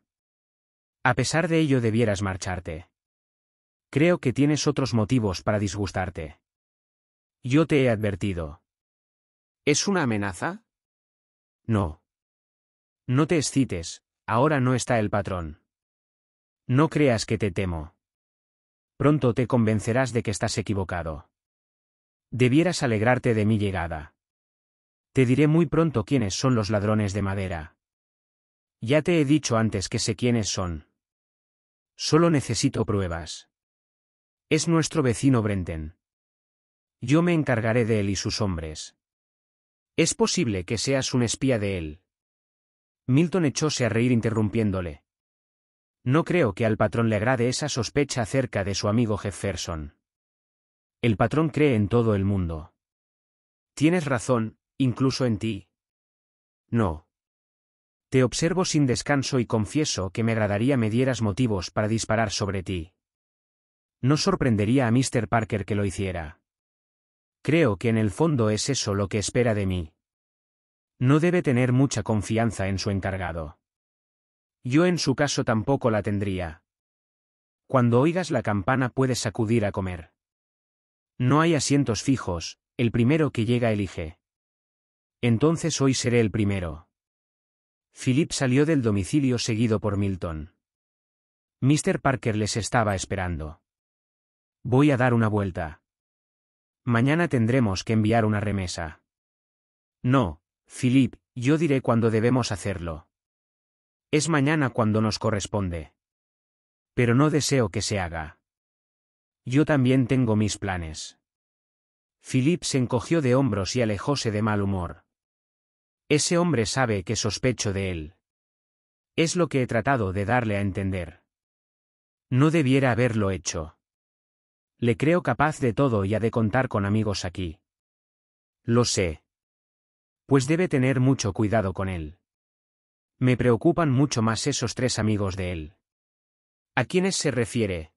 A pesar de ello debieras marcharte. Creo que tienes otros motivos para disgustarte. Yo te he advertido. ¿Es una amenaza? No. No te excites, ahora no está el patrón. No creas que te temo. Pronto te convencerás de que estás equivocado. Debieras alegrarte de mi llegada. Te diré muy pronto quiénes son los ladrones de madera. Ya te he dicho antes que sé quiénes son. Solo necesito pruebas. Es nuestro vecino Brenten. Yo me encargaré de él y sus hombres. Es posible que seas un espía de él. Milton echóse a reír interrumpiéndole. No creo que al patrón le agrade esa sospecha acerca de su amigo Jefferson. El patrón cree en todo el mundo. Tienes razón, incluso en ti. No. Te observo sin descanso y confieso que me agradaría me dieras motivos para disparar sobre ti. No sorprendería a Mr. Parker que lo hiciera. Creo que en el fondo es eso lo que espera de mí. No debe tener mucha confianza en su encargado. Yo en su caso tampoco la tendría. Cuando oigas la campana puedes sacudir a comer. No hay asientos fijos, el primero que llega elige. Entonces hoy seré el primero. Philip salió del domicilio seguido por Milton. Mr. Parker les estaba esperando. Voy a dar una vuelta. Mañana tendremos que enviar una remesa. No, Philip, yo diré cuando debemos hacerlo. Es mañana cuando nos corresponde. Pero no deseo que se haga. Yo también tengo mis planes. Philip se encogió de hombros y alejóse de mal humor. Ese hombre sabe que sospecho de él. Es lo que he tratado de darle a entender. No debiera haberlo hecho. Le creo capaz de todo y ha de contar con amigos aquí. Lo sé. Pues debe tener mucho cuidado con él. Me preocupan mucho más esos tres amigos de él. ¿A quiénes se refiere?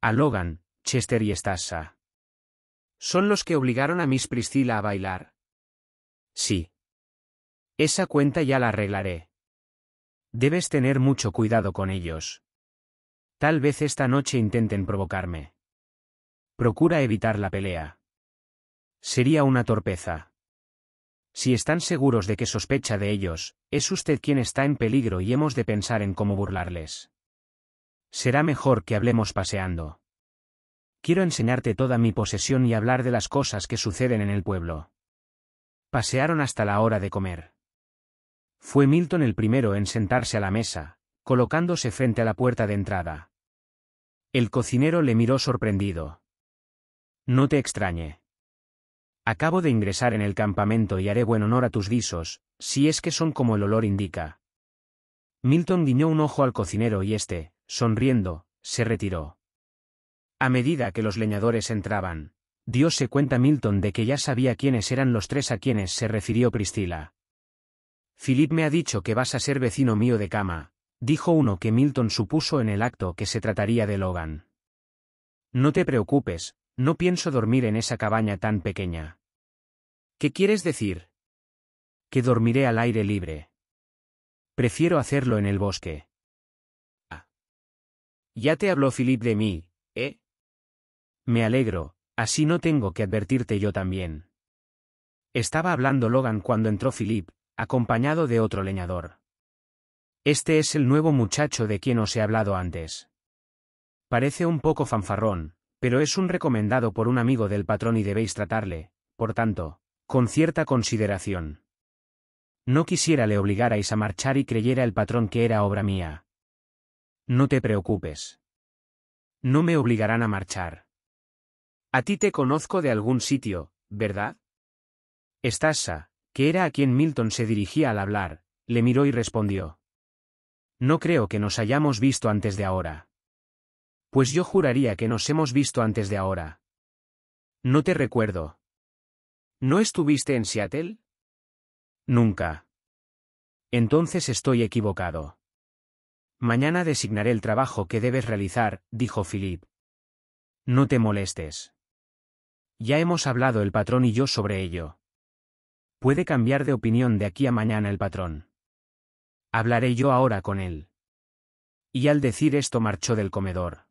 A Logan, Chester y Stassa. ¿Son los que obligaron a Miss Priscilla a bailar? Sí. Esa cuenta ya la arreglaré. Debes tener mucho cuidado con ellos. Tal vez esta noche intenten provocarme. Procura evitar la pelea. Sería una torpeza. Si están seguros de que sospecha de ellos, es usted quien está en peligro y hemos de pensar en cómo burlarles. Será mejor que hablemos paseando. Quiero enseñarte toda mi posesión y hablar de las cosas que suceden en el pueblo. Pasearon hasta la hora de comer. Fue Milton el primero en sentarse a la mesa, colocándose frente a la puerta de entrada. El cocinero le miró sorprendido. No te extrañe. Acabo de ingresar en el campamento y haré buen honor a tus guisos, si es que son como el olor indica. Milton guiñó un ojo al cocinero y éste, sonriendo, se retiró. A medida que los leñadores entraban, se cuenta Milton de que ya sabía quiénes eran los tres a quienes se refirió Priscila. Philip me ha dicho que vas a ser vecino mío de cama, dijo uno que Milton supuso en el acto que se trataría de Logan. No te preocupes, no pienso dormir en esa cabaña tan pequeña. ¿Qué quieres decir? Que dormiré al aire libre. Prefiero hacerlo en el bosque. Ah. Ya te habló Philip de mí, ¿eh? Me alegro, así no tengo que advertirte yo también. Estaba hablando Logan cuando entró Philip, acompañado de otro leñador. Este es el nuevo muchacho de quien os he hablado antes. Parece un poco fanfarrón, pero es un recomendado por un amigo del patrón y debéis tratarle, por tanto, con cierta consideración. No quisiera le obligarais a marchar y creyera el patrón que era obra mía. No te preocupes. No me obligarán a marchar. A ti te conozco de algún sitio, ¿verdad? Estasa, que era a quien Milton se dirigía al hablar, le miró y respondió. No creo que nos hayamos visto antes de ahora. Pues yo juraría que nos hemos visto antes de ahora. No te recuerdo. ¿No estuviste en Seattle? Nunca. Entonces estoy equivocado. Mañana designaré el trabajo que debes realizar, dijo Philip. No te molestes. Ya hemos hablado el patrón y yo sobre ello. Puede cambiar de opinión de aquí a mañana el patrón. Hablaré yo ahora con él. Y al decir esto marchó del comedor.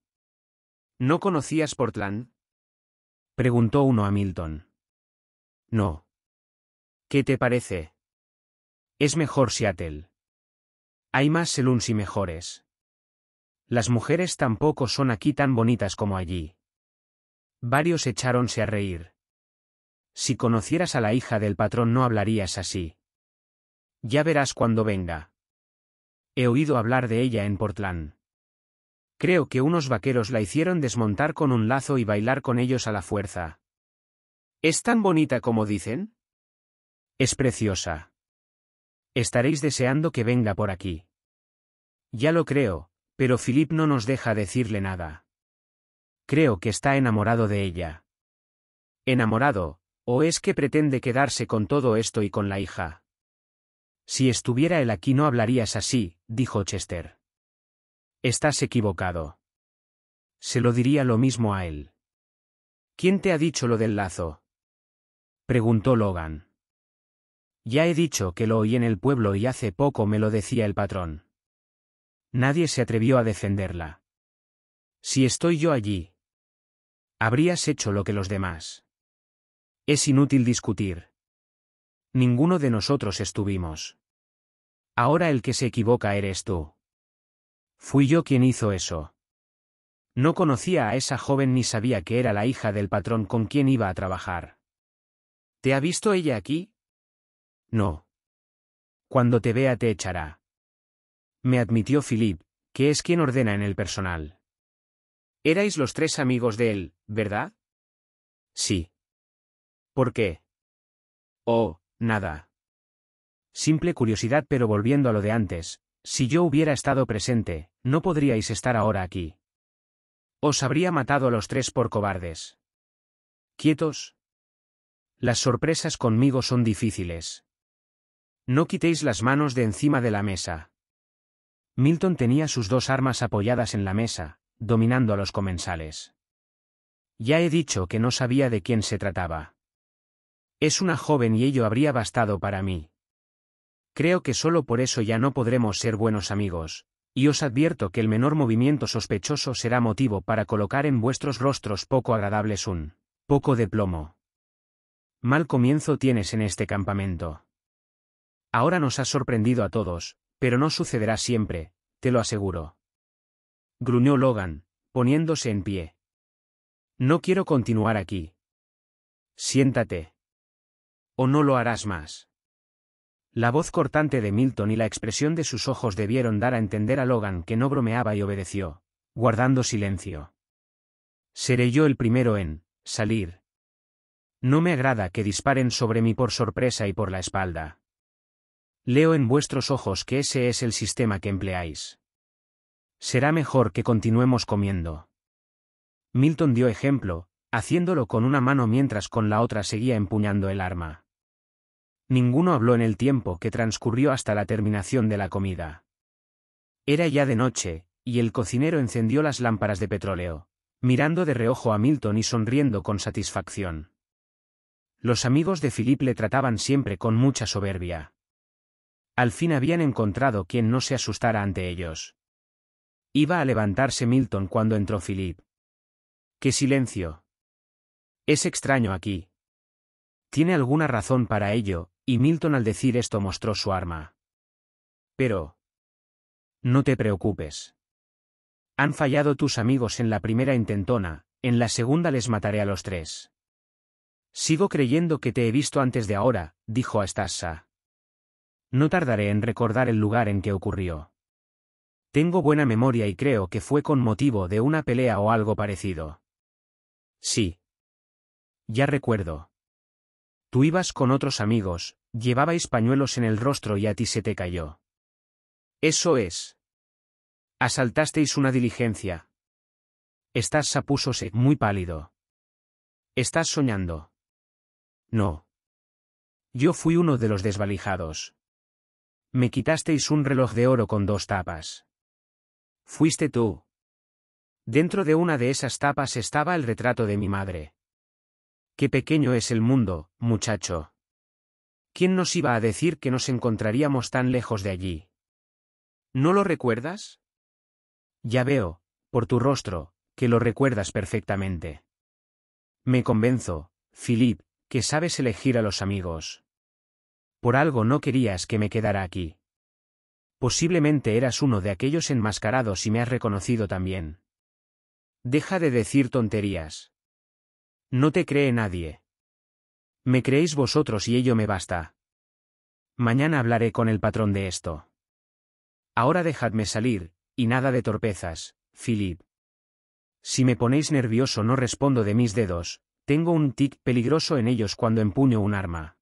¿No conocías Portland? Preguntó uno a Milton. No. ¿Qué te parece? Es mejor Seattle. Hay más seluns y mejores. Las mujeres tampoco son aquí tan bonitas como allí. Varios echáronse a reír. Si conocieras a la hija del patrón no hablarías así. Ya verás cuando venga. He oído hablar de ella en Portland. Creo que unos vaqueros la hicieron desmontar con un lazo y bailar con ellos a la fuerza. ¿Es tan bonita como dicen? Es preciosa. Estaréis deseando que venga por aquí. Ya lo creo, pero Philip no nos deja decirle nada. Creo que está enamorado de ella. ¿Enamorado? ¿O es que pretende quedarse con todo esto y con la hija? Si estuviera él aquí no hablarías así, dijo Chester. Estás equivocado. Se lo diría lo mismo a él. ¿Quién te ha dicho lo del lazo? preguntó Logan. Ya he dicho que lo oí en el pueblo y hace poco me lo decía el patrón. Nadie se atrevió a defenderla. Si estoy yo allí, habrías hecho lo que los demás. Es inútil discutir. Ninguno de nosotros estuvimos. Ahora el que se equivoca eres tú. Fui yo quien hizo eso. No conocía a esa joven ni sabía que era la hija del patrón con quien iba a trabajar. ¿Te ha visto ella aquí? No. Cuando te vea te echará. Me admitió Philip, que es quien ordena en el personal. Erais los tres amigos de él, ¿verdad? Sí. ¿Por qué? Oh, nada. Simple curiosidad pero volviendo a lo de antes, si yo hubiera estado presente, no podríais estar ahora aquí. Os habría matado a los tres por cobardes. Quietos. Las sorpresas conmigo son difíciles. No quitéis las manos de encima de la mesa. Milton tenía sus dos armas apoyadas en la mesa, dominando a los comensales. Ya he dicho que no sabía de quién se trataba. Es una joven y ello habría bastado para mí, Creo que solo por eso ya no podremos ser buenos amigos, y os advierto que el menor movimiento sospechoso será motivo para colocar en vuestros rostros poco agradables un poco de plomo. Mal comienzo tienes en este campamento. Ahora nos has sorprendido a todos, pero no sucederá siempre, te lo aseguro. Gruñó Logan, poniéndose en pie. No quiero continuar aquí. Siéntate. O no lo harás más. La voz cortante de Milton y la expresión de sus ojos debieron dar a entender a Logan que no bromeaba y obedeció, guardando silencio. Seré yo el primero en salir. No me agrada que disparen sobre mí por sorpresa y por la espalda. Leo en vuestros ojos que ese es el sistema que empleáis. Será mejor que continuemos comiendo. Milton dio ejemplo, haciéndolo con una mano mientras con la otra seguía empuñando el arma. Ninguno habló en el tiempo que transcurrió hasta la terminación de la comida. Era ya de noche, y el cocinero encendió las lámparas de petróleo, mirando de reojo a Milton y sonriendo con satisfacción. Los amigos de Philip le trataban siempre con mucha soberbia. Al fin habían encontrado quien no se asustara ante ellos. Iba a levantarse Milton cuando entró Philip. ¡Qué silencio! Es extraño aquí. Tiene alguna razón para ello, y Milton al decir esto mostró su arma. Pero... No te preocupes. Han fallado tus amigos en la primera intentona, en la segunda les mataré a los tres. Sigo creyendo que te he visto antes de ahora, dijo Astasa. No tardaré en recordar el lugar en que ocurrió. Tengo buena memoria y creo que fue con motivo de una pelea o algo parecido. Sí. Ya recuerdo. Tú ibas con otros amigos, llevabais pañuelos en el rostro y a ti se te cayó. Eso es. Asaltasteis una diligencia. Estás sapúsose, muy pálido. Estás soñando. No. Yo fui uno de los desvalijados. Me quitasteis un reloj de oro con dos tapas. Fuiste tú. Dentro de una de esas tapas estaba el retrato de mi madre. Qué pequeño es el mundo, muchacho. ¿Quién nos iba a decir que nos encontraríamos tan lejos de allí? ¿No lo recuerdas? Ya veo, por tu rostro, que lo recuerdas perfectamente. Me convenzo, Philip, que sabes elegir a los amigos. Por algo no querías que me quedara aquí. Posiblemente eras uno de aquellos enmascarados y me has reconocido también. Deja de decir tonterías. No te cree nadie. Me creéis vosotros y ello me basta. Mañana hablaré con el patrón de esto. Ahora dejadme salir, y nada de torpezas, Philip. Si me ponéis nervioso no respondo de mis dedos, tengo un tic peligroso en ellos cuando empuño un arma.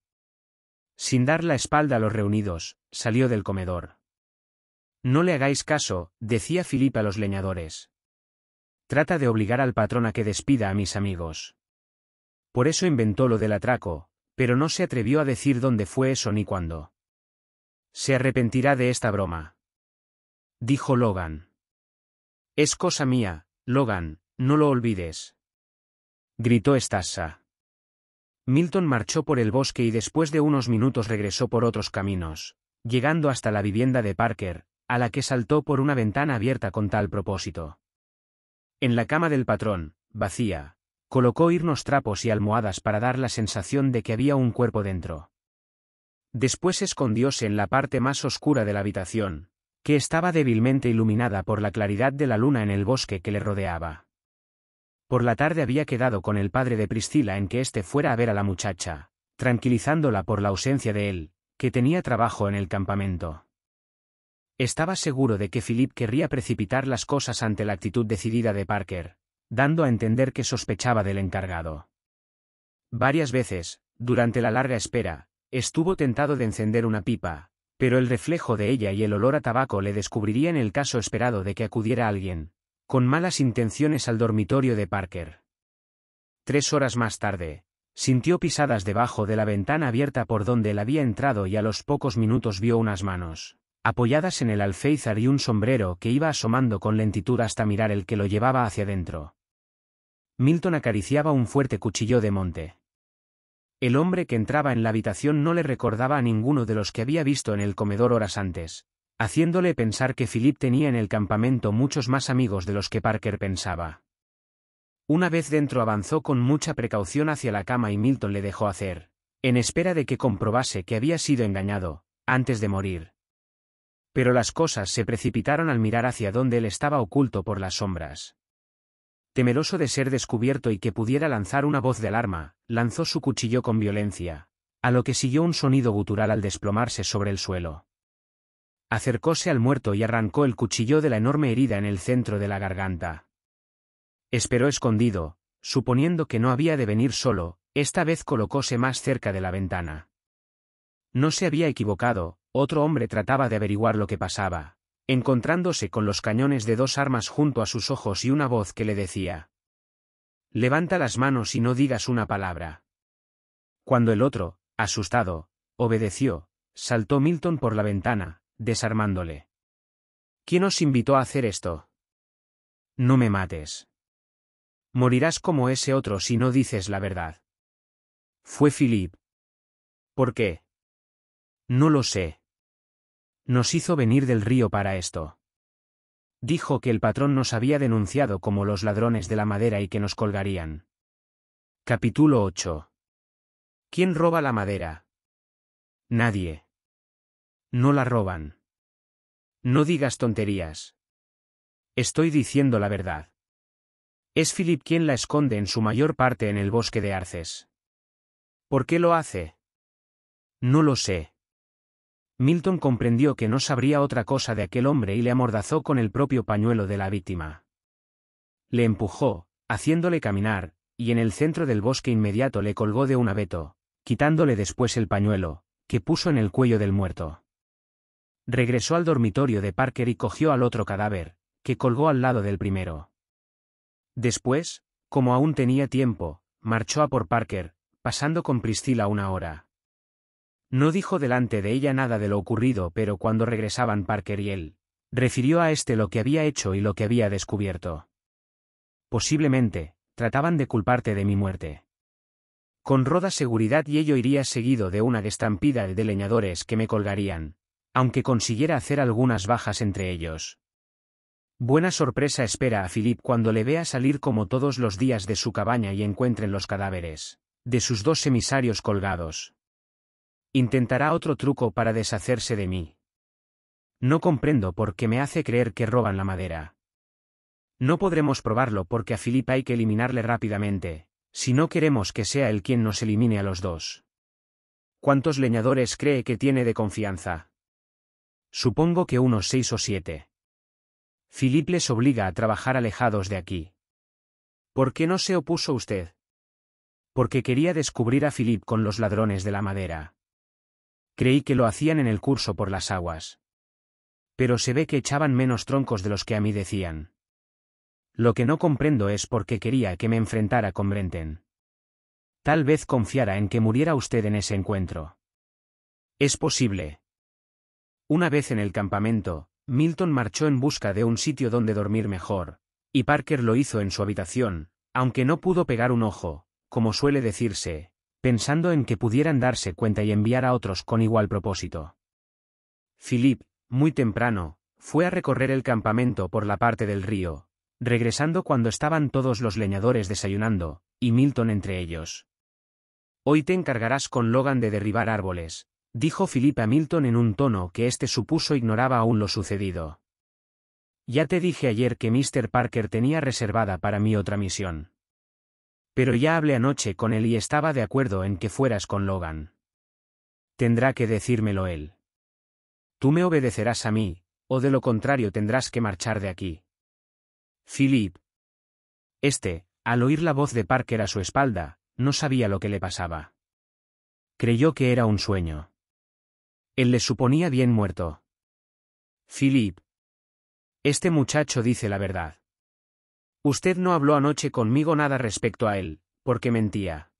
Sin dar la espalda a los reunidos, salió del comedor. No le hagáis caso, decía Philip a los leñadores. Trata de obligar al patrón a que despida a mis amigos. Por eso inventó lo del atraco, pero no se atrevió a decir dónde fue eso ni cuándo. Se arrepentirá de esta broma. Dijo Logan. Es cosa mía, Logan, no lo olvides. Gritó Stassa. Milton marchó por el bosque y después de unos minutos regresó por otros caminos, llegando hasta la vivienda de Parker, a la que saltó por una ventana abierta con tal propósito. En la cama del patrón, vacía, colocó irnos trapos y almohadas para dar la sensación de que había un cuerpo dentro. Después escondióse en la parte más oscura de la habitación, que estaba débilmente iluminada por la claridad de la luna en el bosque que le rodeaba. Por la tarde había quedado con el padre de Priscila en que éste fuera a ver a la muchacha, tranquilizándola por la ausencia de él, que tenía trabajo en el campamento. Estaba seguro de que Philip querría precipitar las cosas ante la actitud decidida de Parker, dando a entender que sospechaba del encargado. Varias veces, durante la larga espera, estuvo tentado de encender una pipa, pero el reflejo de ella y el olor a tabaco le descubrirían el caso esperado de que acudiera alguien, con malas intenciones al dormitorio de Parker. Tres horas más tarde, sintió pisadas debajo de la ventana abierta por donde él había entrado y a los pocos minutos vio unas manos, apoyadas en el alféizar y un sombrero que iba asomando con lentitud hasta mirar el que lo llevaba hacia adentro. Milton acariciaba un fuerte cuchillo de monte. El hombre que entraba en la habitación no le recordaba a ninguno de los que había visto en el comedor horas antes, haciéndole pensar que Philip tenía en el campamento muchos más amigos de los que Parker pensaba. Una vez dentro avanzó con mucha precaución hacia la cama y Milton le dejó hacer, en espera de que comprobase que había sido engañado, antes de morir. Pero las cosas se precipitaron al mirar hacia donde él estaba oculto por las sombras. Temeroso de ser descubierto y que pudiera lanzar una voz de alarma, lanzó su cuchillo con violencia, a lo que siguió un sonido gutural al desplomarse sobre el suelo. Acercóse al muerto y arrancó el cuchillo de la enorme herida en el centro de la garganta. Esperó escondido, suponiendo que no había de venir solo, esta vez colocóse más cerca de la ventana. No se había equivocado, otro hombre trataba de averiguar lo que pasaba, encontrándose con los cañones de dos armas junto a sus ojos y una voz que le decía, Levanta las manos y no digas una palabra. Cuando el otro, asustado, obedeció, saltó Milton por la ventana, desarmándole. ¿Quién os invitó a hacer esto? No me mates. Morirás como ese otro si no dices la verdad. Fue Philip. ¿Por qué? No lo sé, nos hizo venir del río para esto. Dijo que el patrón nos había denunciado como los ladrones de la madera y que nos colgarían. Capítulo 8. ¿Quién roba la madera? Nadie. No la roban. No digas tonterías. Estoy diciendo la verdad. Es Philip quien la esconde en su mayor parte en el bosque de Arces. ¿Por qué lo hace? No lo sé. Milton comprendió que no sabría otra cosa de aquel hombre y le amordazó con el propio pañuelo de la víctima. Le empujó, haciéndole caminar, y en el centro del bosque inmediato le colgó de un abeto, quitándole después el pañuelo, que puso en el cuello del muerto. Regresó al dormitorio de Parker y cogió al otro cadáver, que colgó al lado del primero. Después, como aún tenía tiempo, marchó a por Parker, pasando con Priscila una hora. No dijo delante de ella nada de lo ocurrido, pero cuando regresaban Parker y él, refirió a éste lo que había hecho y lo que había descubierto. Posiblemente, trataban de culparte de mi muerte. Con roda seguridad y ello iría seguido de una estampida de leñadores que me colgarían, aunque consiguiera hacer algunas bajas entre ellos. Buena sorpresa espera a Philip cuando le vea salir como todos los días de su cabaña y encuentren los cadáveres de sus dos emisarios colgados. Intentará otro truco para deshacerse de mí. No comprendo por qué me hace creer que roban la madera. No podremos probarlo porque a Philip hay que eliminarle rápidamente, si no queremos que sea él quien nos elimine a los dos. ¿Cuántos leñadores cree que tiene de confianza? Supongo que unos seis o siete. Philip les obliga a trabajar alejados de aquí. ¿Por qué no se opuso usted? Porque quería descubrir a Philip con los ladrones de la madera. Creí que lo hacían en el curso por las aguas. Pero se ve que echaban menos troncos de los que a mí decían. Lo que no comprendo es por qué quería que me enfrentara con Brenten. Tal vez confiara en que muriera usted en ese encuentro. Es posible. Una vez en el campamento, Milton marchó en busca de un sitio donde dormir mejor, y Parker lo hizo en su habitación, aunque no pudo pegar un ojo, como suele decirse, pensando en que pudieran darse cuenta y enviar a otros con igual propósito. Philip, muy temprano, fue a recorrer el campamento por la parte del río, regresando cuando estaban todos los leñadores desayunando, y Milton entre ellos. Hoy te encargarás con Logan de derribar árboles, dijo Philip a Milton en un tono que éste supuso ignoraba aún lo sucedido. Ya te dije ayer que Mr. Parker tenía reservada para mí otra misión. Pero ya hablé anoche con él y estaba de acuerdo en que fueras con Logan. Tendrá que decírmelo él. Tú me obedecerás a mí, o de lo contrario tendrás que marchar de aquí. Philip. Este, al oír la voz de Parker a su espalda, no sabía lo que le pasaba. Creyó que era un sueño. Él le suponía bien muerto. Philip. Este muchacho dice la verdad. Usted no habló anoche conmigo nada respecto a él, porque mentía.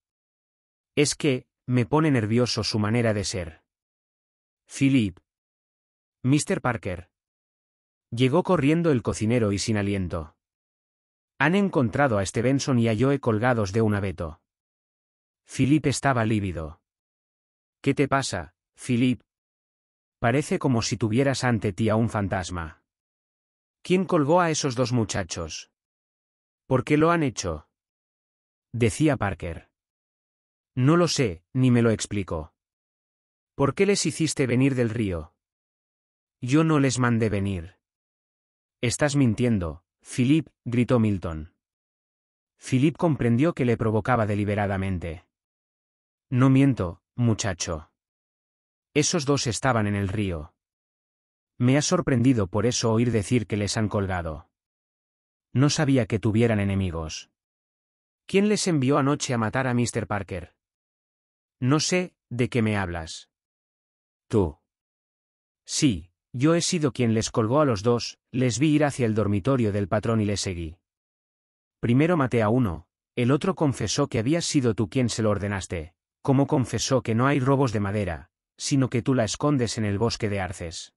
Es que, me pone nervioso su manera de ser. Philip. Mr. Parker. Llegó corriendo el cocinero y sin aliento. Han encontrado a Stevenson y a Joe colgados de un abeto. Philip estaba lívido. ¿Qué te pasa, Philip? Parece como si tuvieras ante ti a un fantasma. ¿Quién colgó a esos dos muchachos? ¿Por qué lo han hecho? decía Parker. No lo sé, ni me lo explico. ¿Por qué les hiciste venir del río? Yo no les mandé venir. Estás mintiendo, Philip, gritó Milton. Philip comprendió que le provocaba deliberadamente. No miento, muchacho. Esos dos estaban en el río. Me ha sorprendido por eso oír decir que les han colgado. No sabía que tuvieran enemigos. ¿Quién les envió anoche a matar a Mr. Parker? No sé, ¿de qué me hablas? Tú. Sí, yo he sido quien les colgó a los dos, les vi ir hacia el dormitorio del patrón y les seguí. Primero maté a uno, el otro confesó que habías sido tú quien se lo ordenaste, como confesó que no hay robos de madera, sino que tú la escondes en el bosque de arces.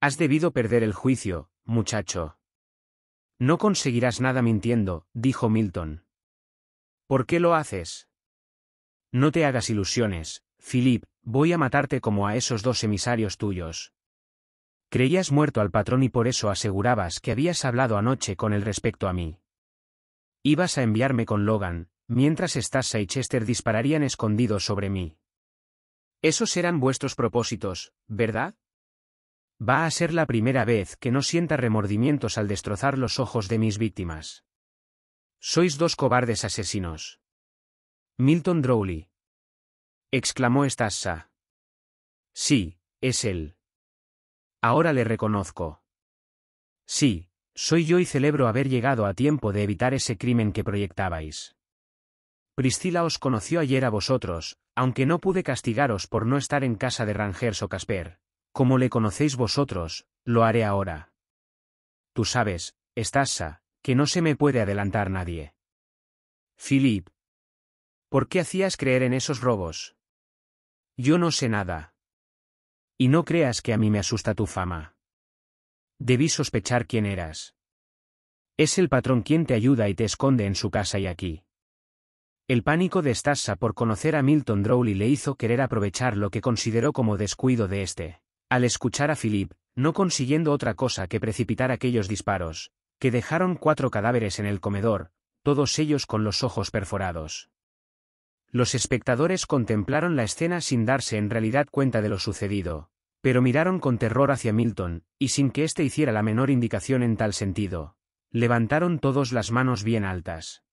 Has debido perder el juicio, muchacho. No conseguirás nada mintiendo, dijo Milton. ¿Por qué lo haces? No te hagas ilusiones, Philip, voy a matarte como a esos dos emisarios tuyos. Creías muerto al patrón y por eso asegurabas que habías hablado anoche con él respecto a mí. Ibas a enviarme con Logan, mientras Stassa y Chester dispararían escondidos sobre mí. Esos eran vuestros propósitos, ¿verdad? Va a ser la primera vez que no sienta remordimientos al destrozar los ojos de mis víctimas. Sois dos cobardes asesinos. Milton Drowley. Exclamó Stassa. Sí, es él. Ahora le reconozco. Sí, soy yo y celebro haber llegado a tiempo de evitar ese crimen que proyectabais. Priscila os conoció ayer a vosotros, aunque no pude castigaros por no estar en casa de Rangers o Casper. Como le conocéis vosotros, lo haré ahora. Tú sabes, Estasa, que no se me puede adelantar nadie. Philip. ¿Por qué hacías creer en esos robos? Yo no sé nada. Y no creas que a mí me asusta tu fama. Debí sospechar quién eras. Es el patrón quien te ayuda y te esconde en su casa y aquí. El pánico de Stassa por conocer a Milton Drowley le hizo querer aprovechar lo que consideró como descuido de este. Al escuchar a Philip, no consiguiendo otra cosa que precipitar aquellos disparos, que dejaron cuatro cadáveres en el comedor, todos ellos con los ojos perforados. Los espectadores contemplaron la escena sin darse en realidad cuenta de lo sucedido, pero miraron con terror hacia Milton, y sin que éste hiciera la menor indicación en tal sentido. Levantaron todos las manos bien altas.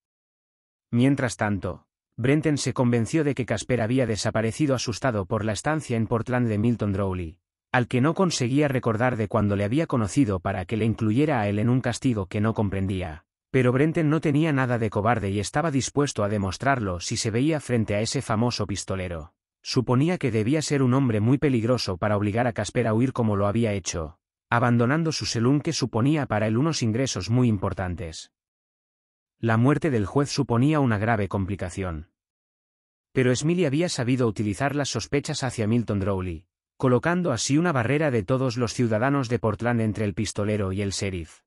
Mientras tanto, Brenton se convenció de que Casper había desaparecido asustado por la estancia en Portland de Milton Drowley, al que no conseguía recordar de cuando le había conocido para que le incluyera a él en un castigo que no comprendía. Pero Brenten no tenía nada de cobarde y estaba dispuesto a demostrarlo si se veía frente a ese famoso pistolero. Suponía que debía ser un hombre muy peligroso para obligar a Casper a huir como lo había hecho, abandonando su selún que suponía para él unos ingresos muy importantes. La muerte del juez suponía una grave complicación. Pero Smiley había sabido utilizar las sospechas hacia Milton Drowley, colocando así una barrera de todos los ciudadanos de Portland entre el pistolero y el sheriff.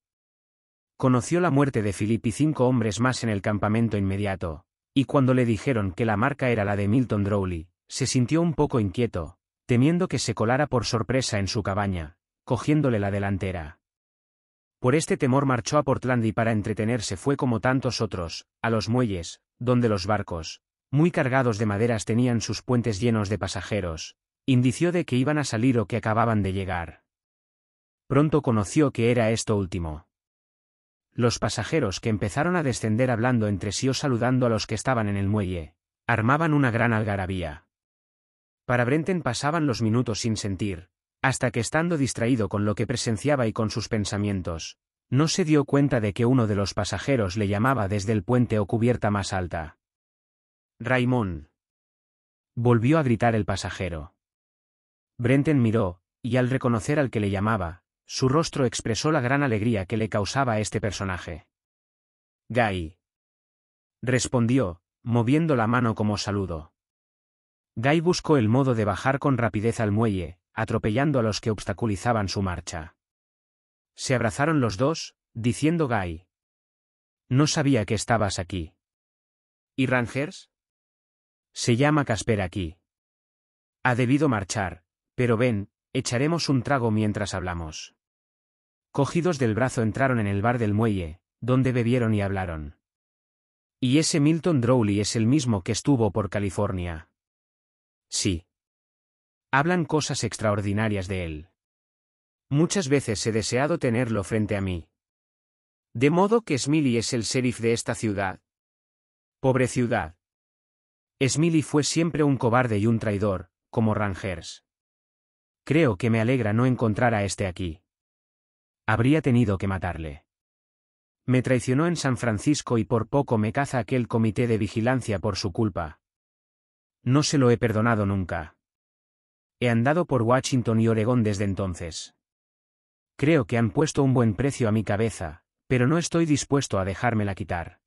Conoció la muerte de Philip y cinco hombres más en el campamento inmediato, y cuando le dijeron que la marca era la de Milton Drowley, se sintió un poco inquieto, temiendo que se colara por sorpresa en su cabaña, cogiéndole la delantera. Por este temor marchó a Portland y para entretenerse fue como tantos otros, a los muelles, donde los barcos, muy cargados de maderas tenían sus puentes llenos de pasajeros, indició de que iban a salir o que acababan de llegar. Pronto conoció que era esto último. Los pasajeros que empezaron a descender hablando entre sí o saludando a los que estaban en el muelle, armaban una gran algarabía. Para Brenten pasaban los minutos sin sentir, hasta que estando distraído con lo que presenciaba y con sus pensamientos, no se dio cuenta de que uno de los pasajeros le llamaba desde el puente o cubierta más alta. Raimón. Volvió a gritar el pasajero. Brenten miró, y al reconocer al que le llamaba, su rostro expresó la gran alegría que le causaba este personaje. Guy. Respondió, moviendo la mano como saludo. Guy buscó el modo de bajar con rapidez al muelle, atropellando a los que obstaculizaban su marcha. Se abrazaron los dos, diciendo Guy. No sabía que estabas aquí. ¿Y Rangers? Se llama Casper aquí. Ha debido marchar, pero ven, echaremos un trago mientras hablamos. Cogidos del brazo entraron en el bar del muelle, donde bebieron y hablaron. Y ese Milton Drowley es el mismo que estuvo por California. Sí. Hablan cosas extraordinarias de él. Muchas veces he deseado tenerlo frente a mí. De modo que Smiley es el sheriff de esta ciudad. Pobre ciudad. Smiley fue siempre un cobarde y un traidor, como Rangers. Creo que me alegra no encontrar a este aquí. Habría tenido que matarle. Me traicionó en San Francisco y por poco me caza aquel comité de vigilancia por su culpa. No se lo he perdonado nunca. He andado por Washington y Oregón desde entonces. Creo que han puesto un buen precio a mi cabeza, pero no estoy dispuesto a dejármela quitar.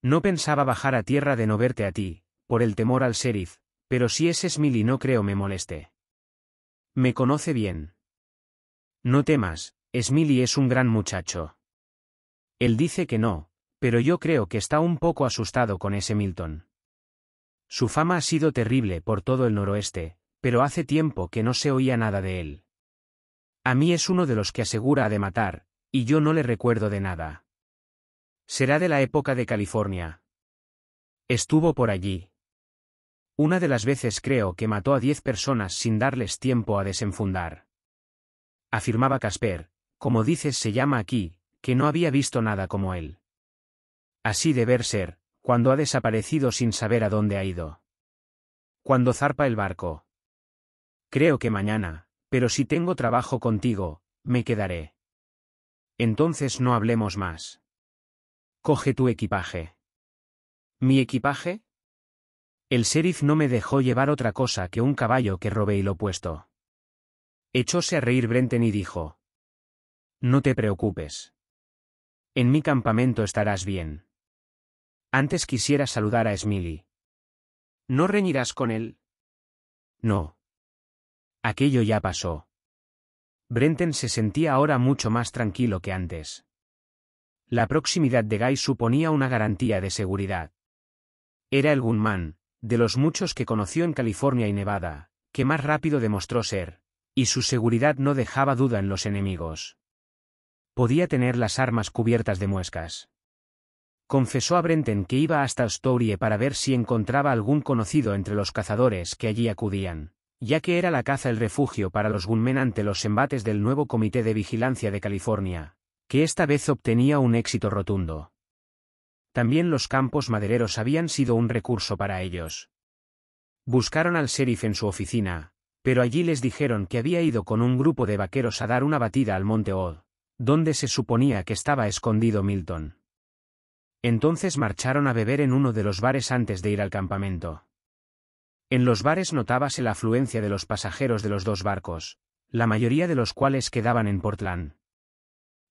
No pensaba bajar a tierra de no verte a ti, por el temor al sheriff, pero si ese Smiley no creo me moleste. Me conoce bien. No temas, Smiley es un gran muchacho. Él dice que no, pero yo creo que está un poco asustado con ese Milton. Su fama ha sido terrible por todo el noroeste, pero hace tiempo que no se oía nada de él. A mí es uno de los que asegura de matar, y yo no le recuerdo de nada. Será de la época de California. Estuvo por allí. Una de las veces creo que mató a diez personas sin darles tiempo a desenfundar. Afirmaba Casper, como dices se llama aquí, que no había visto nada como él. Así deber ser, cuando ha desaparecido sin saber a dónde ha ido. Cuando zarpa el barco. Creo que mañana, pero si tengo trabajo contigo, me quedaré. Entonces no hablemos más. Coge tu equipaje. ¿Mi equipaje? El sheriff no me dejó llevar otra cosa que un caballo que robé y lo puesto. Echóse a reír Brenten y dijo. No te preocupes. En mi campamento estarás bien. Antes quisiera saludar a Smiley. ¿No reñirás con él? No. Aquello ya pasó. Brenten se sentía ahora mucho más tranquilo que antes. La proximidad de Guy suponía una garantía de seguridad. Era el Gunman, de los muchos que conoció en California y Nevada, que más rápido demostró ser, y su seguridad no dejaba duda en los enemigos. Podía tener las armas cubiertas de muescas. Confesó a Brenten que iba hasta Storie para ver si encontraba algún conocido entre los cazadores que allí acudían, ya que era la caza el refugio para los gunmen ante los embates del nuevo Comité de Vigilancia de California, que esta vez obtenía un éxito rotundo. También los campos madereros habían sido un recurso para ellos. Buscaron al sheriff en su oficina, pero allí les dijeron que había ido con un grupo de vaqueros a dar una batida al monte Old, donde se suponía que estaba escondido Milton. Entonces marcharon a beber en uno de los bares antes de ir al campamento. En los bares notábase la afluencia de los pasajeros de los dos barcos, la mayoría de los cuales quedaban en Portland.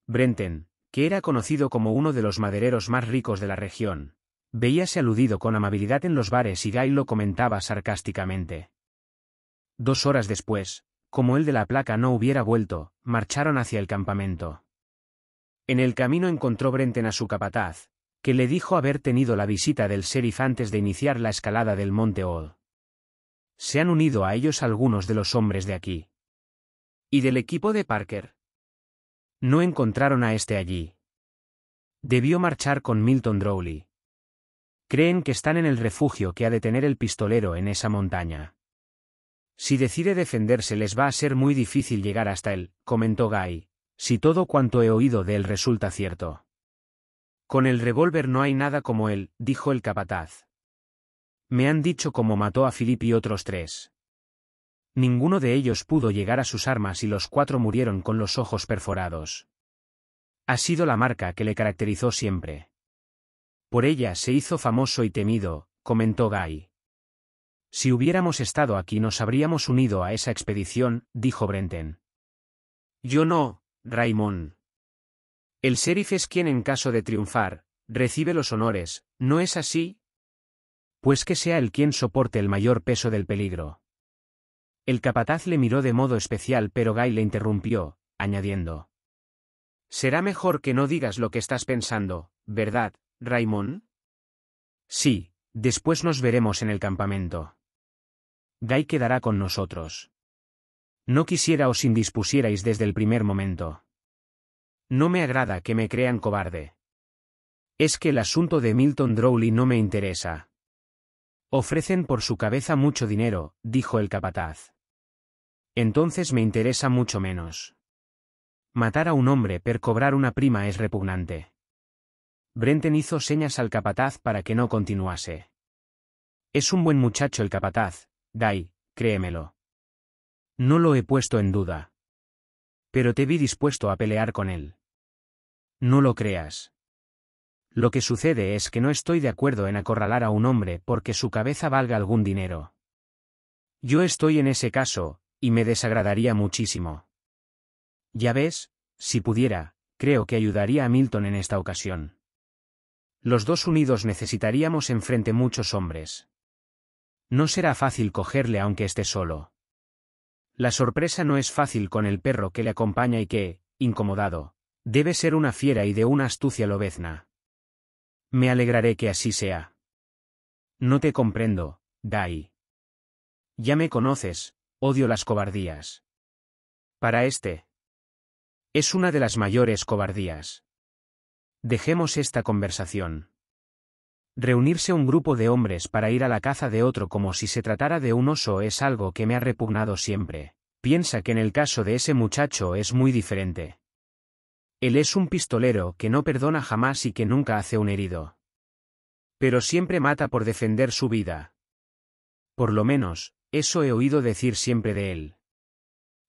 Brenten, que era conocido como uno de los madereros más ricos de la región, veíase aludido con amabilidad en los bares y Guy lo comentaba sarcásticamente. Dos horas después, como el de la placa no hubiera vuelto, marcharon hacia el campamento. En el camino encontró Brenten a su capataz, que le dijo haber tenido la visita del sheriff antes de iniciar la escalada del monte Old. Se han unido a ellos algunos de los hombres de aquí. Y del equipo de Parker, no encontraron a este allí. Debió marchar con Milton Drowley. Creen que están en el refugio que ha de tener el pistolero en esa montaña. Si decide defenderse les va a ser muy difícil llegar hasta él, comentó Guy, si todo cuanto he oído de él resulta cierto. Con el revólver no hay nada como él, dijo el capataz. Me han dicho cómo mató a Philip y otros tres. Ninguno de ellos pudo llegar a sus armas y los cuatro murieron con los ojos perforados. Ha sido la marca que le caracterizó siempre. Por ella se hizo famoso y temido, comentó Guy. Si hubiéramos estado aquí nos habríamos unido a esa expedición, dijo Brenten. Yo no, Raymond. El sheriff es quien en caso de triunfar, recibe los honores, ¿no es así? Pues que sea el quien soporte el mayor peso del peligro. El capataz le miró de modo especial pero Guy le interrumpió, añadiendo. Será mejor que no digas lo que estás pensando, ¿verdad, Raymond? Sí, después nos veremos en el campamento. Guy quedará con nosotros. No quisiera os indispusierais desde el primer momento. No me agrada que me crean cobarde. Es que el asunto de Milton Drowley no me interesa. Ofrecen por su cabeza mucho dinero, dijo el capataz entonces me interesa mucho menos. Matar a un hombre per cobrar una prima es repugnante. Brenten hizo señas al capataz para que no continuase. Es un buen muchacho el capataz, Dai, créemelo. No lo he puesto en duda. Pero te vi dispuesto a pelear con él. No lo creas. Lo que sucede es que no estoy de acuerdo en acorralar a un hombre porque su cabeza valga algún dinero. Yo estoy en ese caso, y me desagradaría muchísimo. Ya ves, si pudiera, creo que ayudaría a Milton en esta ocasión. Los dos unidos necesitaríamos enfrente muchos hombres. No será fácil cogerle aunque esté solo. La sorpresa no es fácil con el perro que le acompaña y que, incomodado, debe ser una fiera y de una astucia lobezna. Me alegraré que así sea. No te comprendo, Dai. Ya me conoces, Odio las cobardías. Para este. Es una de las mayores cobardías. Dejemos esta conversación. Reunirse un grupo de hombres para ir a la caza de otro como si se tratara de un oso es algo que me ha repugnado siempre. Piensa que en el caso de ese muchacho es muy diferente. Él es un pistolero que no perdona jamás y que nunca hace un herido. Pero siempre mata por defender su vida. Por lo menos, eso he oído decir siempre de él.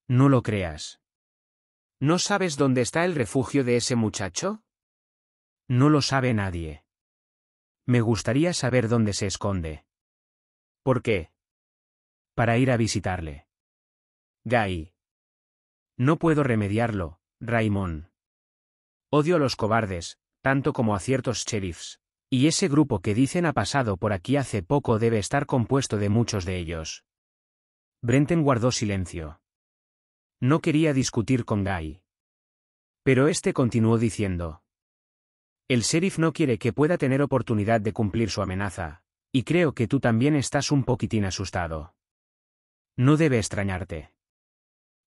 No lo creas. ¿No sabes dónde está el refugio de ese muchacho? No lo sabe nadie. Me gustaría saber dónde se esconde. ¿Por qué? Para ir a visitarle. Guy. No puedo remediarlo, Raimón. Odio a los cobardes, tanto como a ciertos sheriffs. Y ese grupo que dicen ha pasado por aquí hace poco debe estar compuesto de muchos de ellos. Brenten guardó silencio. No quería discutir con Guy. Pero este continuó diciendo. El sheriff no quiere que pueda tener oportunidad de cumplir su amenaza, y creo que tú también estás un poquitín asustado. No debe extrañarte.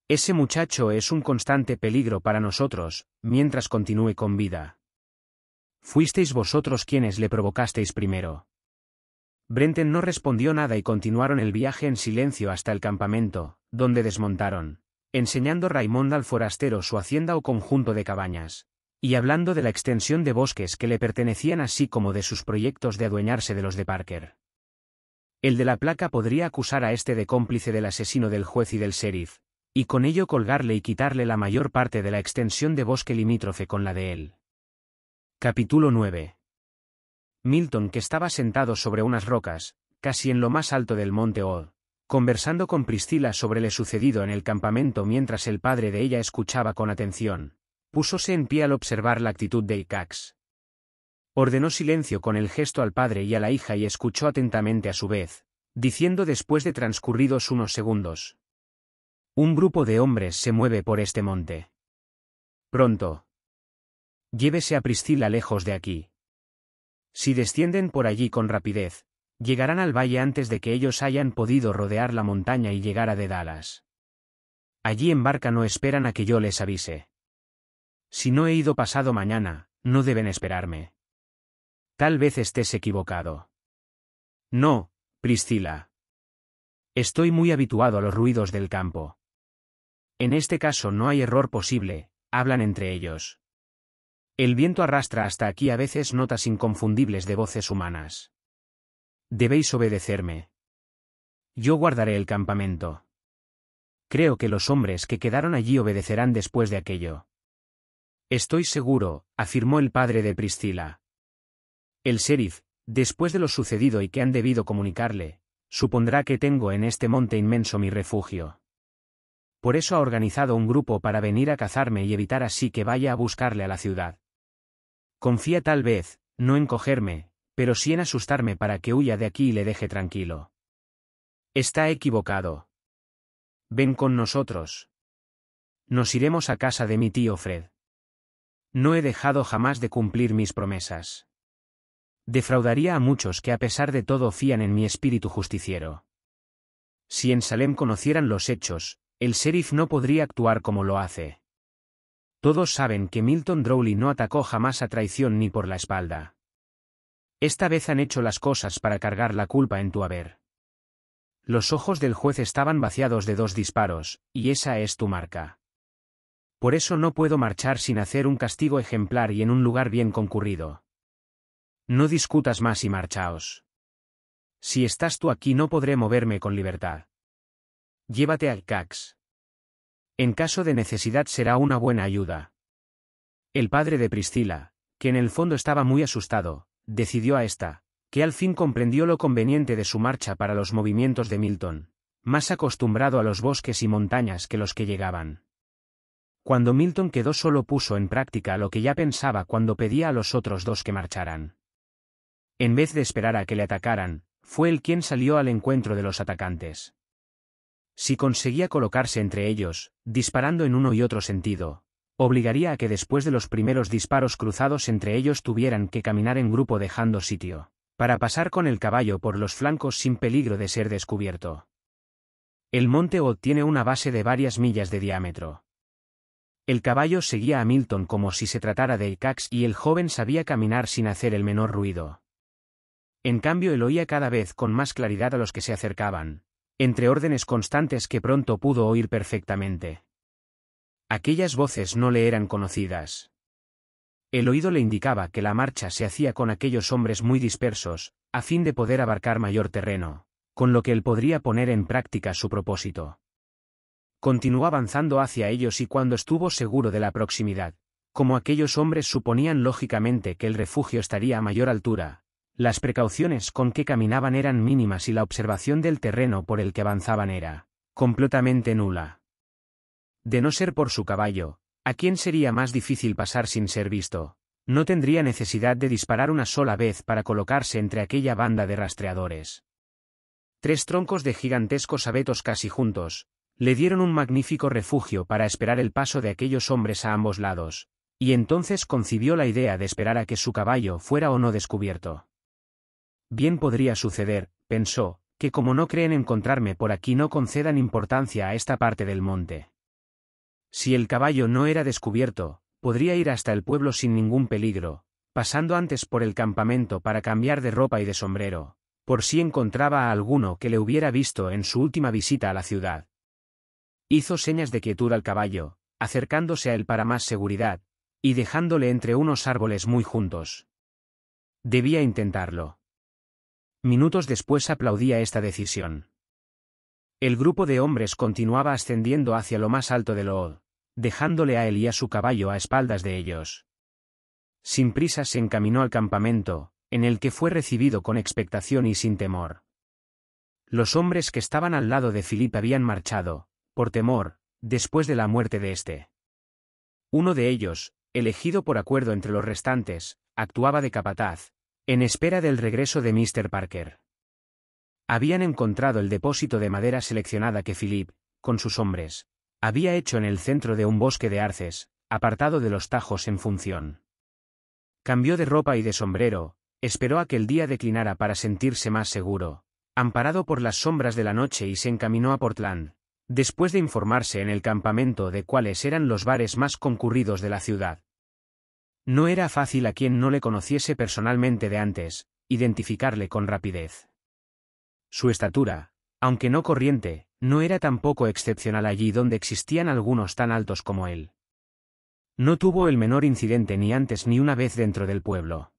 Ese muchacho es un constante peligro para nosotros, mientras continúe con vida. Fuisteis vosotros quienes le provocasteis primero. Brenten no respondió nada y continuaron el viaje en silencio hasta el campamento, donde desmontaron, enseñando Raymond al forastero su hacienda o conjunto de cabañas, y hablando de la extensión de bosques que le pertenecían así como de sus proyectos de adueñarse de los de Parker. El de la placa podría acusar a este de cómplice del asesino del juez y del sheriff, y con ello colgarle y quitarle la mayor parte de la extensión de bosque limítrofe con la de él. Capítulo 9. Milton, que estaba sentado sobre unas rocas, casi en lo más alto del monte O, conversando con Priscila sobre lo sucedido en el campamento mientras el padre de ella escuchaba con atención, púsose en pie al observar la actitud de Icax. Ordenó silencio con el gesto al padre y a la hija y escuchó atentamente a su vez, diciendo después de transcurridos unos segundos. Un grupo de hombres se mueve por este monte. Pronto. Llévese a Priscila lejos de aquí. Si descienden por allí con rapidez, llegarán al valle antes de que ellos hayan podido rodear la montaña y llegar a Dedalas. Allí en barca no esperan a que yo les avise. Si no he ido pasado mañana, no deben esperarme. Tal vez estés equivocado. No, Priscila. Estoy muy habituado a los ruidos del campo. En este caso no hay error posible, hablan entre ellos. El viento arrastra hasta aquí a veces notas inconfundibles de voces humanas. Debéis obedecerme. Yo guardaré el campamento. Creo que los hombres que quedaron allí obedecerán después de aquello. Estoy seguro, afirmó el padre de Priscila. El sheriff, después de lo sucedido y que han debido comunicarle, supondrá que tengo en este monte inmenso mi refugio. Por eso ha organizado un grupo para venir a cazarme y evitar así que vaya a buscarle a la ciudad. Confía tal vez, no en cogerme, pero sí en asustarme para que huya de aquí y le deje tranquilo. Está equivocado. Ven con nosotros. Nos iremos a casa de mi tío Fred. No he dejado jamás de cumplir mis promesas. Defraudaría a muchos que a pesar de todo fían en mi espíritu justiciero. Si en Salem conocieran los hechos, el sheriff no podría actuar como lo hace. Todos saben que Milton Drowley no atacó jamás a traición ni por la espalda. Esta vez han hecho las cosas para cargar la culpa en tu haber. Los ojos del juez estaban vaciados de dos disparos, y esa es tu marca. Por eso no puedo marchar sin hacer un castigo ejemplar y en un lugar bien concurrido. No discutas más y marchaos. Si estás tú aquí no podré moverme con libertad. Llévate al Cax. En caso de necesidad será una buena ayuda. El padre de Priscila, que en el fondo estaba muy asustado, decidió a esta, que al fin comprendió lo conveniente de su marcha para los movimientos de Milton, más acostumbrado a los bosques y montañas que los que llegaban. Cuando Milton quedó solo puso en práctica lo que ya pensaba cuando pedía a los otros dos que marcharan. En vez de esperar a que le atacaran, fue él quien salió al encuentro de los atacantes si conseguía colocarse entre ellos, disparando en uno y otro sentido, obligaría a que después de los primeros disparos cruzados entre ellos tuvieran que caminar en grupo dejando sitio, para pasar con el caballo por los flancos sin peligro de ser descubierto. El monte obtiene tiene una base de varias millas de diámetro. El caballo seguía a Milton como si se tratara de Icax y el joven sabía caminar sin hacer el menor ruido. En cambio él oía cada vez con más claridad a los que se acercaban, entre órdenes constantes que pronto pudo oír perfectamente. Aquellas voces no le eran conocidas. El oído le indicaba que la marcha se hacía con aquellos hombres muy dispersos, a fin de poder abarcar mayor terreno, con lo que él podría poner en práctica su propósito. Continuó avanzando hacia ellos y cuando estuvo seguro de la proximidad, como aquellos hombres suponían lógicamente que el refugio estaría a mayor altura, las precauciones con que caminaban eran mínimas y la observación del terreno por el que avanzaban era completamente nula. De no ser por su caballo, ¿a quién sería más difícil pasar sin ser visto? No tendría necesidad de disparar una sola vez para colocarse entre aquella banda de rastreadores. Tres troncos de gigantescos abetos casi juntos, le dieron un magnífico refugio para esperar el paso de aquellos hombres a ambos lados, y entonces concibió la idea de esperar a que su caballo fuera o no descubierto. Bien podría suceder, pensó, que como no creen encontrarme por aquí no concedan importancia a esta parte del monte. Si el caballo no era descubierto, podría ir hasta el pueblo sin ningún peligro, pasando antes por el campamento para cambiar de ropa y de sombrero, por si encontraba a alguno que le hubiera visto en su última visita a la ciudad. Hizo señas de quietud al caballo, acercándose a él para más seguridad, y dejándole entre unos árboles muy juntos. Debía intentarlo. Minutos después aplaudía esta decisión. El grupo de hombres continuaba ascendiendo hacia lo más alto de Lood, dejándole a él y a su caballo a espaldas de ellos. Sin prisa se encaminó al campamento, en el que fue recibido con expectación y sin temor. Los hombres que estaban al lado de Filipe habían marchado, por temor, después de la muerte de éste. Uno de ellos, elegido por acuerdo entre los restantes, actuaba de capataz, en espera del regreso de Mr. Parker. Habían encontrado el depósito de madera seleccionada que Philip, con sus hombres, había hecho en el centro de un bosque de arces, apartado de los tajos en función. Cambió de ropa y de sombrero, esperó a que el día declinara para sentirse más seguro, amparado por las sombras de la noche y se encaminó a Portland, después de informarse en el campamento de cuáles eran los bares más concurridos de la ciudad. No era fácil a quien no le conociese personalmente de antes, identificarle con rapidez. Su estatura, aunque no corriente, no era tampoco excepcional allí donde existían algunos tan altos como él. No tuvo el menor incidente ni antes ni una vez dentro del pueblo.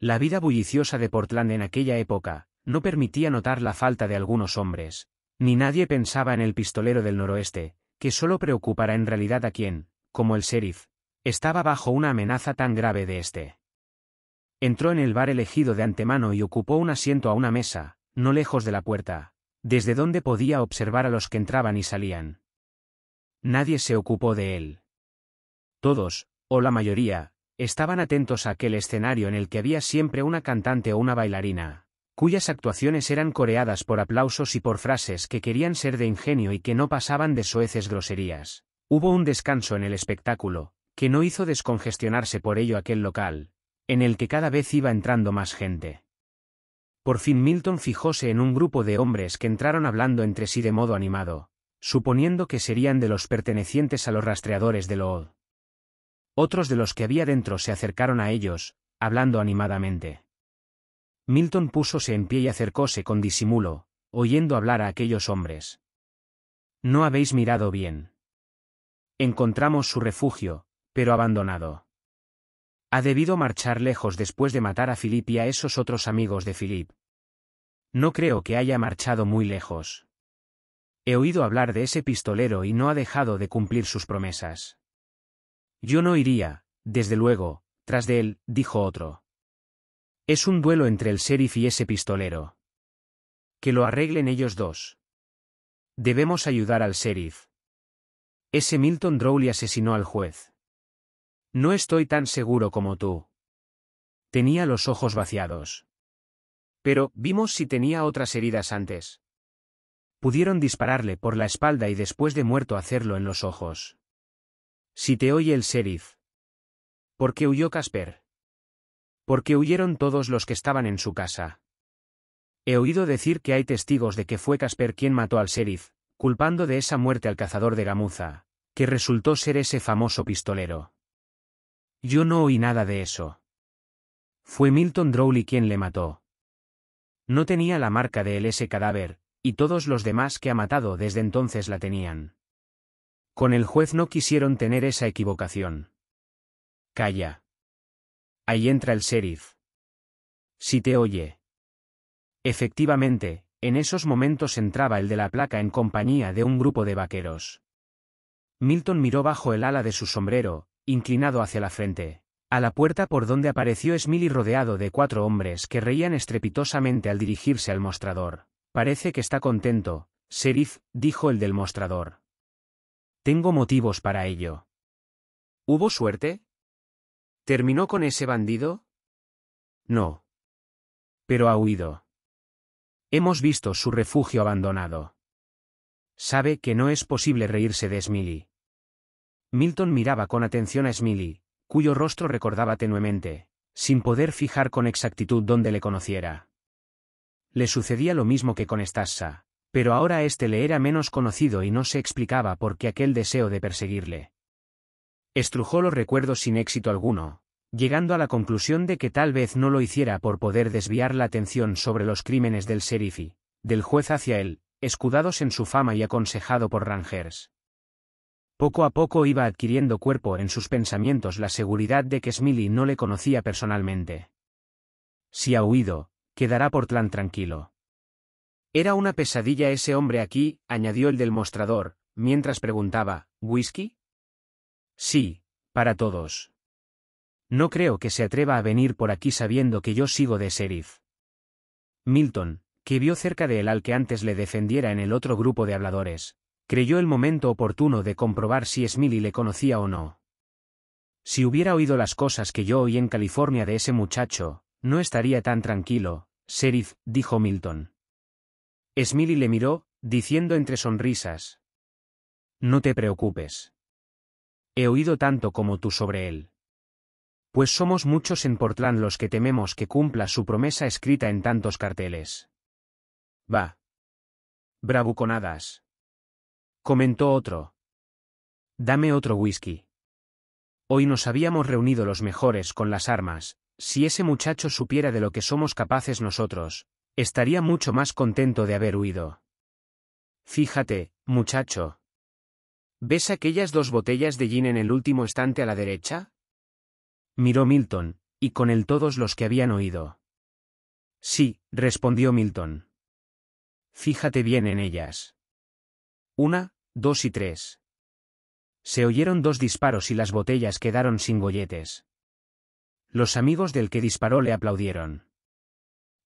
La vida bulliciosa de Portland en aquella época no permitía notar la falta de algunos hombres, ni nadie pensaba en el pistolero del noroeste, que solo preocupara en realidad a quien, como el sheriff, estaba bajo una amenaza tan grave de este. Entró en el bar elegido de antemano y ocupó un asiento a una mesa, no lejos de la puerta, desde donde podía observar a los que entraban y salían. Nadie se ocupó de él. Todos, o la mayoría, estaban atentos a aquel escenario en el que había siempre una cantante o una bailarina, cuyas actuaciones eran coreadas por aplausos y por frases que querían ser de ingenio y que no pasaban de soeces groserías. Hubo un descanso en el espectáculo, que no hizo descongestionarse por ello aquel local, en el que cada vez iba entrando más gente. Por fin Milton fijóse en un grupo de hombres que entraron hablando entre sí de modo animado, suponiendo que serían de los pertenecientes a los rastreadores de Lood. Otros de los que había dentro se acercaron a ellos, hablando animadamente. Milton púsose en pie y acercóse con disimulo, oyendo hablar a aquellos hombres. No habéis mirado bien. Encontramos su refugio, pero abandonado. Ha debido marchar lejos después de matar a Philip y a esos otros amigos de Philip. No creo que haya marchado muy lejos. He oído hablar de ese pistolero y no ha dejado de cumplir sus promesas. Yo no iría, desde luego, tras de él, dijo otro. Es un duelo entre el sheriff y ese pistolero. Que lo arreglen ellos dos. Debemos ayudar al sheriff. Ese Milton Drowley asesinó al juez. No estoy tan seguro como tú. Tenía los ojos vaciados. Pero, vimos si tenía otras heridas antes. Pudieron dispararle por la espalda y después de muerto hacerlo en los ojos. Si te oye el sheriff. ¿Por qué huyó Casper? Porque huyeron todos los que estaban en su casa. He oído decir que hay testigos de que fue Casper quien mató al sheriff, culpando de esa muerte al cazador de gamuza, que resultó ser ese famoso pistolero. Yo no oí nada de eso. Fue Milton Drowley quien le mató. No tenía la marca de él ese cadáver, y todos los demás que ha matado desde entonces la tenían. Con el juez no quisieron tener esa equivocación. Calla. Ahí entra el sheriff. Si te oye. Efectivamente, en esos momentos entraba el de la placa en compañía de un grupo de vaqueros. Milton miró bajo el ala de su sombrero, inclinado hacia la frente. A la puerta por donde apareció Smiley rodeado de cuatro hombres que reían estrepitosamente al dirigirse al mostrador. Parece que está contento, sheriff, dijo el del mostrador. Tengo motivos para ello. ¿Hubo suerte? ¿Terminó con ese bandido? No. Pero ha huido. Hemos visto su refugio abandonado. Sabe que no es posible reírse de Smiley. Milton miraba con atención a Smiley, cuyo rostro recordaba tenuemente, sin poder fijar con exactitud dónde le conociera. Le sucedía lo mismo que con Estassa, pero ahora éste le era menos conocido y no se explicaba por qué aquel deseo de perseguirle. Estrujó los recuerdos sin éxito alguno, llegando a la conclusión de que tal vez no lo hiciera por poder desviar la atención sobre los crímenes del sheriff del juez hacia él, escudados en su fama y aconsejado por Rangers. Poco a poco iba adquiriendo cuerpo en sus pensamientos la seguridad de que Smiley no le conocía personalmente. Si ha huido, quedará por plan tranquilo. Era una pesadilla ese hombre aquí, añadió el del mostrador, mientras preguntaba, ¿whisky? Sí, para todos. No creo que se atreva a venir por aquí sabiendo que yo sigo de sheriff. Milton, que vio cerca de él al que antes le defendiera en el otro grupo de habladores, creyó el momento oportuno de comprobar si Smiley le conocía o no. Si hubiera oído las cosas que yo oí en California de ese muchacho, no estaría tan tranquilo, sheriff, dijo Milton. Smiley le miró, diciendo entre sonrisas. No te preocupes. He oído tanto como tú sobre él. Pues somos muchos en Portland los que tememos que cumpla su promesa escrita en tantos carteles. Va. Bravuconadas comentó otro. Dame otro whisky. Hoy nos habíamos reunido los mejores con las armas, si ese muchacho supiera de lo que somos capaces nosotros, estaría mucho más contento de haber huido. Fíjate, muchacho. ¿Ves aquellas dos botellas de gin en el último estante a la derecha? Miró Milton, y con él todos los que habían oído. Sí, respondió Milton. Fíjate bien en ellas. Una, dos y tres. Se oyeron dos disparos y las botellas quedaron sin golletes. Los amigos del que disparó le aplaudieron.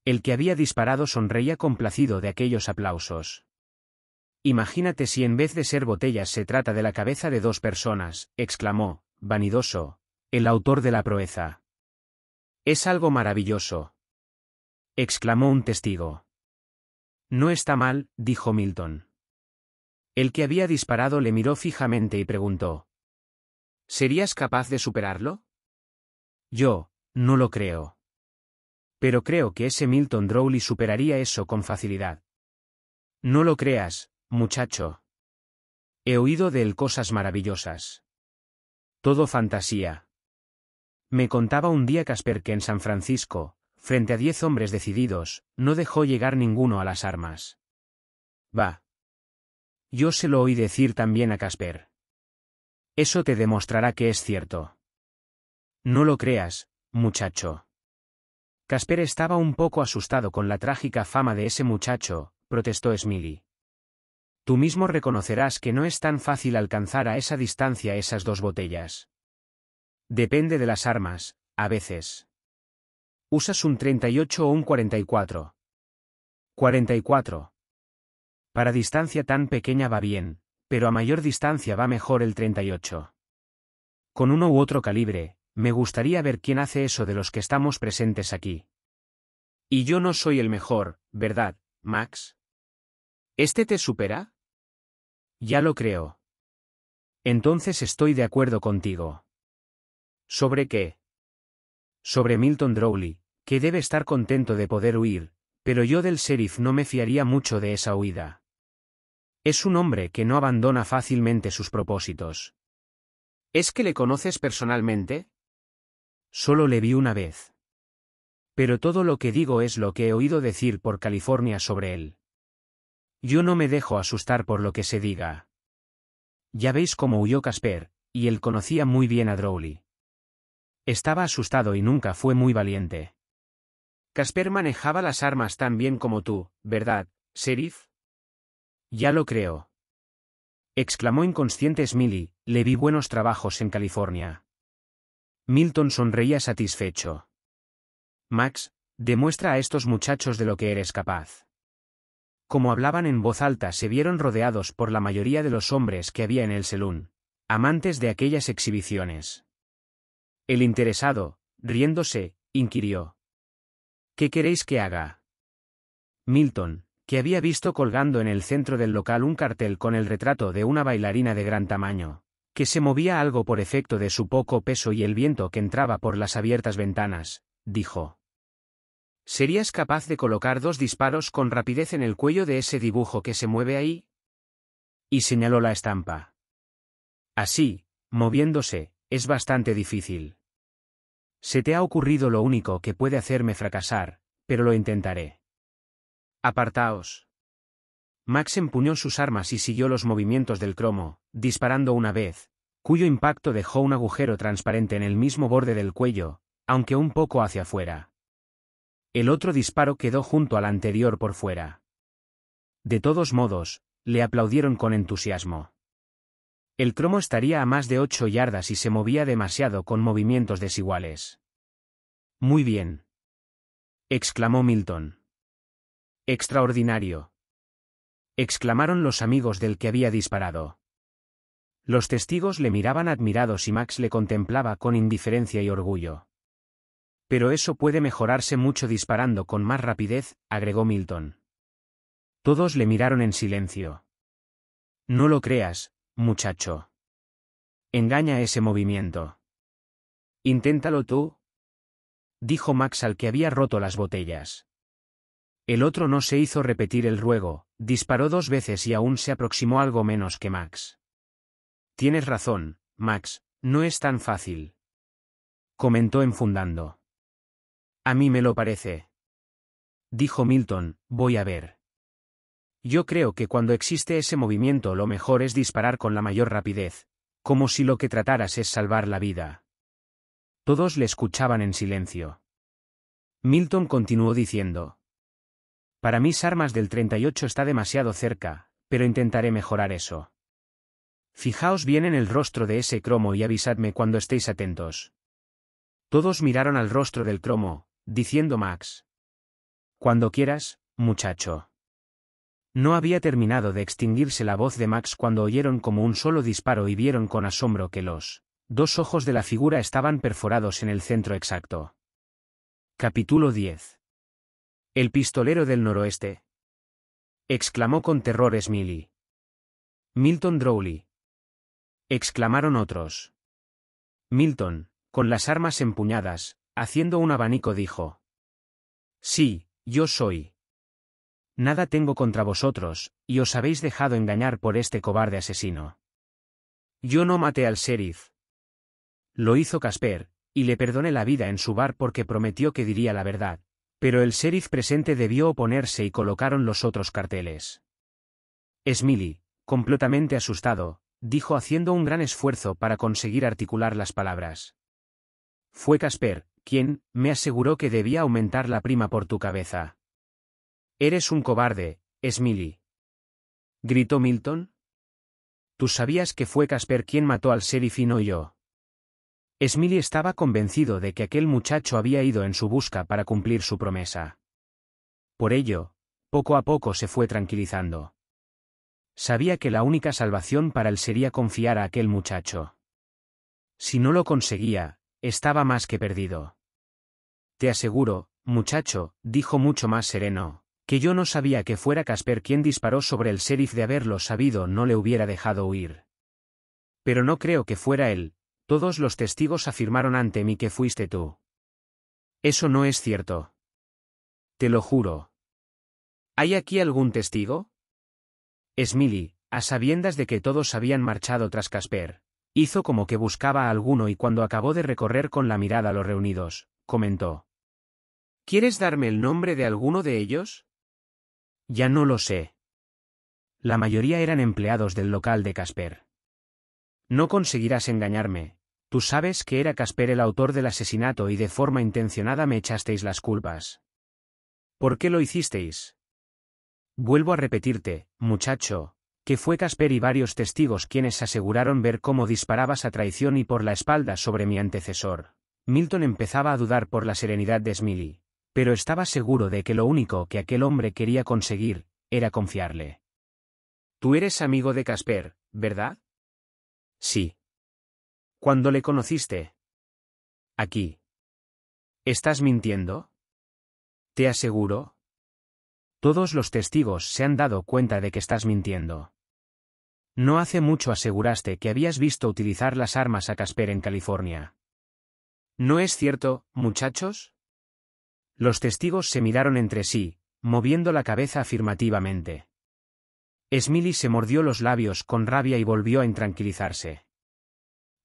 El que había disparado sonreía complacido de aquellos aplausos. Imagínate si en vez de ser botellas se trata de la cabeza de dos personas, exclamó, vanidoso, el autor de la proeza. Es algo maravilloso. Exclamó un testigo. No está mal, dijo Milton. El que había disparado le miró fijamente y preguntó. ¿Serías capaz de superarlo? Yo, no lo creo. Pero creo que ese Milton Drowley superaría eso con facilidad. No lo creas, muchacho. He oído de él cosas maravillosas. Todo fantasía. Me contaba un día Casper que en San Francisco, frente a diez hombres decididos, no dejó llegar ninguno a las armas. Va. Yo se lo oí decir también a Casper. Eso te demostrará que es cierto. No lo creas, muchacho. Casper estaba un poco asustado con la trágica fama de ese muchacho, protestó Smiley. Tú mismo reconocerás que no es tan fácil alcanzar a esa distancia esas dos botellas. Depende de las armas, a veces. Usas un 38 o un 44. 44. Para distancia tan pequeña va bien, pero a mayor distancia va mejor el 38. Con uno u otro calibre, me gustaría ver quién hace eso de los que estamos presentes aquí. Y yo no soy el mejor, ¿verdad, Max? ¿Este te supera? Ya lo creo. Entonces estoy de acuerdo contigo. ¿Sobre qué? Sobre Milton Drowley, que debe estar contento de poder huir, pero yo del sheriff no me fiaría mucho de esa huida. Es un hombre que no abandona fácilmente sus propósitos. ¿Es que le conoces personalmente? Solo le vi una vez. Pero todo lo que digo es lo que he oído decir por California sobre él. Yo no me dejo asustar por lo que se diga. Ya veis cómo huyó Casper, y él conocía muy bien a Drowley. Estaba asustado y nunca fue muy valiente. Casper manejaba las armas tan bien como tú, ¿verdad, sheriff? Ya lo creo. Exclamó inconsciente Smiley, le vi buenos trabajos en California. Milton sonreía satisfecho. Max, demuestra a estos muchachos de lo que eres capaz. Como hablaban en voz alta, se vieron rodeados por la mayoría de los hombres que había en el salón, amantes de aquellas exhibiciones. El interesado, riéndose, inquirió. ¿Qué queréis que haga? Milton, que había visto colgando en el centro del local un cartel con el retrato de una bailarina de gran tamaño, que se movía algo por efecto de su poco peso y el viento que entraba por las abiertas ventanas, dijo. ¿Serías capaz de colocar dos disparos con rapidez en el cuello de ese dibujo que se mueve ahí? Y señaló la estampa. Así, moviéndose, es bastante difícil. Se te ha ocurrido lo único que puede hacerme fracasar, pero lo intentaré. Apartaos. Max empuñó sus armas y siguió los movimientos del cromo, disparando una vez, cuyo impacto dejó un agujero transparente en el mismo borde del cuello, aunque un poco hacia afuera. El otro disparo quedó junto al anterior por fuera. De todos modos, le aplaudieron con entusiasmo. El cromo estaría a más de ocho yardas y se movía demasiado con movimientos desiguales. Muy bien. exclamó Milton. Extraordinario. exclamaron los amigos del que había disparado. Los testigos le miraban admirados y Max le contemplaba con indiferencia y orgullo. Pero eso puede mejorarse mucho disparando con más rapidez, agregó Milton. Todos le miraron en silencio. No lo creas, muchacho. Engaña ese movimiento. Inténtalo tú. Dijo Max al que había roto las botellas. El otro no se hizo repetir el ruego, disparó dos veces y aún se aproximó algo menos que Max. Tienes razón, Max, no es tan fácil. Comentó enfundando. A mí me lo parece. Dijo Milton, voy a ver. Yo creo que cuando existe ese movimiento lo mejor es disparar con la mayor rapidez, como si lo que trataras es salvar la vida. Todos le escuchaban en silencio. Milton continuó diciendo, para mis armas del 38 está demasiado cerca, pero intentaré mejorar eso. Fijaos bien en el rostro de ese cromo y avisadme cuando estéis atentos. Todos miraron al rostro del cromo, diciendo Max. Cuando quieras, muchacho. No había terminado de extinguirse la voz de Max cuando oyeron como un solo disparo y vieron con asombro que los dos ojos de la figura estaban perforados en el centro exacto. Capítulo 10 el pistolero del noroeste. Exclamó con terror Smiley. Milton Drowley. Exclamaron otros. Milton, con las armas empuñadas, haciendo un abanico dijo. Sí, yo soy. Nada tengo contra vosotros, y os habéis dejado engañar por este cobarde asesino. Yo no maté al sheriff. Lo hizo Casper, y le perdoné la vida en su bar porque prometió que diría la verdad, pero el sheriff presente debió oponerse y colocaron los otros carteles. Smiley, completamente asustado, dijo haciendo un gran esfuerzo para conseguir articular las palabras. Fue Casper, quien, me aseguró que debía aumentar la prima por tu cabeza. Eres un cobarde, Smiley. Gritó Milton. Tú sabías que fue Casper quien mató al sheriff y no yo. Smiley estaba convencido de que aquel muchacho había ido en su busca para cumplir su promesa. Por ello, poco a poco se fue tranquilizando. Sabía que la única salvación para él sería confiar a aquel muchacho. Si no lo conseguía, estaba más que perdido. Te aseguro, muchacho, dijo mucho más sereno, que yo no sabía que fuera Casper quien disparó sobre el sheriff de haberlo sabido no le hubiera dejado huir. Pero no creo que fuera él, todos los testigos afirmaron ante mí que fuiste tú. Eso no es cierto. Te lo juro. ¿Hay aquí algún testigo? Smiley, a sabiendas de que todos habían marchado tras Casper, hizo como que buscaba a alguno y cuando acabó de recorrer con la mirada a los reunidos, comentó. ¿Quieres darme el nombre de alguno de ellos? Ya no lo sé. La mayoría eran empleados del local de Casper. No conseguirás engañarme, Tú sabes que era Casper el autor del asesinato y de forma intencionada me echasteis las culpas. ¿Por qué lo hicisteis? Vuelvo a repetirte, muchacho, que fue Casper y varios testigos quienes aseguraron ver cómo disparabas a traición y por la espalda sobre mi antecesor. Milton empezaba a dudar por la serenidad de Smiley, pero estaba seguro de que lo único que aquel hombre quería conseguir, era confiarle. Tú eres amigo de Casper, ¿verdad? Sí, cuando le conociste. Aquí. ¿Estás mintiendo? Te aseguro. Todos los testigos se han dado cuenta de que estás mintiendo. No hace mucho aseguraste que habías visto utilizar las armas a Casper en California. ¿No es cierto, muchachos? Los testigos se miraron entre sí, moviendo la cabeza afirmativamente. Smiley se mordió los labios con rabia y volvió a intranquilizarse.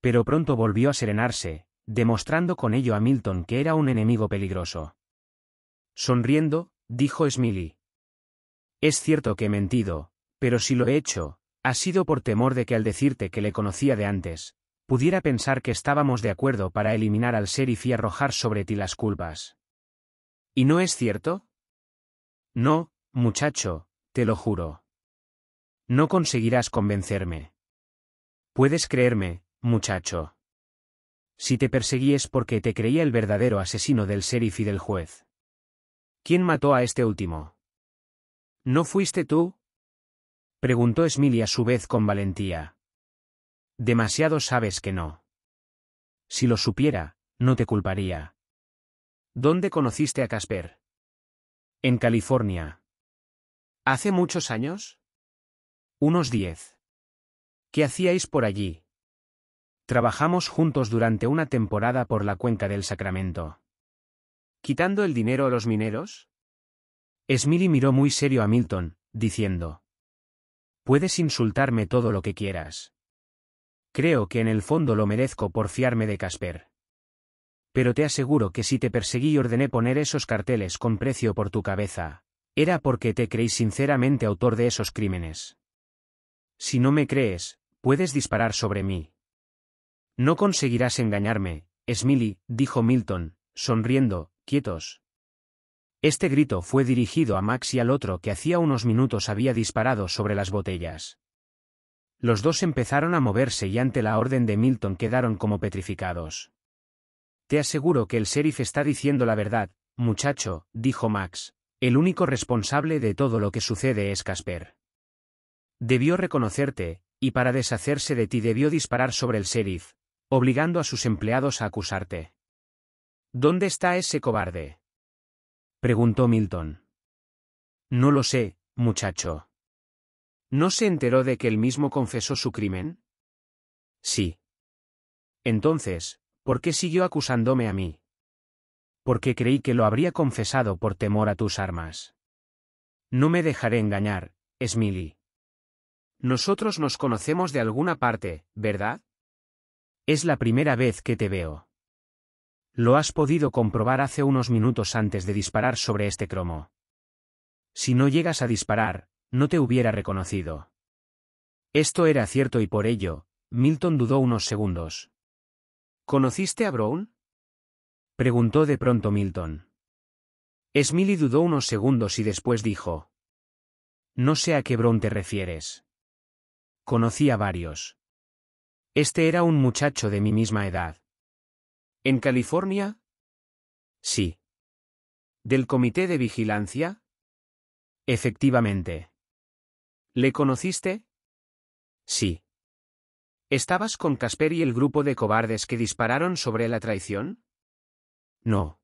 Pero pronto volvió a serenarse, demostrando con ello a Milton que era un enemigo peligroso. Sonriendo, dijo Smiley. Es cierto que he mentido, pero si lo he hecho, ha sido por temor de que al decirte que le conocía de antes, pudiera pensar que estábamos de acuerdo para eliminar al ser y arrojar sobre ti las culpas. ¿Y no es cierto? No, muchacho, te lo juro. No conseguirás convencerme. Puedes creerme, muchacho. Si te perseguí es porque te creía el verdadero asesino del sheriff y del juez. ¿Quién mató a este último? ¿No fuiste tú? Preguntó Smiley a su vez con valentía. Demasiado sabes que no. Si lo supiera, no te culparía. ¿Dónde conociste a Casper? En California. ¿Hace muchos años? Unos diez. ¿Qué hacíais por allí? Trabajamos juntos durante una temporada por la cuenca del Sacramento. ¿Quitando el dinero a los mineros? Smiley miró muy serio a Milton, diciendo. Puedes insultarme todo lo que quieras. Creo que en el fondo lo merezco por fiarme de Casper. Pero te aseguro que si te perseguí y ordené poner esos carteles con precio por tu cabeza, era porque te creí sinceramente autor de esos crímenes. Si no me crees, puedes disparar sobre mí, no conseguirás engañarme, Smiley, dijo Milton, sonriendo, quietos. Este grito fue dirigido a Max y al otro que hacía unos minutos había disparado sobre las botellas. Los dos empezaron a moverse y ante la orden de Milton quedaron como petrificados. Te aseguro que el sheriff está diciendo la verdad, muchacho, dijo Max. El único responsable de todo lo que sucede es Casper. Debió reconocerte, y para deshacerse de ti debió disparar sobre el sheriff, obligando a sus empleados a acusarte. ¿Dónde está ese cobarde? preguntó Milton. No lo sé, muchacho. ¿No se enteró de que él mismo confesó su crimen? Sí. Entonces, ¿por qué siguió acusándome a mí? Porque creí que lo habría confesado por temor a tus armas. No me dejaré engañar, Smiley. Nosotros nos conocemos de alguna parte, ¿verdad? Es la primera vez que te veo. Lo has podido comprobar hace unos minutos antes de disparar sobre este cromo. Si no llegas a disparar, no te hubiera reconocido. Esto era cierto y por ello, Milton dudó unos segundos. ¿Conociste a Brown? Preguntó de pronto Milton. Smiley dudó unos segundos y después dijo. No sé a qué Brown te refieres. Conocí a varios. Este era un muchacho de mi misma edad. ¿En California? Sí. ¿Del Comité de Vigilancia? Efectivamente. ¿Le conociste? Sí. ¿Estabas con Casper y el grupo de cobardes que dispararon sobre la traición? No.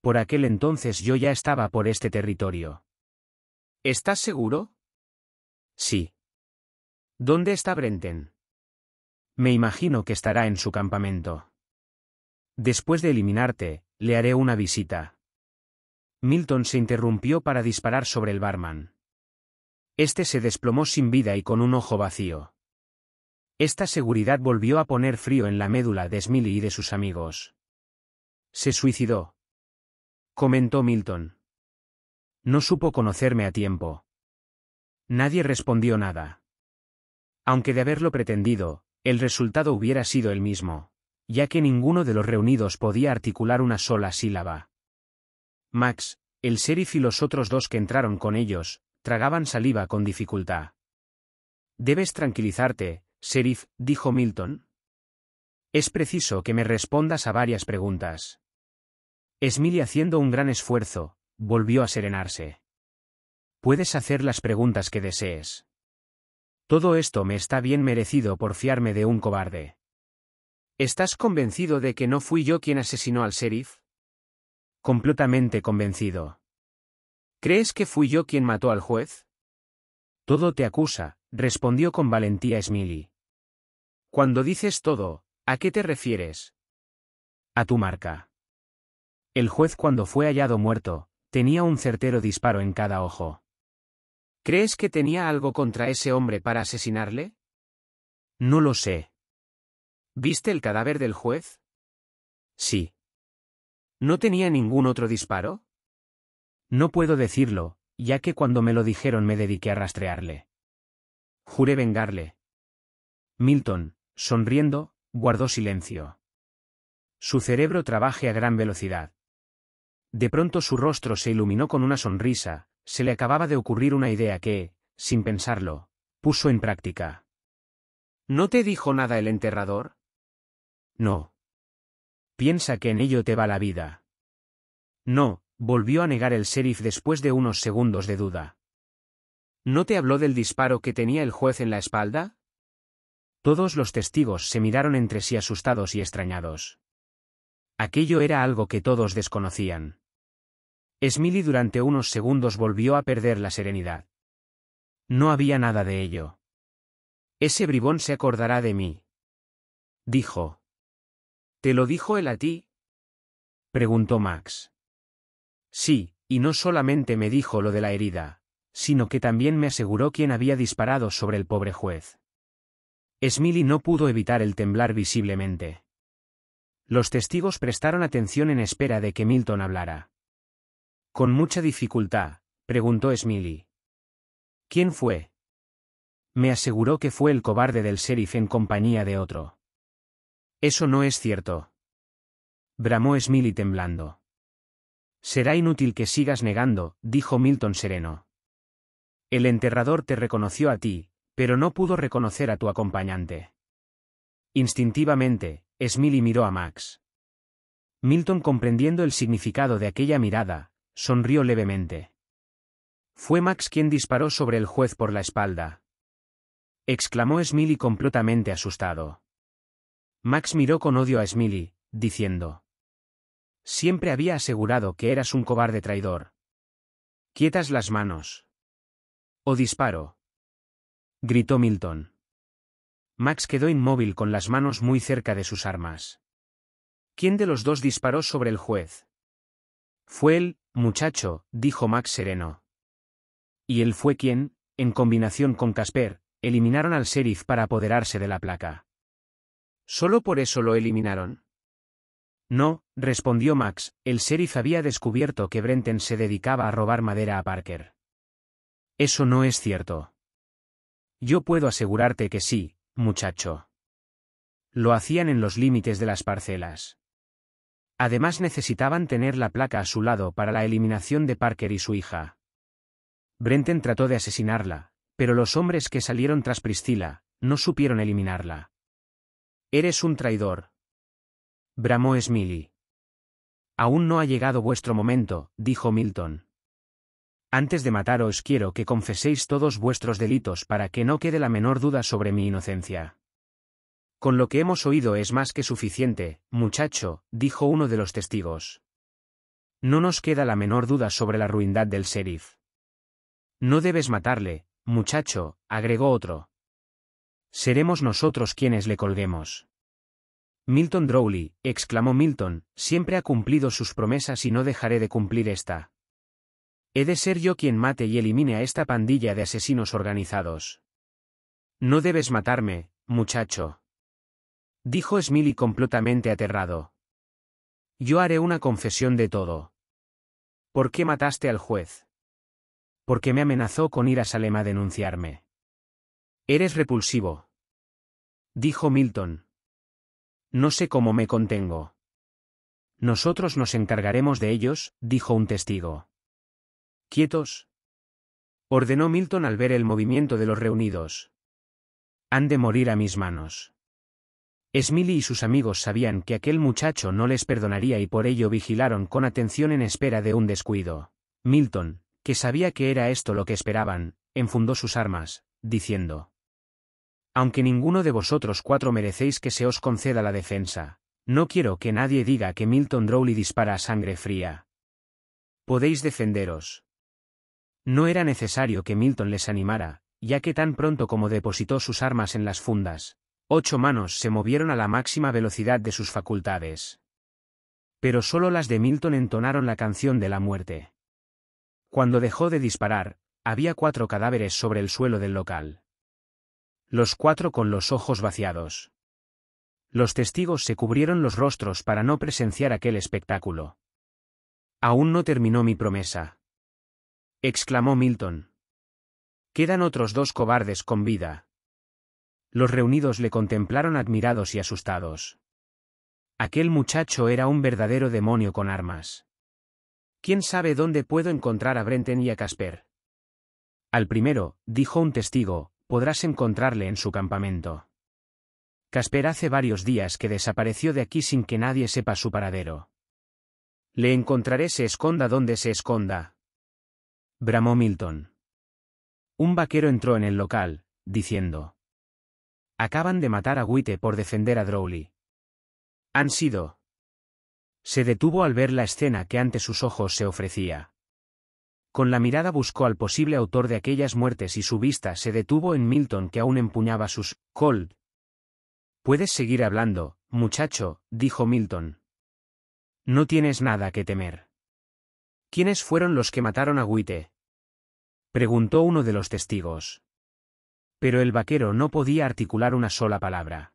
Por aquel entonces yo ya estaba por este territorio. ¿Estás seguro? Sí. ¿Dónde está Brenten? Me imagino que estará en su campamento. Después de eliminarte, le haré una visita. Milton se interrumpió para disparar sobre el barman. Este se desplomó sin vida y con un ojo vacío. Esta seguridad volvió a poner frío en la médula de Smiley y de sus amigos. Se suicidó. Comentó Milton. No supo conocerme a tiempo. Nadie respondió nada. Aunque de haberlo pretendido, el resultado hubiera sido el mismo, ya que ninguno de los reunidos podía articular una sola sílaba. Max, el sheriff y los otros dos que entraron con ellos, tragaban saliva con dificultad. Debes tranquilizarte, sheriff, dijo Milton. Es preciso que me respondas a varias preguntas. Smiley haciendo un gran esfuerzo, volvió a serenarse. Puedes hacer las preguntas que desees. Todo esto me está bien merecido por fiarme de un cobarde. ¿Estás convencido de que no fui yo quien asesinó al sheriff? Completamente convencido. ¿Crees que fui yo quien mató al juez? Todo te acusa, respondió con valentía Smiley. Cuando dices todo, ¿a qué te refieres? A tu marca. El juez cuando fue hallado muerto, tenía un certero disparo en cada ojo. ¿Crees que tenía algo contra ese hombre para asesinarle? No lo sé. ¿Viste el cadáver del juez? Sí. ¿No tenía ningún otro disparo? No puedo decirlo, ya que cuando me lo dijeron me dediqué a rastrearle. Juré vengarle. Milton, sonriendo, guardó silencio. Su cerebro trabaje a gran velocidad. De pronto su rostro se iluminó con una sonrisa, se le acababa de ocurrir una idea que, sin pensarlo, puso en práctica. ¿No te dijo nada el enterrador? No. Piensa que en ello te va la vida. No, volvió a negar el sheriff después de unos segundos de duda. ¿No te habló del disparo que tenía el juez en la espalda? Todos los testigos se miraron entre sí asustados y extrañados. Aquello era algo que todos desconocían. Smiley durante unos segundos volvió a perder la serenidad. No había nada de ello. Ese bribón se acordará de mí. Dijo. ¿Te lo dijo él a ti? Preguntó Max. Sí, y no solamente me dijo lo de la herida, sino que también me aseguró quién había disparado sobre el pobre juez. Smiley no pudo evitar el temblar visiblemente. Los testigos prestaron atención en espera de que Milton hablara. Con mucha dificultad, preguntó Smiley. ¿Quién fue? Me aseguró que fue el cobarde del sheriff en compañía de otro. Eso no es cierto. Bramó Smiley temblando. Será inútil que sigas negando, dijo Milton sereno. El enterrador te reconoció a ti, pero no pudo reconocer a tu acompañante. Instintivamente, Smiley miró a Max. Milton comprendiendo el significado de aquella mirada, Sonrió levemente. Fue Max quien disparó sobre el juez por la espalda. Exclamó Smiley completamente asustado. Max miró con odio a Smiley, diciendo. Siempre había asegurado que eras un cobarde traidor. Quietas las manos. O disparo. Gritó Milton. Max quedó inmóvil con las manos muy cerca de sus armas. ¿Quién de los dos disparó sobre el juez? Fue él, Muchacho, dijo Max sereno. Y él fue quien, en combinación con Casper, eliminaron al sheriff para apoderarse de la placa. ¿Solo por eso lo eliminaron? No, respondió Max, el sheriff había descubierto que brenten se dedicaba a robar madera a Parker. Eso no es cierto. Yo puedo asegurarte que sí, muchacho. Lo hacían en los límites de las parcelas. Además necesitaban tener la placa a su lado para la eliminación de Parker y su hija. Brenten trató de asesinarla, pero los hombres que salieron tras Priscila, no supieron eliminarla. Eres un traidor. Bramó Smiley. Aún no ha llegado vuestro momento, dijo Milton. Antes de mataros quiero que confeséis todos vuestros delitos para que no quede la menor duda sobre mi inocencia. Con lo que hemos oído es más que suficiente, muchacho, dijo uno de los testigos. No nos queda la menor duda sobre la ruindad del sheriff. No debes matarle, muchacho, agregó otro. Seremos nosotros quienes le colguemos. Milton Drowley, exclamó Milton, siempre ha cumplido sus promesas y no dejaré de cumplir esta. He de ser yo quien mate y elimine a esta pandilla de asesinos organizados. No debes matarme, muchacho. Dijo Smiley completamente aterrado. Yo haré una confesión de todo. ¿Por qué mataste al juez? Porque me amenazó con ir a Salem a denunciarme. Eres repulsivo. Dijo Milton. No sé cómo me contengo. Nosotros nos encargaremos de ellos, dijo un testigo. Quietos. Ordenó Milton al ver el movimiento de los reunidos. Han de morir a mis manos. Smiley y sus amigos sabían que aquel muchacho no les perdonaría y por ello vigilaron con atención en espera de un descuido. Milton, que sabía que era esto lo que esperaban, enfundó sus armas, diciendo. Aunque ninguno de vosotros cuatro merecéis que se os conceda la defensa, no quiero que nadie diga que Milton Drowley dispara a sangre fría. Podéis defenderos. No era necesario que Milton les animara, ya que tan pronto como depositó sus armas en las fundas, Ocho manos se movieron a la máxima velocidad de sus facultades. Pero solo las de Milton entonaron la canción de la muerte. Cuando dejó de disparar, había cuatro cadáveres sobre el suelo del local. Los cuatro con los ojos vaciados. Los testigos se cubrieron los rostros para no presenciar aquel espectáculo. Aún no terminó mi promesa. Exclamó Milton. Quedan otros dos cobardes con vida. Los reunidos le contemplaron admirados y asustados. Aquel muchacho era un verdadero demonio con armas. ¿Quién sabe dónde puedo encontrar a Brenten y a Casper? Al primero, dijo un testigo, podrás encontrarle en su campamento. Casper hace varios días que desapareció de aquí sin que nadie sepa su paradero. Le encontraré se esconda donde se esconda. Bramó Milton. Un vaquero entró en el local, diciendo. Acaban de matar a Witte por defender a Drowley. Han sido. Se detuvo al ver la escena que ante sus ojos se ofrecía. Con la mirada buscó al posible autor de aquellas muertes y su vista se detuvo en Milton que aún empuñaba sus Cold. Puedes seguir hablando, muchacho, dijo Milton. No tienes nada que temer. ¿Quiénes fueron los que mataron a Witte? preguntó uno de los testigos. Pero el vaquero no podía articular una sola palabra.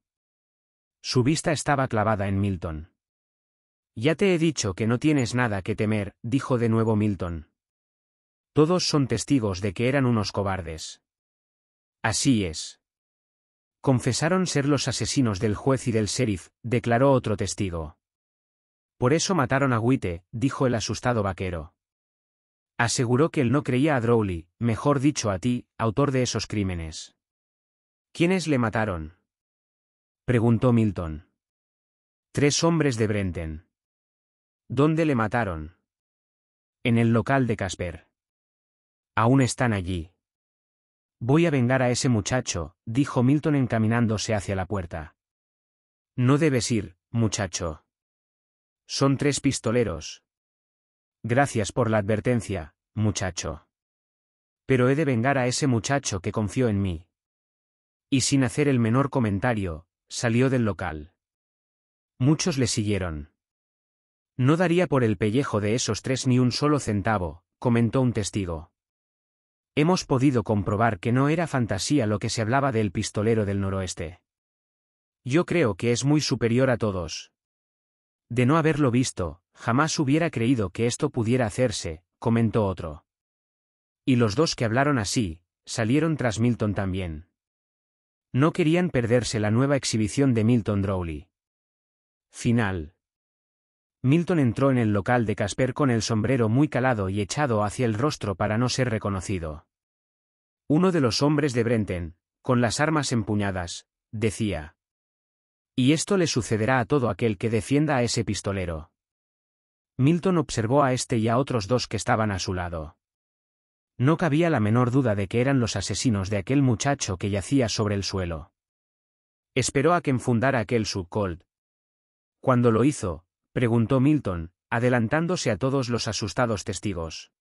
Su vista estaba clavada en Milton. Ya te he dicho que no tienes nada que temer, dijo de nuevo Milton. Todos son testigos de que eran unos cobardes. Así es. Confesaron ser los asesinos del juez y del sheriff, declaró otro testigo. Por eso mataron a Witte, dijo el asustado vaquero. Aseguró que él no creía a Drowley, mejor dicho a ti, autor de esos crímenes. ¿Quiénes le mataron? preguntó Milton. Tres hombres de Brenten. ¿Dónde le mataron? En el local de Casper. Aún están allí. Voy a vengar a ese muchacho, dijo Milton encaminándose hacia la puerta. No debes ir, muchacho. Son tres pistoleros. Gracias por la advertencia, muchacho. Pero he de vengar a ese muchacho que confió en mí. Y sin hacer el menor comentario, salió del local. Muchos le siguieron. No daría por el pellejo de esos tres ni un solo centavo, comentó un testigo. Hemos podido comprobar que no era fantasía lo que se hablaba del pistolero del noroeste. Yo creo que es muy superior a todos. De no haberlo visto, jamás hubiera creído que esto pudiera hacerse, comentó otro. Y los dos que hablaron así, salieron tras Milton también. No querían perderse la nueva exhibición de Milton Drowley. Final. Milton entró en el local de Casper con el sombrero muy calado y echado hacia el rostro para no ser reconocido. Uno de los hombres de Brenten, con las armas empuñadas, decía. Y esto le sucederá a todo aquel que defienda a ese pistolero. Milton observó a este y a otros dos que estaban a su lado. No cabía la menor duda de que eran los asesinos de aquel muchacho que yacía sobre el suelo. Esperó a que enfundara aquel subcold. Cuando lo hizo, preguntó Milton, adelantándose a todos los asustados testigos.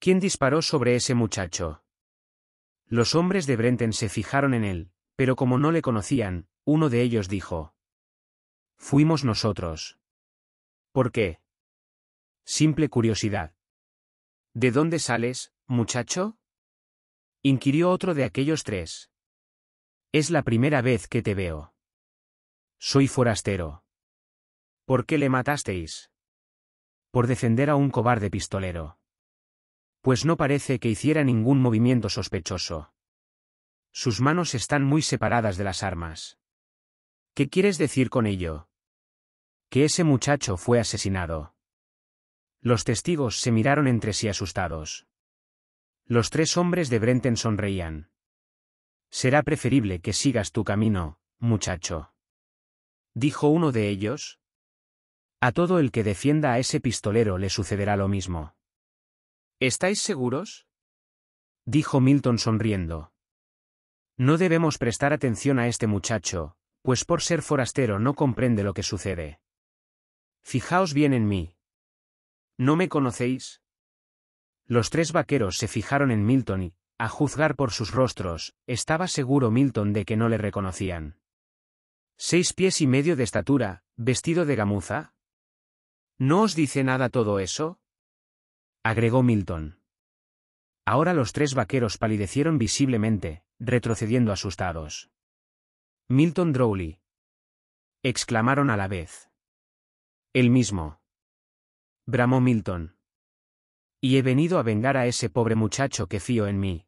¿Quién disparó sobre ese muchacho? Los hombres de Brenten se fijaron en él, pero como no le conocían, uno de ellos dijo. Fuimos nosotros. ¿Por qué? Simple curiosidad. ¿De dónde sales? muchacho? inquirió otro de aquellos tres. Es la primera vez que te veo. Soy forastero. ¿Por qué le matasteis? Por defender a un cobarde pistolero. Pues no parece que hiciera ningún movimiento sospechoso. Sus manos están muy separadas de las armas. ¿Qué quieres decir con ello? Que ese muchacho fue asesinado. Los testigos se miraron entre sí asustados. Los tres hombres de Brenten sonreían. Será preferible que sigas tu camino, muchacho. Dijo uno de ellos. A todo el que defienda a ese pistolero le sucederá lo mismo. ¿Estáis seguros? Dijo Milton sonriendo. No debemos prestar atención a este muchacho, pues por ser forastero no comprende lo que sucede. Fijaos bien en mí. ¿No me conocéis? Los tres vaqueros se fijaron en Milton y, a juzgar por sus rostros, estaba seguro Milton de que no le reconocían. Seis pies y medio de estatura, vestido de gamuza. ¿No os dice nada todo eso? agregó Milton. Ahora los tres vaqueros palidecieron visiblemente, retrocediendo asustados. Milton Drowley. exclamaron a la vez. El mismo. bramó Milton. Y he venido a vengar a ese pobre muchacho que fío en mí.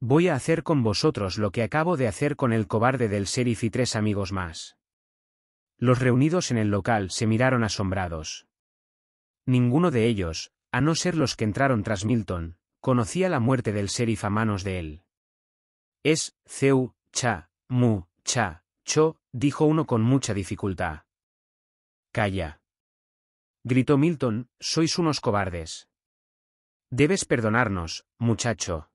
Voy a hacer con vosotros lo que acabo de hacer con el cobarde del sheriff y tres amigos más. Los reunidos en el local se miraron asombrados. Ninguno de ellos, a no ser los que entraron tras Milton, conocía la muerte del sheriff a manos de él. Es, Ceu, Cha, Mu, Cha, Cho, dijo uno con mucha dificultad. Calla. Gritó Milton, sois unos cobardes. Debes perdonarnos, muchacho.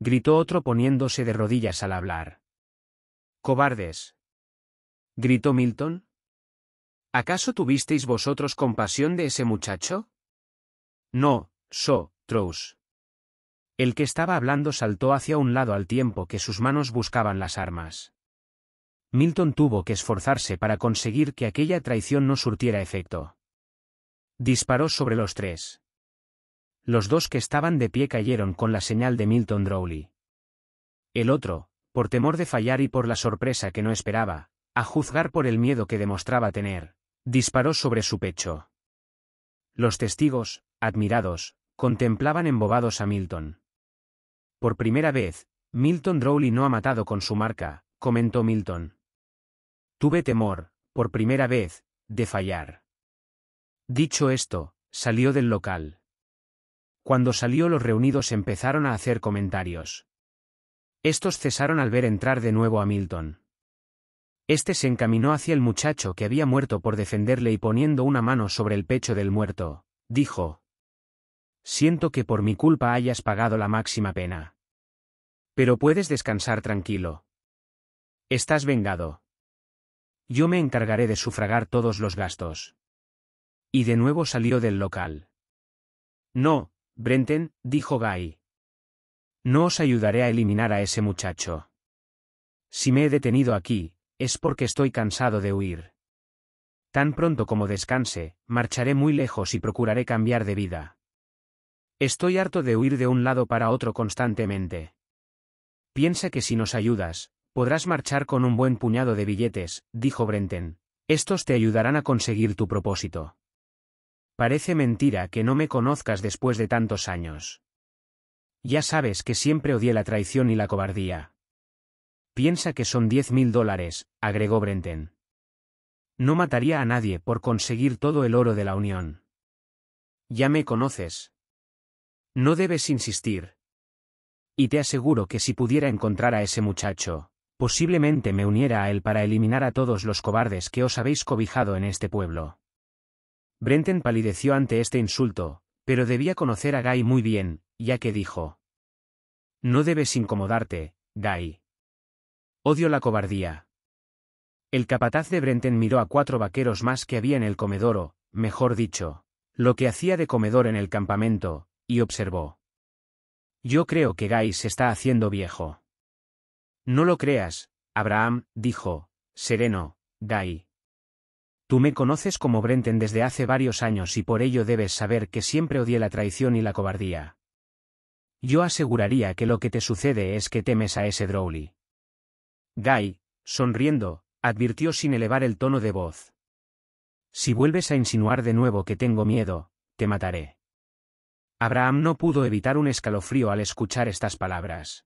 Gritó otro poniéndose de rodillas al hablar. Cobardes. Gritó Milton. ¿Acaso tuvisteis vosotros compasión de ese muchacho? No, so, Trous. El que estaba hablando saltó hacia un lado al tiempo que sus manos buscaban las armas. Milton tuvo que esforzarse para conseguir que aquella traición no surtiera efecto. Disparó sobre los tres. Los dos que estaban de pie cayeron con la señal de Milton Drowley. El otro, por temor de fallar y por la sorpresa que no esperaba, a juzgar por el miedo que demostraba tener, disparó sobre su pecho. Los testigos, admirados, contemplaban embobados a Milton. Por primera vez, Milton Drowley no ha matado con su marca, comentó Milton. Tuve temor, por primera vez, de fallar. Dicho esto, salió del local. Cuando salió los reunidos empezaron a hacer comentarios. Estos cesaron al ver entrar de nuevo a Milton. Este se encaminó hacia el muchacho que había muerto por defenderle y poniendo una mano sobre el pecho del muerto, dijo. Siento que por mi culpa hayas pagado la máxima pena. Pero puedes descansar tranquilo. Estás vengado. Yo me encargaré de sufragar todos los gastos. Y de nuevo salió del local. No, Brenten, dijo Guy. No os ayudaré a eliminar a ese muchacho. Si me he detenido aquí, es porque estoy cansado de huir. Tan pronto como descanse, marcharé muy lejos y procuraré cambiar de vida. Estoy harto de huir de un lado para otro constantemente. Piensa que si nos ayudas, podrás marchar con un buen puñado de billetes, dijo Brenten. Estos te ayudarán a conseguir tu propósito. Parece mentira que no me conozcas después de tantos años. Ya sabes que siempre odié la traición y la cobardía. Piensa que son diez mil dólares, agregó Brenten. No mataría a nadie por conseguir todo el oro de la Unión. Ya me conoces. No debes insistir. Y te aseguro que si pudiera encontrar a ese muchacho, posiblemente me uniera a él para eliminar a todos los cobardes que os habéis cobijado en este pueblo. Brenten palideció ante este insulto, pero debía conocer a Guy muy bien, ya que dijo. No debes incomodarte, Guy. Odio la cobardía. El capataz de Brenten miró a cuatro vaqueros más que había en el comedoro, mejor dicho, lo que hacía de comedor en el campamento, y observó. Yo creo que Guy se está haciendo viejo. No lo creas, Abraham, dijo, sereno, Guy. Tú me conoces como Brenten desde hace varios años y por ello debes saber que siempre odié la traición y la cobardía. Yo aseguraría que lo que te sucede es que temes a ese Drowly. Guy, sonriendo, advirtió sin elevar el tono de voz. Si vuelves a insinuar de nuevo que tengo miedo, te mataré. Abraham no pudo evitar un escalofrío al escuchar estas palabras.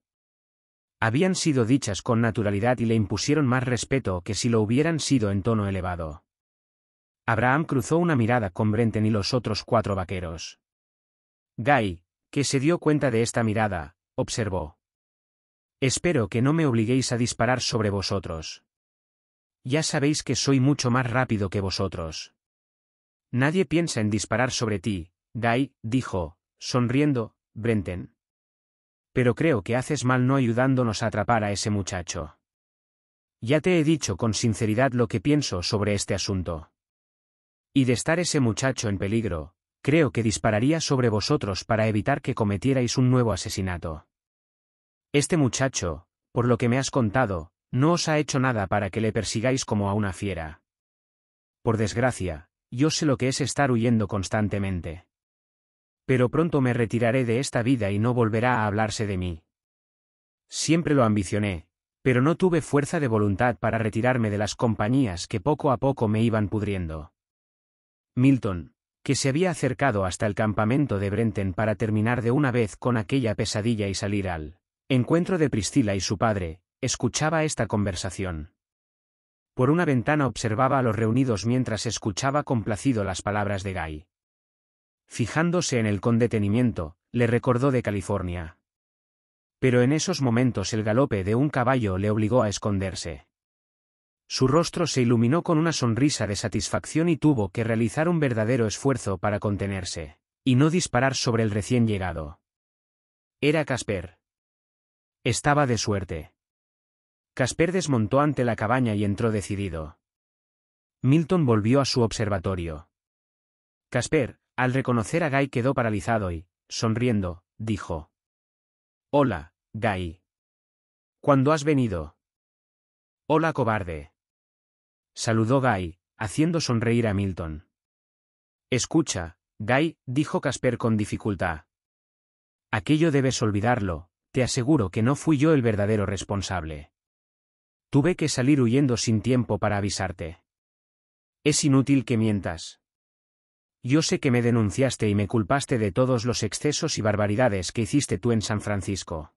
Habían sido dichas con naturalidad y le impusieron más respeto que si lo hubieran sido en tono elevado. Abraham cruzó una mirada con Brenten y los otros cuatro vaqueros. Guy, que se dio cuenta de esta mirada, observó. Espero que no me obliguéis a disparar sobre vosotros. Ya sabéis que soy mucho más rápido que vosotros. Nadie piensa en disparar sobre ti, Guy, dijo, sonriendo, Brenten. Pero creo que haces mal no ayudándonos a atrapar a ese muchacho. Ya te he dicho con sinceridad lo que pienso sobre este asunto. Y de estar ese muchacho en peligro, creo que dispararía sobre vosotros para evitar que cometierais un nuevo asesinato. Este muchacho, por lo que me has contado, no os ha hecho nada para que le persigáis como a una fiera. Por desgracia, yo sé lo que es estar huyendo constantemente. Pero pronto me retiraré de esta vida y no volverá a hablarse de mí. Siempre lo ambicioné, pero no tuve fuerza de voluntad para retirarme de las compañías que poco a poco me iban pudriendo. Milton, que se había acercado hasta el campamento de Brenten para terminar de una vez con aquella pesadilla y salir al encuentro de Priscila y su padre, escuchaba esta conversación. Por una ventana observaba a los reunidos mientras escuchaba complacido las palabras de Guy. Fijándose en el con le recordó de California. Pero en esos momentos el galope de un caballo le obligó a esconderse. Su rostro se iluminó con una sonrisa de satisfacción y tuvo que realizar un verdadero esfuerzo para contenerse, y no disparar sobre el recién llegado. Era Casper. Estaba de suerte. Casper desmontó ante la cabaña y entró decidido. Milton volvió a su observatorio. Casper, al reconocer a Guy quedó paralizado y, sonriendo, dijo. Hola, Guy. ¿Cuándo has venido? Hola, cobarde. Saludó Guy, haciendo sonreír a Milton. Escucha, Guy, dijo Casper con dificultad. Aquello debes olvidarlo, te aseguro que no fui yo el verdadero responsable. Tuve que salir huyendo sin tiempo para avisarte. Es inútil que mientas. Yo sé que me denunciaste y me culpaste de todos los excesos y barbaridades que hiciste tú en San Francisco.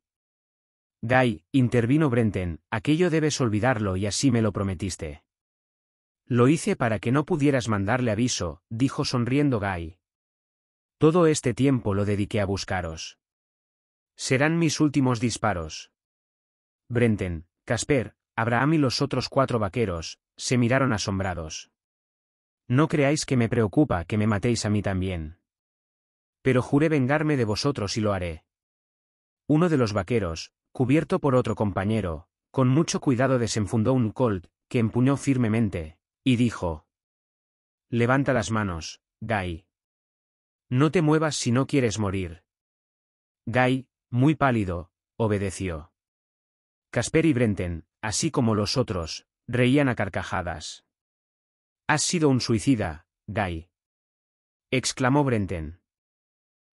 Guy, intervino Brenten, aquello debes olvidarlo y así me lo prometiste. Lo hice para que no pudieras mandarle aviso, dijo sonriendo Guy. Todo este tiempo lo dediqué a buscaros. Serán mis últimos disparos. Brenten, Casper, Abraham y los otros cuatro vaqueros, se miraron asombrados. No creáis que me preocupa que me matéis a mí también. Pero juré vengarme de vosotros y lo haré. Uno de los vaqueros, cubierto por otro compañero, con mucho cuidado desenfundó un colt, que empuñó firmemente, y dijo, Levanta las manos, Gai. No te muevas si no quieres morir. Gai, muy pálido, obedeció. Casper y Brenten, así como los otros, reían a carcajadas. Has sido un suicida, Guy. Exclamó Brenten.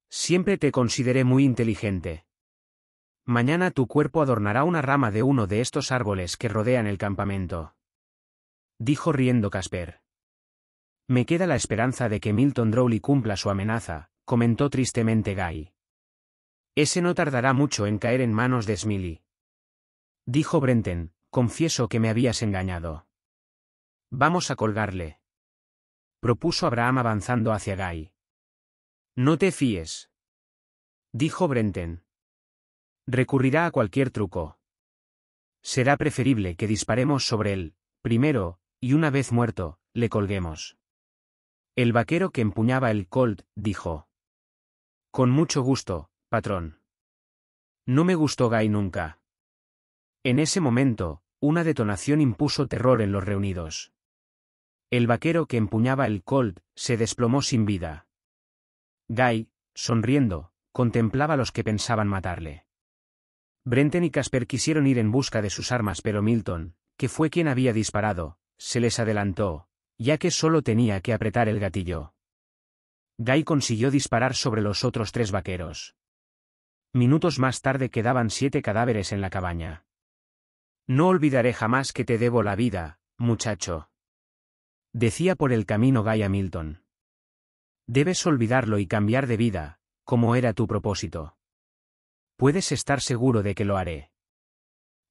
Siempre te consideré muy inteligente. Mañana tu cuerpo adornará una rama de uno de estos árboles que rodean el campamento dijo riendo Casper. Me queda la esperanza de que Milton Drowley cumpla su amenaza, comentó tristemente Guy. Ese no tardará mucho en caer en manos de Smiley. Dijo brenten confieso que me habías engañado. Vamos a colgarle. Propuso Abraham avanzando hacia Guy. No te fíes. Dijo brenten Recurrirá a cualquier truco. Será preferible que disparemos sobre él, primero, y una vez muerto, le colguemos. El vaquero que empuñaba el colt, dijo. Con mucho gusto, patrón. No me gustó Guy nunca. En ese momento, una detonación impuso terror en los reunidos. El vaquero que empuñaba el colt se desplomó sin vida. Guy, sonriendo, contemplaba a los que pensaban matarle. Brenten y Casper quisieron ir en busca de sus armas pero Milton, que fue quien había disparado, se les adelantó, ya que solo tenía que apretar el gatillo. Guy consiguió disparar sobre los otros tres vaqueros. Minutos más tarde quedaban siete cadáveres en la cabaña. No olvidaré jamás que te debo la vida, muchacho. Decía por el camino Guy a Milton. Debes olvidarlo y cambiar de vida, como era tu propósito. Puedes estar seguro de que lo haré.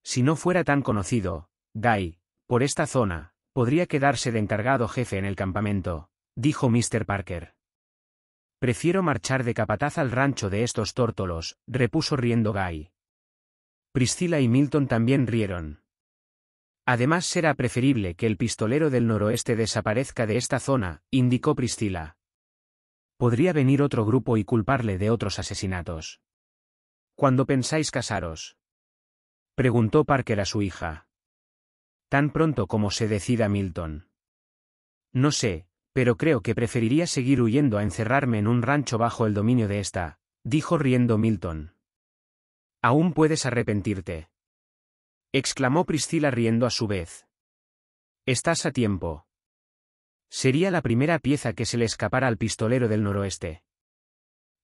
Si no fuera tan conocido, Guy, por esta zona, Podría quedarse de encargado jefe en el campamento, dijo Mr. Parker. Prefiero marchar de capataz al rancho de estos tórtolos, repuso riendo Guy. Priscila y Milton también rieron. Además será preferible que el pistolero del noroeste desaparezca de esta zona, indicó Priscila. Podría venir otro grupo y culparle de otros asesinatos. ¿Cuándo pensáis casaros? preguntó Parker a su hija tan pronto como se decida Milton. No sé, pero creo que preferiría seguir huyendo a encerrarme en un rancho bajo el dominio de esta, dijo riendo Milton. Aún puedes arrepentirte. exclamó Priscila riendo a su vez. Estás a tiempo. Sería la primera pieza que se le escapara al pistolero del noroeste.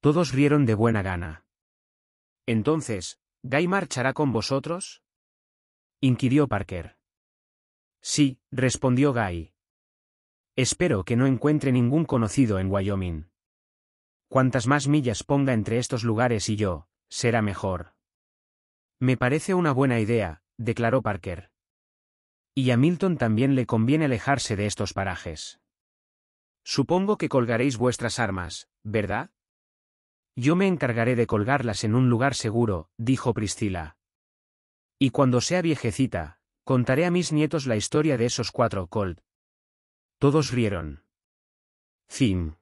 Todos rieron de buena gana. Entonces, ¿Guy marchará con vosotros? inquirió Parker. Sí, respondió Guy. Espero que no encuentre ningún conocido en Wyoming. Cuantas más millas ponga entre estos lugares y yo, será mejor. Me parece una buena idea, declaró Parker. Y a Milton también le conviene alejarse de estos parajes. Supongo que colgaréis vuestras armas, ¿verdad? Yo me encargaré de colgarlas en un lugar seguro, dijo Priscila. Y cuando sea viejecita, Contaré a mis nietos la historia de esos cuatro Colt. Todos rieron. Fin.